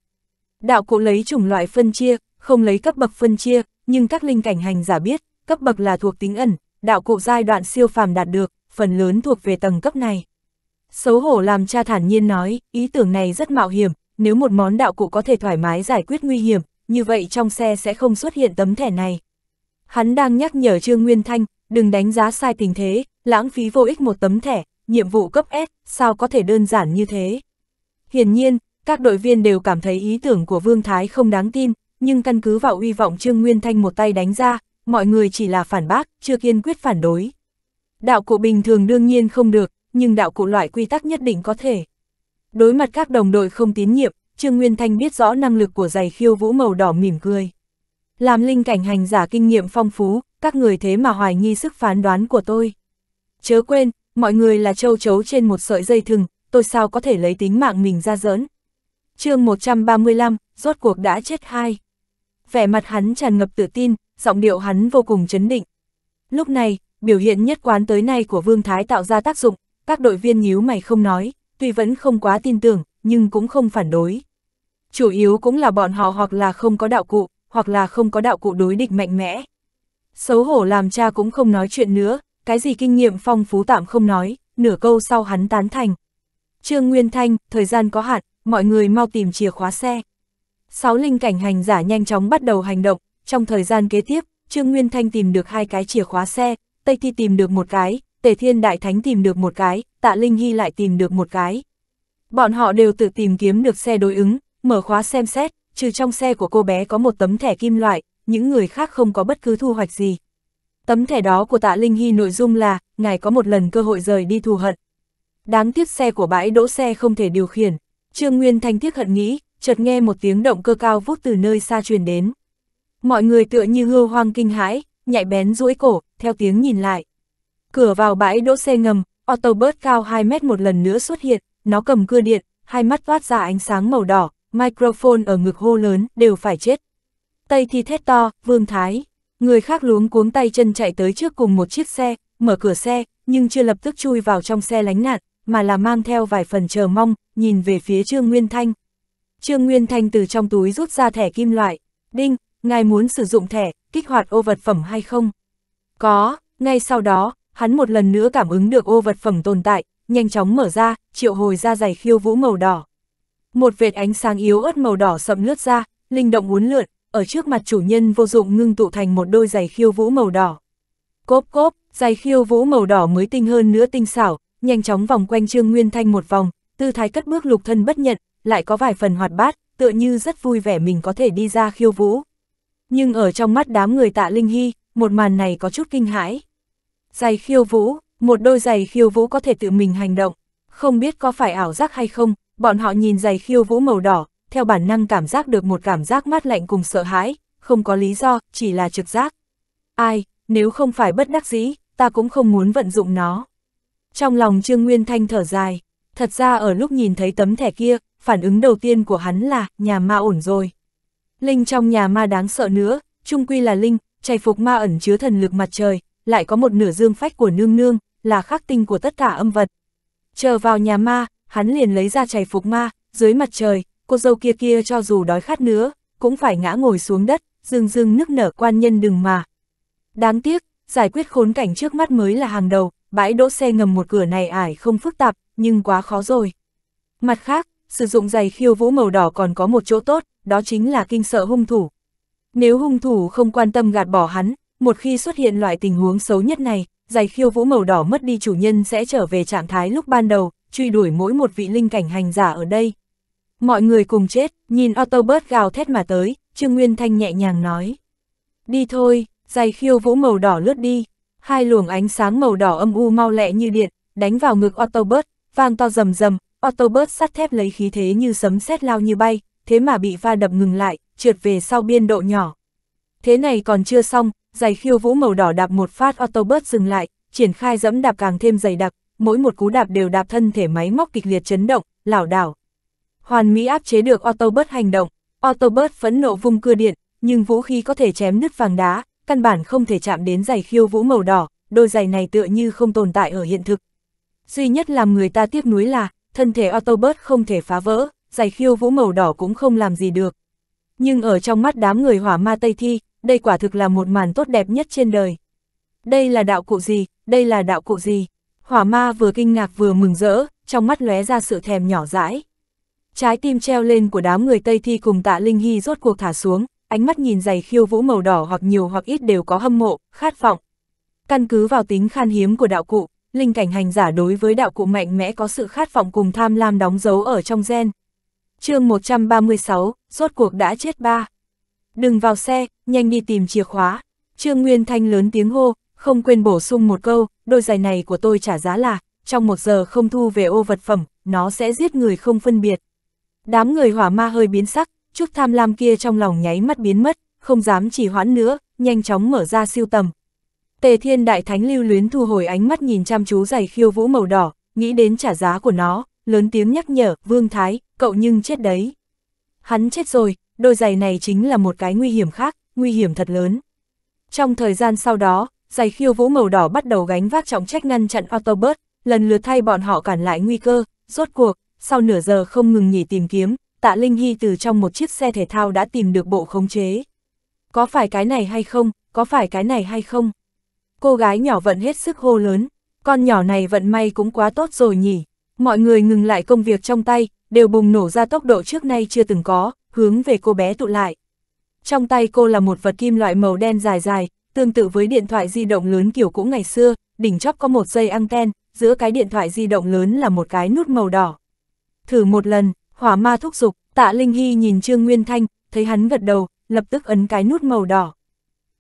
Đạo cụ lấy chủng loại phân chia, không lấy cấp bậc phân chia, nhưng các linh cảnh hành giả biết, cấp bậc là thuộc tính ẩn, đạo cụ giai đoạn siêu phàm đạt được, phần lớn thuộc về tầng cấp này. Xấu hổ làm cha thản nhiên nói, ý tưởng này rất mạo hiểm, nếu một món đạo cụ có thể thoải mái giải quyết nguy hiểm, như vậy trong xe sẽ không xuất hiện tấm thẻ này. Hắn đang nhắc nhở Trương Nguyên Thanh, đừng đánh giá sai tình thế, lãng phí vô ích một tấm thẻ, nhiệm vụ cấp S, sao có thể đơn giản như thế. Hiển nhiên, các đội viên đều cảm thấy ý tưởng của Vương Thái không đáng tin, nhưng căn cứ vào uy vọng Trương Nguyên Thanh một tay đánh ra, mọi người chỉ là phản bác, chưa kiên quyết phản đối. Đạo cụ bình thường đương nhiên không được, nhưng đạo cụ loại quy tắc nhất định có thể. Đối mặt các đồng đội không tín nhiệm, Trương Nguyên Thanh biết rõ năng lực của giày khiêu vũ màu đỏ mỉm cười. Làm linh cảnh hành giả kinh nghiệm phong phú, các người thế mà hoài nghi sức phán đoán của tôi. Chớ quên, mọi người là châu chấu trên một sợi dây thừng, tôi sao có thể lấy tính mạng mình ra giỡn. chương 135, rốt cuộc đã chết hai. Vẻ mặt hắn tràn ngập tự tin, giọng điệu hắn vô cùng chấn định. Lúc này, biểu hiện nhất quán tới nay của Vương Thái tạo ra tác dụng, các đội viên nhíu mày không nói, tuy vẫn không quá tin tưởng, nhưng cũng không phản đối. Chủ yếu cũng là bọn họ hoặc là không có đạo cụ, hoặc là không có đạo cụ đối địch mạnh mẽ. Xấu hổ làm cha cũng không nói chuyện nữa, cái gì kinh nghiệm phong phú tạm không nói, nửa câu sau hắn tán thành. Trương Nguyên Thanh, thời gian có hạn, mọi người mau tìm chìa khóa xe. Sáu linh cảnh hành giả nhanh chóng bắt đầu hành động, trong thời gian kế tiếp, Trương Nguyên Thanh tìm được hai cái chìa khóa xe, Tây Thi tìm được một cái, Tề Thiên Đại Thánh tìm được một cái, Tạ Linh Hy lại tìm được một cái. Bọn họ đều tự tìm kiếm được xe đối ứng, mở khóa xem xét, trừ trong xe của cô bé có một tấm thẻ kim loại, những người khác không có bất cứ thu hoạch gì. Tấm thẻ đó của Tạ Linh Hy nội dung là, ngài có một lần cơ hội rời đi thù hận. Đáng tiếc xe của bãi đỗ xe không thể điều khiển, Trương Nguyên Thanh tiếc hận nghĩ, chợt nghe một tiếng động cơ cao vút từ nơi xa truyền đến. Mọi người tựa như hưu hoang kinh hãi, nhạy bén duỗi cổ, theo tiếng nhìn lại. Cửa vào bãi đỗ xe ngầm, Autobus cao 2 mét một lần nữa xuất hiện, nó cầm cưa điện, hai mắt toát ra ánh sáng màu đỏ, microphone ở ngực hô lớn, đều phải chết. Tây thì thét to, Vương Thái. Người khác luống cuống tay chân chạy tới trước cùng một chiếc xe, mở cửa xe, nhưng chưa lập tức chui vào trong xe lánh nạn, mà là mang theo vài phần chờ mong, nhìn về phía Trương Nguyên Thanh. Trương Nguyên Thanh từ trong túi rút ra thẻ kim loại. Đinh, ngài muốn sử dụng thẻ, kích hoạt ô vật phẩm hay không? Có, ngay sau đó, hắn một lần nữa cảm ứng được ô vật phẩm tồn tại, nhanh chóng mở ra, triệu hồi ra giày khiêu vũ màu đỏ. Một vệt ánh sáng yếu ớt màu đỏ sậm lướt ra, linh động uốn lượn, ở trước mặt chủ nhân vô dụng ngưng tụ thành một đôi giày khiêu vũ màu đỏ. Cốp cốp, giày khiêu vũ màu đỏ mới tinh hơn nữa tinh xảo, nhanh chóng vòng quanh Trương Nguyên Thanh một vòng, tư thái cất bước lục thân bất nhận, lại có vài phần hoạt bát, tựa như rất vui vẻ mình có thể đi ra khiêu vũ nhưng ở trong mắt đám người tạ Linh Hy, một màn này có chút kinh hãi. Giày khiêu vũ, một đôi giày khiêu vũ có thể tự mình hành động, không biết có phải ảo giác hay không, bọn họ nhìn giày khiêu vũ màu đỏ, theo bản năng cảm giác được một cảm giác mát lạnh cùng sợ hãi, không có lý do, chỉ là trực giác. Ai, nếu không phải bất đắc dĩ, ta cũng không muốn vận dụng nó. Trong lòng Trương Nguyên Thanh thở dài, thật ra ở lúc nhìn thấy tấm thẻ kia, phản ứng đầu tiên của hắn là, nhà ma ổn rồi. Linh trong nhà ma đáng sợ nữa, trung quy là linh, chày phục ma ẩn chứa thần lực mặt trời, lại có một nửa dương phách của nương nương, là khắc tinh của tất cả âm vật. Chờ vào nhà ma, hắn liền lấy ra chày phục ma, dưới mặt trời, cô dâu kia kia cho dù đói khát nữa, cũng phải ngã ngồi xuống đất, rưng rưng nức nở quan nhân đừng mà. Đáng tiếc, giải quyết khốn cảnh trước mắt mới là hàng đầu, bãi đỗ xe ngầm một cửa này ải không phức tạp, nhưng quá khó rồi. Mặt khác, sử dụng giày khiêu vũ màu đỏ còn có một chỗ tốt, đó chính là kinh sợ hung thủ. Nếu hung thủ không quan tâm gạt bỏ hắn, một khi xuất hiện loại tình huống xấu nhất này, giày khiêu vũ màu đỏ mất đi chủ nhân sẽ trở về trạng thái lúc ban đầu, truy đuổi mỗi một vị linh cảnh hành giả ở đây. Mọi người cùng chết, nhìn Autobert gào thét mà tới, Trương Nguyên Thanh nhẹ nhàng nói. Đi thôi, giày khiêu vũ màu đỏ lướt đi. Hai luồng ánh sáng màu đỏ âm u mau lẹ như điện, đánh vào ngực Autobert, vang to rầm rầm, Autobert sắt thép lấy khí thế như sấm sét lao như bay, thế mà bị va đập ngừng lại, trượt về sau biên độ nhỏ. Thế này còn chưa xong, giày khiêu vũ màu đỏ đạp một phát Autobus dừng lại, triển khai dẫm đạp càng thêm dày đặc, mỗi một cú đạp đều đạp thân thể máy móc kịch liệt chấn động, lảo đảo. Hoàn Mỹ áp chế được Autobus hành động, Autobus phẫn nộ vung cưa điện, nhưng vũ khí có thể chém nứt vàng đá, căn bản không thể chạm đến giày khiêu vũ màu đỏ, đôi giày này tựa như không tồn tại ở hiện thực. Duy nhất làm người ta tiếc nuối là, thân thể Autobus không thể phá vỡ giày khiêu vũ màu đỏ cũng không làm gì được. Nhưng ở trong mắt đám người hỏa ma Tây Thi, đây quả thực là một màn tốt đẹp nhất trên đời. Đây là đạo cụ gì, đây là đạo cụ gì? Hỏa ma vừa kinh ngạc vừa mừng rỡ, trong mắt lóe ra sự thèm nhỏ dãi. Trái tim treo lên của đám người Tây Thi cùng tạ Linh Hy rốt cuộc thả xuống, ánh mắt nhìn giày khiêu vũ màu đỏ hoặc nhiều hoặc ít đều có hâm mộ, khát vọng. Căn cứ vào tính khan hiếm của đạo cụ, linh cảnh hành giả đối với đạo cụ mạnh mẽ có sự khát vọng cùng tham lam đóng dấu ở trong gen, chương 136, rốt cuộc đã chết ba. Đừng vào xe, nhanh đi tìm chìa khóa. Trương Nguyên Thanh lớn tiếng hô, không quên bổ sung một câu, đôi giày này của tôi trả giá là, trong một giờ không thu về ô vật phẩm, nó sẽ giết người không phân biệt. Đám người hỏa ma hơi biến sắc, chút tham lam kia trong lòng nháy mắt biến mất, không dám chỉ hoãn nữa, nhanh chóng mở ra siêu tầm. Tề Thiên Đại Thánh lưu luyến thu hồi ánh mắt nhìn chăm chú giày khiêu vũ màu đỏ, nghĩ đến trả giá của nó, lớn tiếng nhắc nhở, Vương Thái, cậu nhưng chết đấy. Hắn chết rồi, đôi giày này chính là một cái nguy hiểm khác, nguy hiểm thật lớn. Trong thời gian sau đó, giày khiêu vũ màu đỏ bắt đầu gánh vác trọng trách ngăn chặn autobus lần lượt thay bọn họ cản lại nguy cơ, rốt cuộc, sau nửa giờ không ngừng nghỉ tìm kiếm, tạ Linh Hy từ trong một chiếc xe thể thao đã tìm được bộ khống chế. Có phải cái này hay không, có phải cái này hay không? Cô gái nhỏ vẫn hết sức hô lớn, con nhỏ này vận may cũng quá tốt rồi nhỉ. Mọi người ngừng lại công việc trong tay, đều bùng nổ ra tốc độ trước nay chưa từng có, hướng về cô bé tụ lại. Trong tay cô là một vật kim loại màu đen dài dài, tương tự với điện thoại di động lớn kiểu cũ ngày xưa, đỉnh chóp có một dây anten, giữa cái điện thoại di động lớn là một cái nút màu đỏ. Thử một lần, hỏa ma thúc giục, tạ Linh Hy nhìn Trương Nguyên Thanh, thấy hắn gật đầu, lập tức ấn cái nút màu đỏ.